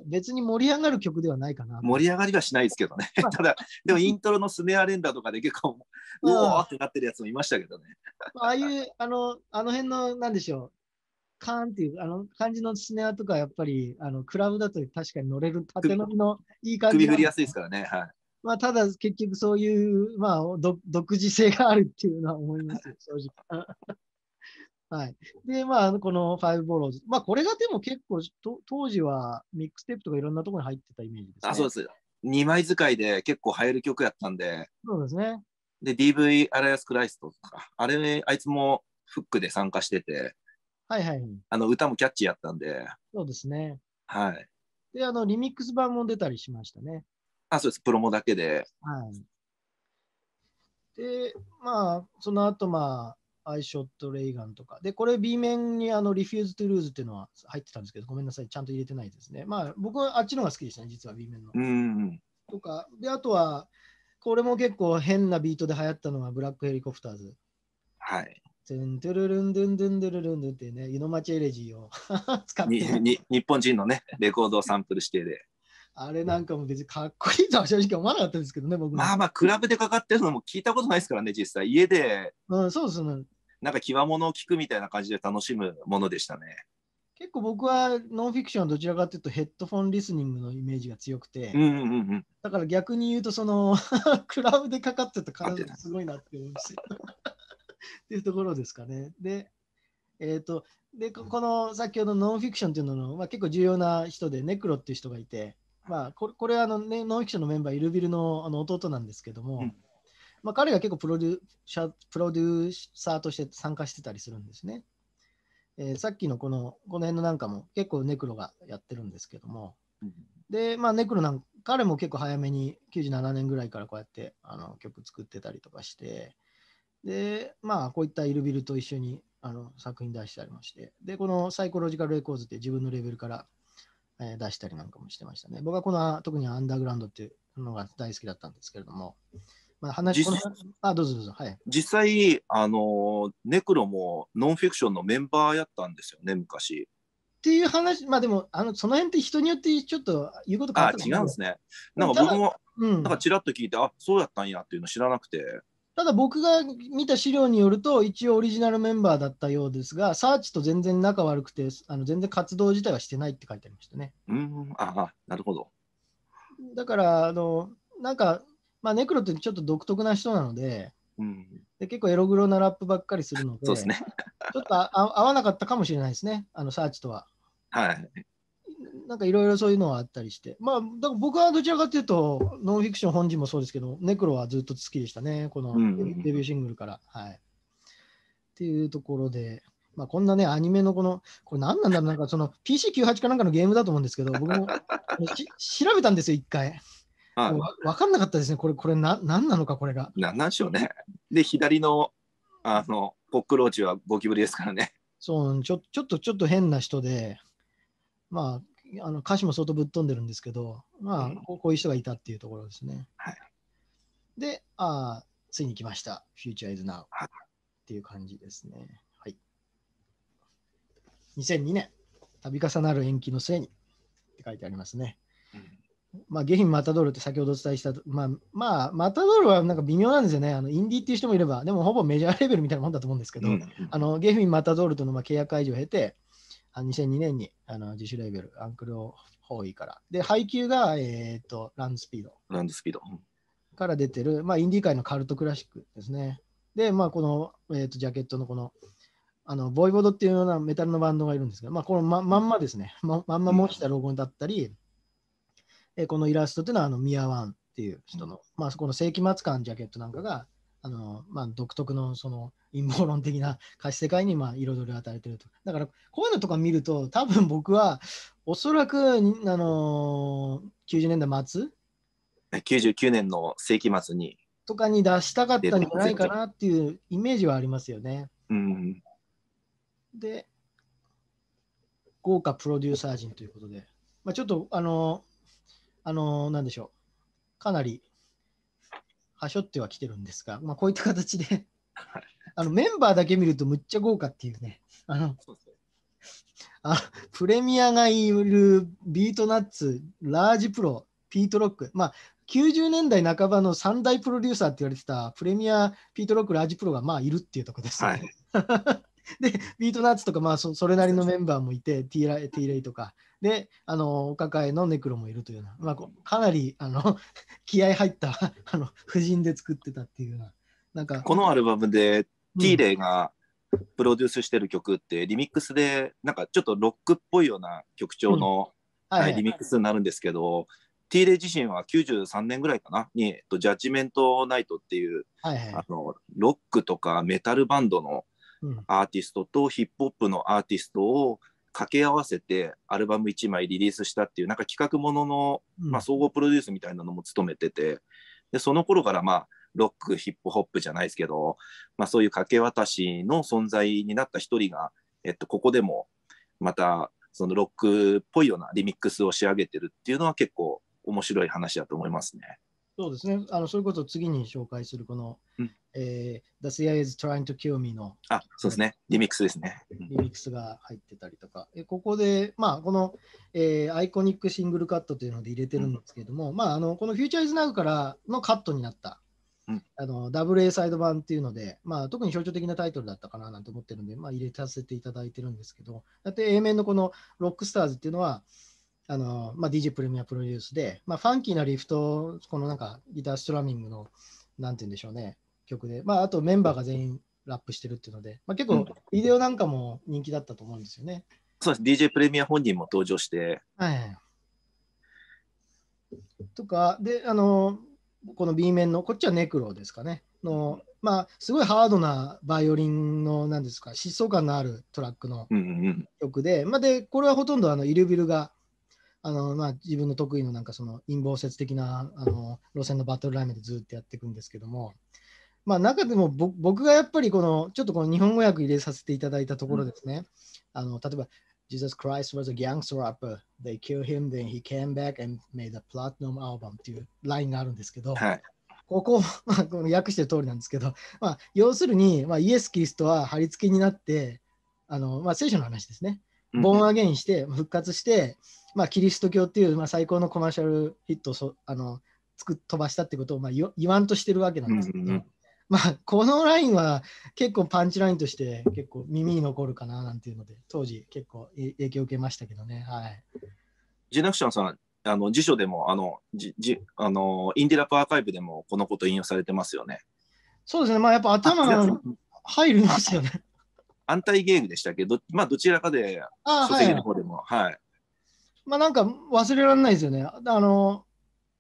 別に盛り上がる曲ではないかな。盛り上がりはしないですけどね。ただ、でもイントロのスネア連打とかで結構、うおーってなってるやつもいましたけどね。ああいう、あの、あの辺の、なんでしょう、カーンっていう、あの、感じのスネアとか、やっぱり、あの、クラブだと確かに乗れる、縦乗りのいい感じ。首振りやすいですからね。はい。まあ、ただ、結局そういう、まあ、独自性があるっていうのは思いますよ、正直。はい。で、まあ、この5ボローズ。まあ、これがでも結構と、当時はミックステップとかいろんなところに入ってたイメージです、ね、あ、そうです。2枚使いで結構入る曲やったんで。そうですね。で、DV アライアス・クライストとか、あれ、あいつもフックで参加してて、はいはい。あの歌もキャッチーやったんで。そうですね。はい。で、あの、リミックス版も出たりしましたね。あ、そうです。プロモだけで。はい。で、まあ、その後、まあ、アイショット・レイガンとか。で、これ B 面にあの、リフューズ・トゥ・ルーズっていうのは入ってたんですけど、ごめんなさい。ちゃんと入れてないですね。まあ、僕はあっちのが好きでしたね、実は B 面の。うん。とか。で、あとは、これも結構変なビートで流行ったのがブラックヘリコプターズ。はい。トゥンドゥルルンドゥンドゥンドゥルルンドゥってね、湯の町エレジーを 使ってにに。日本人のね、レコードをサンプルしてで。あれなんかも別にかっこいいとは正直思わなかったんですけどね、僕まあまあ、クラブでかかってるのも聞いたことないですからね、実際。家で、うん、そうですね。なんか、きわものを聞くみたいな感じで楽しむものでしたね。結構僕はノンフィクションどちらかというとヘッドフォンリスニングのイメージが強くて、だから逆に言うとその クラブでかかってた感じがすごいなって思んですよ。っていうところですかね。で、えっ、ー、と、で、この先ほどノンフィクションっていうのの、まあ、結構重要な人で、ネクロっていう人がいて、まあ、これはあの、ね、ノンフィクションのメンバー、イルビルのあの弟なんですけども、うん、まあ、彼が結構プロデュープロデューサーとして参加してたりするんですね。えー、さっきのこのこの辺のなんかも結構ネクロがやってるんですけども、うん、で、まあ、ネクロなんか彼も結構早めに97年ぐらいからこうやってあの曲作ってたりとかして、で、まあ、こういったイルビルと一緒にあの作品出してありまして、で、このサイコロジカルレコーズって自分のレベルから、えー、出したりなんかもしてましたね。僕はこの特にアンダーグラウンドっていうのが大好きだったんですけれども、まあ話、あどうぞどうぞ、はい、実際、あのネクロもノンフィクションのメンバーやったんですよね、昔。っていう話、まあでも、あのその辺って人によってちょっと言うこと変わってあ違うんですね。なんか僕も、うん、なんかちらっと聞いて、あそうやったんやっていうの知らなくて。ただ僕が見た資料によると、一応オリジナルメンバーだったようですが、サーチと全然仲悪くて、あの全然活動自体はしてないって書いてありましたね。うん、ああ、なるほど。だから、あの、なんか、まあ、ネクロってちょっと独特な人なので、うん、で結構エログロなラップばっかりするので、そうですねちょっとあ合わなかったかもしれないですね、あのサーチとは。はい。なんかいろいろそういうのはあったりして、まあ、だから僕はどちらかというと、ノンフィクション本人もそうですけど、ネクロはずっと好きでしたね、このデビューシングルから。はい、っていうところで、まあ、こんなね、アニメのこの、これ何なんだろう、なんかその PC98 かなんかのゲームだと思うんですけど、僕も 調べたんですよ、一回。あ分かんなかったですね、これ、これな、何なのか、これが。ななんでしょうね。で、左の、あの、ポックローチはゴキブリですからね。そう、ちょちょっと、ちょっと変な人で、まあ、あの歌詞も相当ぶっ飛んでるんですけど、まあ、こういう人がいたっていうところですね。はい、で、あついに来ました、Future is Now っていう感じですね。はい、2002年、度重なる延期の末にって書いてありますね。うん、まあ、ィン・マタドールって先ほどお伝えした、まあ、まあ、マタドールはなんか微妙なんですよね。あのインディーっていう人もいれば、でもほぼメジャーレベルみたいなもんだと思うんですけど、うん、あの下ン・マタドールとのまあ契約解除を経て、2002年にあの自主レーベル、アンクルホーイから。で、配給が、えっ、と、ランドスピード。ランドスピード。から出てる、まあ、インディー界のカルトクラシックですね。で、まあ、この、えーと、とジャケットのこの、あのボイボードっていうようなメタルのバンドがいるんですけど、まあ、このままんまですね、ままんま持ちたロゴだったり、うん、えこのイラストっていうのはあのミアワンっていう人の、うん、まあ、そこの世紀末感ジャケットなんかが、あのまあ、独特のその陰謀論的な歌詞世界にまあ彩りを与えてるとだからこういうのとか見ると多分僕はおそらくあの90年代末99年の世紀末にとかに出したかったんじゃないかなっていうイメージはありますよね。うん、で豪華プロデューサー陣ということで、まあ、ちょっとあのあのなんでしょうかなりはしょっては来てるんですが、まあ、こういった形であのメンバーだけ見るとむっちゃ豪華っていうね。あのあプレミアがいるビートナッツ、ラージプロ、ピートロック、まあ、90年代半ばの三大プロデューサーって言われてたプレミア、ピートロック、ラージプロがまあいるっていうとこです、ね。はい、で、ビートナッツとか、まあそ、それなりのメンバーもいて、ティーラティーレイとか、で、あのお抱えのネクロもいるというような、まあ、かなりあの 気合入ったあの婦人で作ってたっていうような。なんかこのアルバムで T レイがプロデュースしてる曲って、リミックスでなんかちょっとロックっぽいような曲調の、はいリミックスになるんですけど、T レイ自身は93年ぐらいかなに、えっと、ジャッジメントナイトっていう、はいはい、あのロックとかメタルバンドのアーティストとヒップホップのアーティストを掛け合わせてアルバム1枚リリースしたっていうなんか企画ものの、まあ、総合プロデュースみたいなのも務めててでその頃からまあロックヒップホップじゃないですけど、まあ、そういう掛け渡しの存在になった一人が、えっと、ここでもまたそのロックっぽいようなリミックスを仕上げてるっていうのは結構面白い話だと思いますね。そうですね、あのそれこそ次に紹介するこの、うん、えー、The CIA is trying to kill me のあそうですね、リミックスですね。リミックスが入ってたりとか、えここで、まあ、この、えー、アイコニックシングルカットというので入れてるんですけれども、うん、まあ、あのこの Future is Now からのカットになった、あの WA サイド版っていうので、まあ、特に象徴的なタイトルだったかななんて思ってるんで、まあ、入れさせていただいてるんですけど、だって A 面のこのロックスターズっていうのは、あのまあ、DJ プレミアプロデュースで、まあ、ファンキーなリフト、このなんかギターストラミングの、なんて言うんでしょうね、曲で、まあ、あとメンバーが全員ラップしてるっていうので、まあ、結構ビデオなんかも人気だったと思うんですよね。うん、そうです、DJ プレミア本人も登場して。はい。とか、で、あの、この B 面の、こっちはネクロですかね、の、まあ、すごいハードなバイオリンの、なんですか、疾走感のあるトラックの曲で、うんうん、まあ、で、これはほとんどあのイルビルがあのまあ、自分の得意のなんかその陰謀説的なあの路線のバトルラインでずっとやっていくんですけども、まあ、中でも僕がやっぱりこのちょっとこの日本語訳入れさせていただいたところですね、うん、あの例えば Jesus Christ was a gangster rapper. They killed him, then he came back and made a platinum album っていうラインがあるんですけど、はい、ここ、まあ、この訳してる通りなんですけど、まあ、要するに、まあ、イエス・キリストは貼り付けになって、あのまあ、聖書の話ですね。ボーンアゲインして、復活して、まあ、キリスト教っていう、まあ、最高のコマーシャルヒットをそあの作飛ばしたってことを、まあ、言わんとしてるわけなんですけど、まあ、このラインは結構パンチラインとして結構耳に残るかななんていうので当時結構影響を受けましたけどね。はい、ジェナクションさんあの辞書でもあのじじあのインディラップアーカイブでもこのこと引用されてますよね。そうですね、まあ、やっぱ頭入りますよね。安泰ゲームでしたけど、まあ、どちらかで、書籍の方でも、はい、はい。まあ、なんか忘れられないですよね。あの、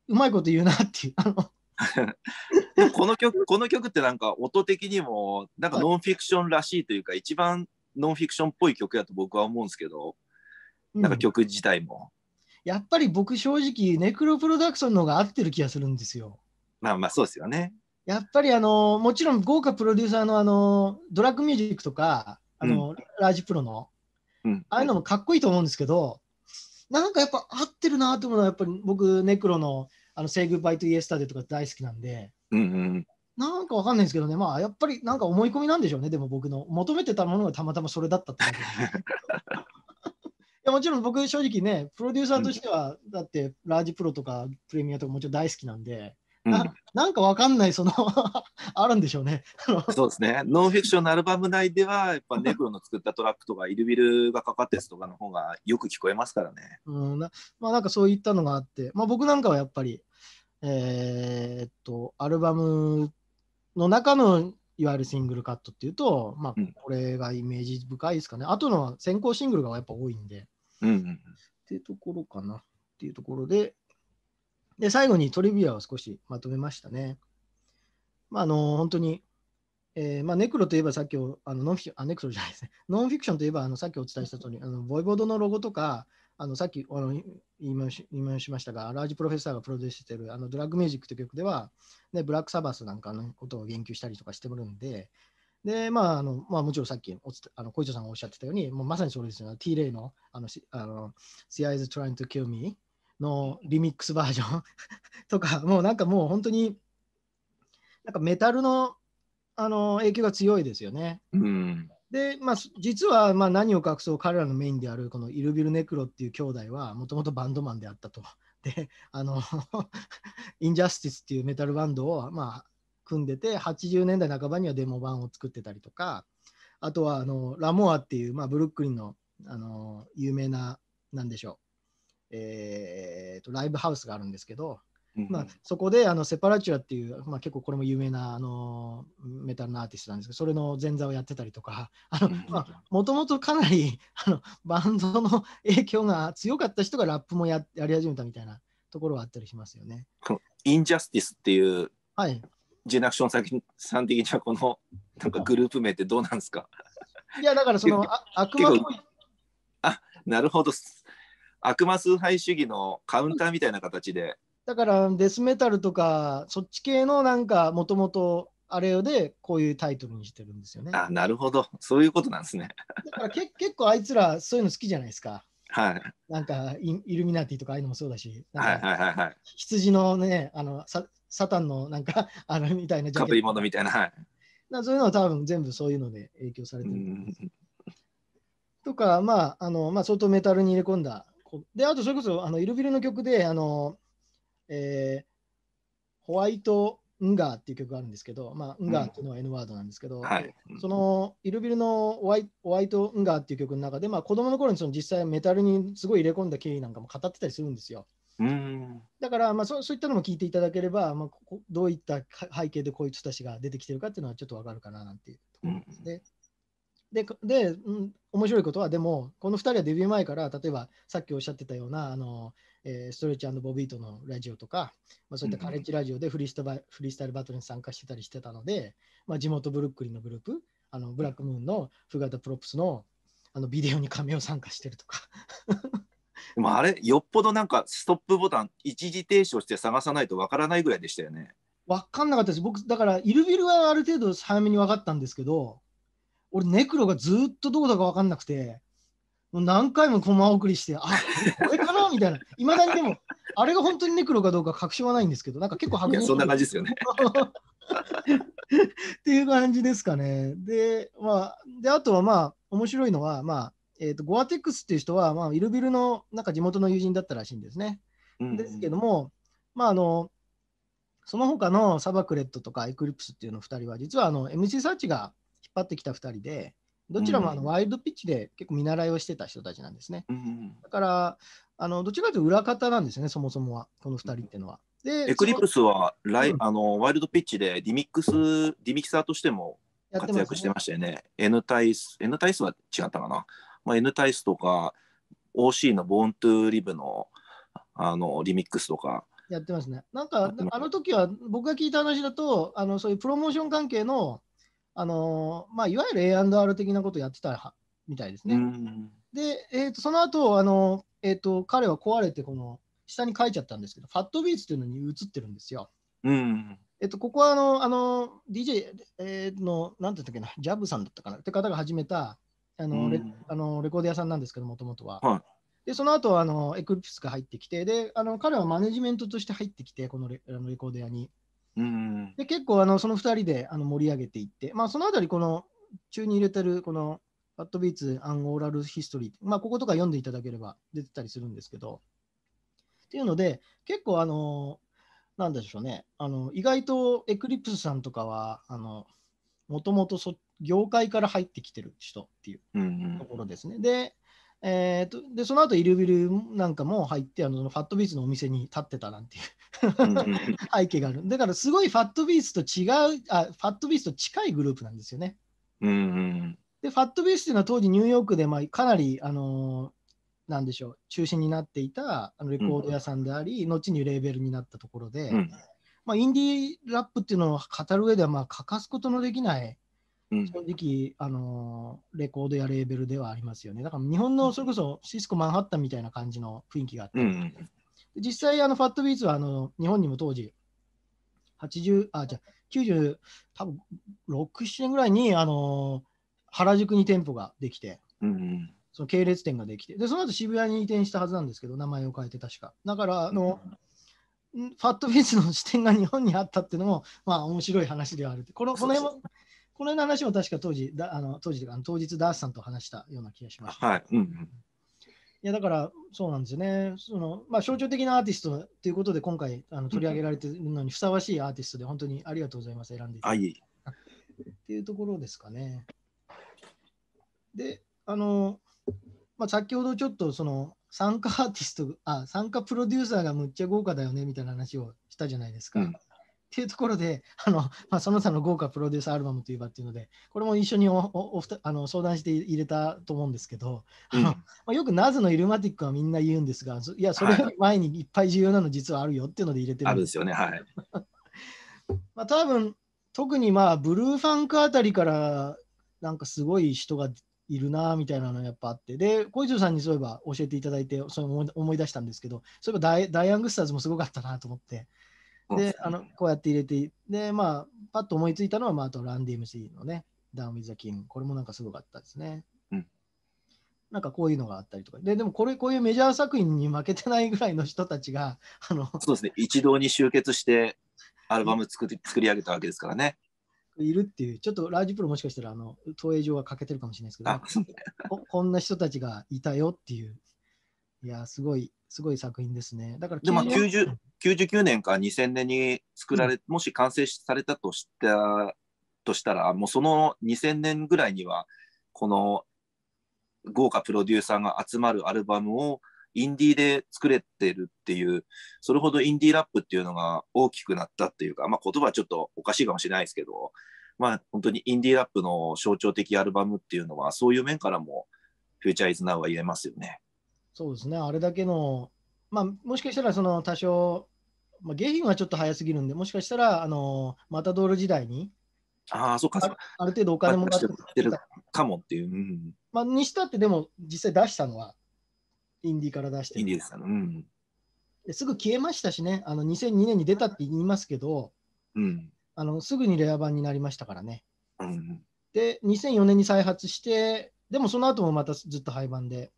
うまいこと言うなっていう。あの でもこの曲、この曲ってなんか音的にも、なんかノンフィクションらしいというか、はい、一番ノンフィクションっぽい曲やと僕は思うんですけど、なんか曲自体も。うん、やっぱり僕正直、ネクロプロダクションの方が合ってる気がするんですよ。まあまあそうですよね。やっぱりあのもちろん豪華プロデューサーのあのドラッグミュージックとかあの、うん、ラージプロの、うん、ああいうのもかっこいいと思うんですけど、なんかやっぱ合ってるなと思うのはやっぱり僕ネクロのあの Say Goodbye to Yesterday とか大好きなんで、うんうん、なんかわかんないですけどね、まあやっぱりなんか思い込みなんでしょうね、でも僕の求めてたものがたまたまそれだったってだ やもちろん僕正直ね、プロデューサーとしては、だってラージプロとかプレミアとかもちろん大好きなんで、ななんかわかんない、その あるんでしょうね。そうですね、ノンフィクションのアルバム内では、やっぱネクロの作ったトラックとか、イルビルがかかったやつとかの方がよく聞こえますからね。うんなまあ、なんかそういったのがあって、まあ、僕なんかはやっぱり、えー、っと、アルバムの中のいわゆるシングルカットっていうと、まあ、これがイメージ深いですかね。うん、あとのは先行シングルがやっぱ多いんで。うん、うん、っていうところかな。っていうところで、で、最後にトリビアを少しまとめましたね。まあ、あの、本当に、えー、まあ、ネクロといえばさっきあのノンフィあ、ネクロじゃないですね。ノンフィクションといえば、あの、さっきお伝えした通り、あの、ボイボードのロゴとか、あの、さっき、あの、今し、今しましたが、ラージプロフェッサーがプロデュースしている、あの、ドラッグミュージックという曲では、ね、ブラックサバスなんかのことを言及したりとかしてもらうんで、で、まあ、あの、まあ、もちろんさっきおつ、あの、小池さんがおっしゃってたように、もうまさにそれですよね。T レイの、あの、あの、See Eyes Trying to Kill Me のリミックスバージョン とか、もうなんかもう本当に、なんかメタルのあの影響が強いですよね。うんで、まあ、実はまあ何を隠そう彼らのメインであるこのイルビル・ネクロっていう兄弟はもともとバンドマンであったと。であの インジャスティスっていうメタルバンドをまあ組んでて80年代半ばにはデモ版を作ってたりとかあとはあのラモアっていうまあブルックリンのあの有名な何でしょう。えー、とライブハウスがあるんですけど、うん、まあ、そこであのセパラチュアっていう、まあ、結構これも有名なあのメタルのアーティストなんですけどそれの前座をやってたりとかもともとかなりあのバンドの影響が強かった人がラップもややり始めたみたいなところはあったりしますよね。インジャスティスっていう、はい、ジェナクションさんさん的にはこの なんかグループ名ってどうなんですかいやだからそのあ悪魔あなるほど悪魔崇拝主義のカウンターみたいな形で。だからデスメタルとかそっち系のなんかもともとあれでこういうタイトルにしてるんですよね。あなるほどそういうことなんですね。だからけ結構あいつらそういうの好きじゃないですか。はい、なんかイルミナティとかああいうのもそうだし、はいはいはいはい、羊のねあのサ、サタンのなんか、あのみたいな、かぶり物みたいな。はい、なそういうのは多分全部そういうので影響されてると。とか、まああのまあ、相当メタルに入れ込んだで、あとそれこそ、あのイルビルの曲で、あの、えー、ホワイト・ウンガーっていう曲があるんですけど、まあ、ンガーっていうのは N ワードなんですけど、うんはい、そのイルビルのホワイホワイト・ンガーっていう曲の中で、まあ、子供の頃にその実際メタルにすごい入れ込んだ経緯なんかも語ってたりするんですよ。うん、だから、まあそ、そういったのも聞いていただければ、まあ、どういった背景でこういう人たちが出てきてるかっていうのはちょっとわかるかななんていうところですね。うんでで、うん、面白いことは、でも、この2人はデビュー前から、例えばさっきおっしゃってたような、あのえー、ストレッチボビートのラジオとか、まあ、そういったカレッジラジオでフリースタバフリースタイルバトルに参加してたりしてたので、まあ、地元ブルックリンのグループ、あのブラックムーンのフガタプロプスのあのビデオに面を参加してるとか。でもあれ、よっぽどなんかストップボタン、一時停止をして探さないとわからないぐらいでしたよね。分かんなかったです。僕、だから、イルビルはある程度早めに分かったんですけど、俺、ネクロがずっとどうだか分かんなくて、もう何回もコマ送りして、あこれかなみたいな、いまだにでも、あれが本当にネクロかどうか確証はないんですけど、なんか結構白熱そんな感じですよね。っていう感じですかね。で、まあ、であとはまあ、面白いのは、まあ、えーと、ゴアテックスっていう人は、まあ、イルビルのなんか地元の友人だったらしいんですね。んうん、ですけども、まああの、その他のサバクレットとかエクリプスっていうの2人は、実はあの MC サーチが引っ張ってきた2人で、どちらもあのワイルドピッチで結構見習いをしてた人たちなんですね。だから、あのどちらかというと裏方なんですね、そもそもは、この2人っていうのは。でエクリプスはライ、うん、あのワイルドピッチでディミックス、ディミキサーとしても活躍してましたよね。ね N タイス、N タイスは違ったかな。まあ、N タイスとか、OC のボーントゥーリブのあのリミックスとか。やってますね。なんか、あの時は僕が聞いた話だと、あのそういうプロモーション関係のあのまあ、いわゆる A&R 的なことをやってたみたいですね。で、えーと、その後あの、えーと、彼は壊れてこの下に書いちゃったんですけど、ファットビーツというのに映ってるんですよ。うんえっと、ここはあのあの DJ の、なんて言ったっけな、ジャブさんだったかなって方が始めたあの、レあのレコード屋さんなんですけど、もともとは。はいで、その後あのエクリプスが入ってきて、であの彼はマネジメントとして入ってきて、このレあのレコード屋に。うんで結構あのその2人であの盛り上げていって、まあ、そのあたりこの中に入れてるこの「バッドビーツ・アンオーラル・ヒストリー」まあ、こことか読んでいただければ出てたりするんですけどっていうので結構あのなんでしょうねあの意外とエクリプスさんとかはあのもともと業界から入ってきてる人っていうところですね。うんうん、でえーと、とでその後イルビルなんかも入ってあのファットビーツのお店に立ってたなんていう 背景があるだからすごいファットビーツと違うあファットビーツと近いグループなんですよね。うんうん、でファットビーツというのは当時ニューヨークで、まあ、かなり、あのー、なんでしょう中心になっていたあのレコード屋さんであり、うん、後にレーベルになったところで、うん、まあ、インディーラップっていうのを語る上では、まあ、欠かすことのできない正直、あのレコードやレーベルではありますよね。だから日本のそれこそシスコ・マンハッタンみたいな感じの雰囲気があって、うん、実際、あのファットビーツはあの日本にも当時、80あじゃ9多分6、7年ぐらいにあの原宿に店舗ができて、うんその系列店ができてで、その後渋谷に移転したはずなんですけど、名前を変えて確か。だから、あの、うん、ファットビーツの視点が日本にあったっていうのも、まあ面白い話ではあるこのこの辺もこの話も確か当時、だあの当時あの当日、ダースさんと話したような気がしました。はいうん、いやだからそうなんですよね、そのまあ、象徴的なアーティストということで、今回あの取り上げられているのにふさわしいアーティストで、本当にありがとうございます、選んでいただいて。っていうところですかね。で、あの、まあ、先ほどちょっとその参加アーティスト、あ参加プロデューサーがむっちゃ豪華だよねみたいな話をしたじゃないですか。うんっていうところで、あのまあ、その他の豪華プロデュースアルバムといえばっていうので、これも一緒におあの相談して入れたと思うんですけど、うん、まあ、よくナズのイルマティックはみんな言うんですが、いや、それより前にいっぱい重要なの実はあるよっていうので入れてるんです,、あるですよね、はい。まあ多分特にまあブルーファンクあたりからなんかすごい人がいるなみたいなのやっぱあって、で、小泉さんにそういえば教えていただいて、それ思い出したんですけど、そういえばダイアングスターズもすごかったなと思って、で、あのこうやって入れて、で、まあ、パッと思いついたのは、まあ、あとランディ MC のね、ダウン・ウィザ・キング、これもなんかすごかったですね。うん、なんかこういうのがあったりとか、ででもこれ、こういうメジャー作品に負けてないぐらいの人たちが、あのそうですね、一堂に集結して、アルバム作り作り上げたわけですからね。いるっていう、ちょっとラージプロもしかしたらあの投影上は欠けてるかもしれないですけど、こんな人たちがいたよっていう。いや、すごい、すごい作品ですね。だからでも9 99年か2000年に作られ、うん、もし完成されたとしたとしたら、もうその2000年ぐらいには、この豪華プロデューサーが集まるアルバムをインディーで作れてるっていう、それほどインディーラップっていうのが大きくなったっていうか、まあ、言葉はちょっとおかしいかもしれないですけど、まあ、本当にインディーラップの象徴的アルバムっていうのは、そういう面からも、フューチャーイズナウは言えますよね。そうですね、あれだけの、まあ、もしかしたらその多少、まあ、下品はちょっと早すぎるんで、もしかしたらあのマタドール時代に、ああ、そうかある程度お金も出してるかもっていう。うん、まあ、にしたって、でも実際出したのは、インディから出してインディですから、うん、すぐ消えましたしね、あの2002年に出たって言いますけど、うん、あのすぐにレア版になりましたからね。うん、で、2004年に再発して、でもその後もまたずっと廃盤で。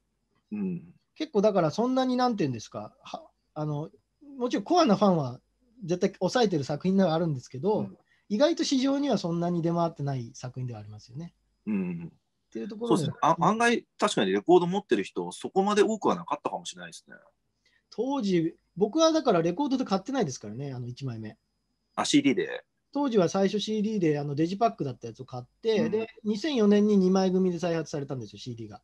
うん、結構だからそんなになんてうんですかはあのもちろんコアなファンは絶対抑えてる作品ではあるんですけど、うん、意外と市場にはそんなに出回ってない作品ではありますよね。うん、っていうところで、ね、案外確かにレコード持ってる人そこまで多くはなかったかもしれないですね。当時僕はだからレコードで買ってないですからねあの1枚目。あ CD で当時は最初 CD であのデジパックだったやつを買って、うん、で2004年に2枚組で再発されたんですよ CD が。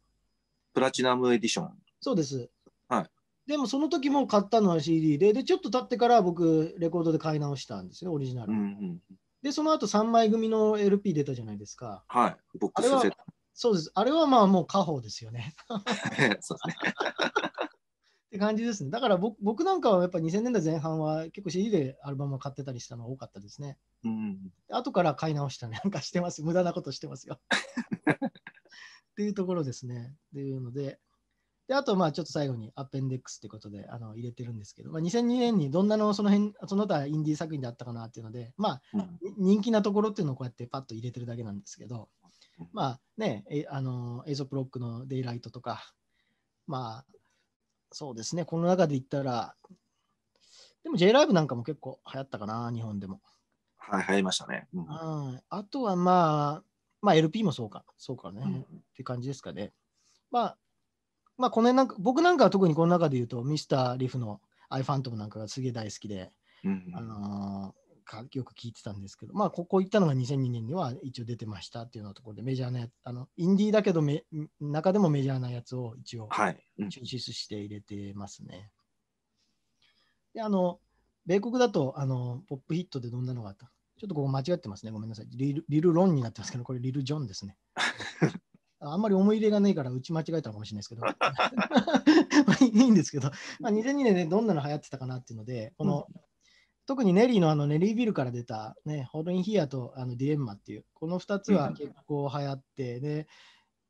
プラチナムエディション。そうです。はい。でもその時も買ったのは CD で、で、ちょっと経ってから僕、レコードで買い直したんですよ、オリジナル。うんうん、で、その後3枚組の LP 出たじゃないですか。はい。ボックスセット。そうです。あれはまあもう家宝ですよね。そうですね。って感じですね。だから僕僕なんかはやっぱ2000年代前半は結構 CD でアルバムを買ってたりしたのが多かったですね。うん。後から買い直したり なんかしてます。無駄なことしてますよ。っていうところですね。っていうので、で、あと、まあ、ちょっと最後にアペンデックスってことであの入れてるんですけど、まあ、2002年にどんなのその辺、その他インディー作品だったかなっていうので、まあ、人気なところっていうのをこうやってパッと入れてるだけなんですけど、まあね、えあのエイソプロックのデイライトとか、まあ、そうですね、この中で言ったら、でも J ライブなんかも結構流行ったかな、日本でも。はい、流行りましたね。うん、あとはまあ、まあ、LP もそうか、そうかね、うん、っていう感じですかね。まあ、まあ、このなんか僕なんかは特にこの中で言うと、ミスター・リフのアイファントムなんかがすげえ大好きで、うん、あのー、よく聞いてたんですけど、まあ、ここ行ったのが2002年には一応出てましたっていうようなところで、メジャーなやつ、あのインディーだけどめ、中でもメジャーなやつを一応、はい抽出して入れてますね。で、あの、米国だと、あの、ポップヒットでどんなのがあったちょっとここ間違ってますね。ごめんなさい。リル・リルロンになってますけど、これリル・ジョンですね。あんまり思い入れがないから打ち間違えたかもしれないですけど、いいんですけど、まあ、2002年で、どんなの流行ってたかなっていうので、この、うん、特にネリーのあのネリービルから出た、ね、ホルインヒアとあのディエンマっていう、この2つは結構流行って、で、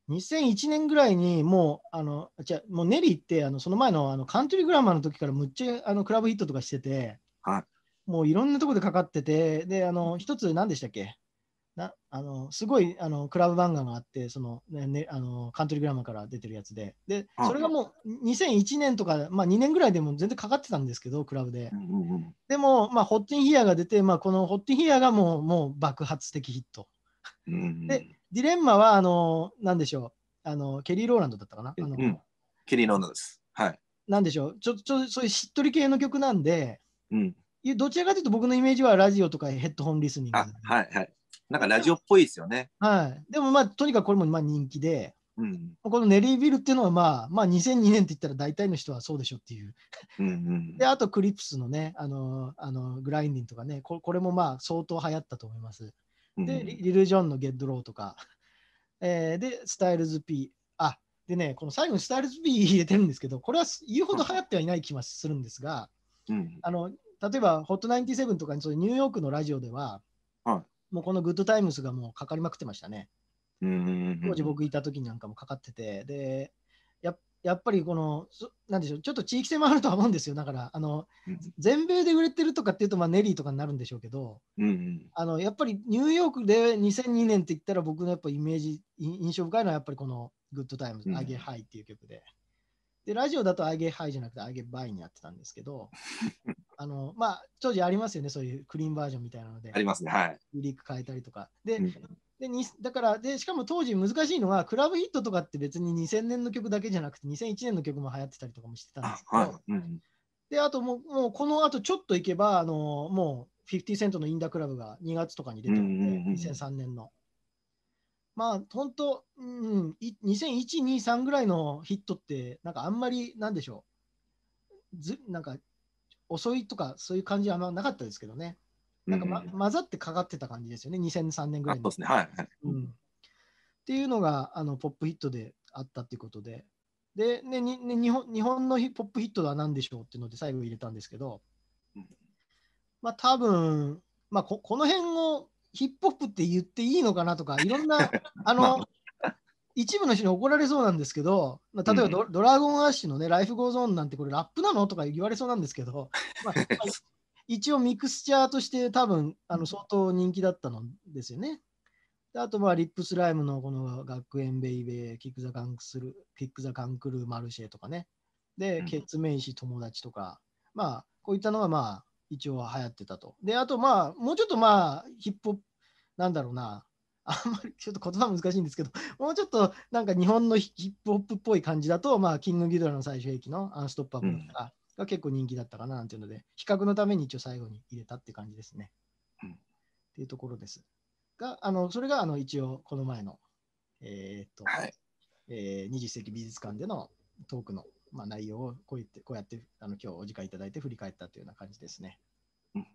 2001年ぐらいにもう、あのじもうネリーってあのその前のあのカントリーグラマーの時からむっちゃあのクラブヒットとかしてて、はい、もういろんなところでかかってて、で、あの一つ何でしたっけなあのすごいあのクラブ漫画があってその、ね、あのカントリーグラマーから出てるやつででそれがもう2001年とか、まあ、2年ぐらいでも全然かかってたんですけどクラブで、でも、まあ、ホッティンヒアが出て、まあ、このホッティンヒアがもうもう爆発的ヒットでディレンマはあの何でしょうあのケリー・ローランドだったかなあの、うん、ケリー・ローランドですはいなんでしょうちょちょそういうしっとり系の曲なんで、うん、どちらかというと僕のイメージはラジオとかヘッドホンリスニング、はいはいなんかラジオっぽいですよね。はい。でもまあ、とにかくこれもまあ人気で、うん、このネリービルっていうのは、まあ、まあ2002年って言ったら大体の人はそうでしょっていう。うんうん、であとクリプスのねあのあのグラインディンとかねここれもまあ相当流行ったと思います。で、リリル・ジョンのゲッドローとか、えー、でスタイルズピー。あでねこの最後にスタイルズピー入れてるんですけどこれは言うほど流行ってはいない気はするんですが、うん、あの例えばホティセブンとかにそういうニューヨークのラジオでは、はい、もうこのグッドタイムズがもうかかりまくってましたね。当時僕いた時なんかもかかってて、で、ややっぱりこの、なんでしょう、ちょっと地域性もあるとは思うんですよ。だから、あの、全米で売れてるとかっていうと、まあ、ネリーとかになるんでしょうけど、あの、やっぱりニューヨークで2002年って言ったら、僕のやっぱイメージ、印象深いのはやっぱりこの、グッドタイムズ、アゲハイっていう曲で。で、ラジオだとアゲハイじゃなくて、アゲバイにやってたんですけど、あのまあ、当時ありますよね、そういうクリーンバージョンみたいなので。ありますね、はい。リーク変えたりとか。で、うん、でにだからで、しかも当時難しいのは、クラブヒットとかって別に2000年の曲だけじゃなくて、2001年の曲も流行ってたりとかもしてたんですけど、はい、うん、であともう、もうこのあとちょっといけば、あのもう50セントのインダクラブが2月とかに出るんで、うん2003年の。まあ、本当、うん、2001、2、3ぐらいのヒットって、なんかあんまり、なんでしょう。ずなんか遅いとか、そういう感じはあんまなかったですけどね。なんか、ま、混ざってかかってた感じですよね、2003年ぐらいの。そうですね、はい、っていうのがあのポップヒットであったっていうことで、で、ねにね日本日本のポップヒットは何でしょうっていうので最後入れたんですけど、まあ多分、まあこ、この辺をヒップホップって言っていいのかなとか、いろんな、あの、一部の人に怒られそうなんですけど、まあ、例えばドうん、ドラゴンアッシュのね、ライフゴーゾーンなんてこれラップなのとか言われそうなんですけど、まあ、一応ミクスチャーとして多分あの相当人気だったのですよね。あと、まあ、リップスライムのこの学園ベイベー、キック・ザ・カンクスル、キック・ザ・カンクルー・マルシェとかね。で、ケツメイシ、友達とか、まあ、こういったのがまあ、一応流行ってたと。で、あとまあ、もうちょっとまあ、ヒップホップ、なんだろうな、あんまり ちょっと言葉難しいんですけど、もうちょっとなんか日本のヒップホップっぽい感じだと、まあ、キングギドラの最終兵器のアンストッパブルとかが結構人気だったかなんていうので、比較のために一応最後に入れたって感じですね。うん、っていうところです。が、あのそれがあの一応この前の、えー、っと、はい、えー、20世紀美術館でのトークの、まあ、内容をこうやってこうやってあの今日お時間いただいて振り返ったというような感じですね。うん、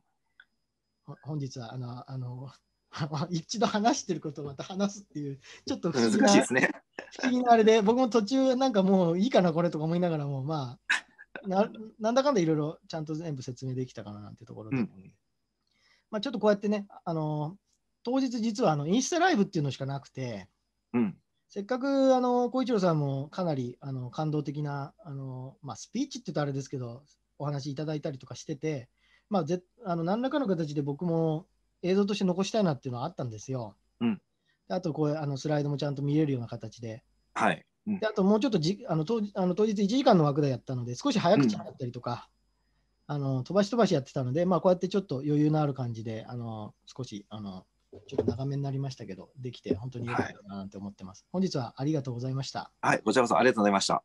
本日はあのあの 一度話してることをまた話すっていう、ちょっと難しいですね。不思議なあれで、僕も途中、なんかもういいかな、これとか思いながらも、まあ、ななんだかんだいろいろちゃんと全部説明できたかななんてところで、うん、まあ、ちょっとこうやってね、あの当日、実はあのインスタライブっていうのしかなくて、うん、せっかく、あの小一郎さんもかなりあの感動的なあの、まあ、スピーチって言うとあれですけど、お話いただいたりとかしてて、まあ、ぜあの何らかの形で僕も映像として残したいなっていうのはあったんですよ。うん、あとこうあのスライドもちゃんと見れるような形で。はい、うん、であともうちょっとじあの当あの当日1時間の枠でやったので、少し早口になったりとか、うん、あの飛ばし飛ばしやってたので、まあ、こうやってちょっと余裕のある感じで、あの少しあのちょっと長めになりましたけど、できて本当によかったなとて思ってます。はい、本日はありがとうございました。はい、こちらこそありがとうございました。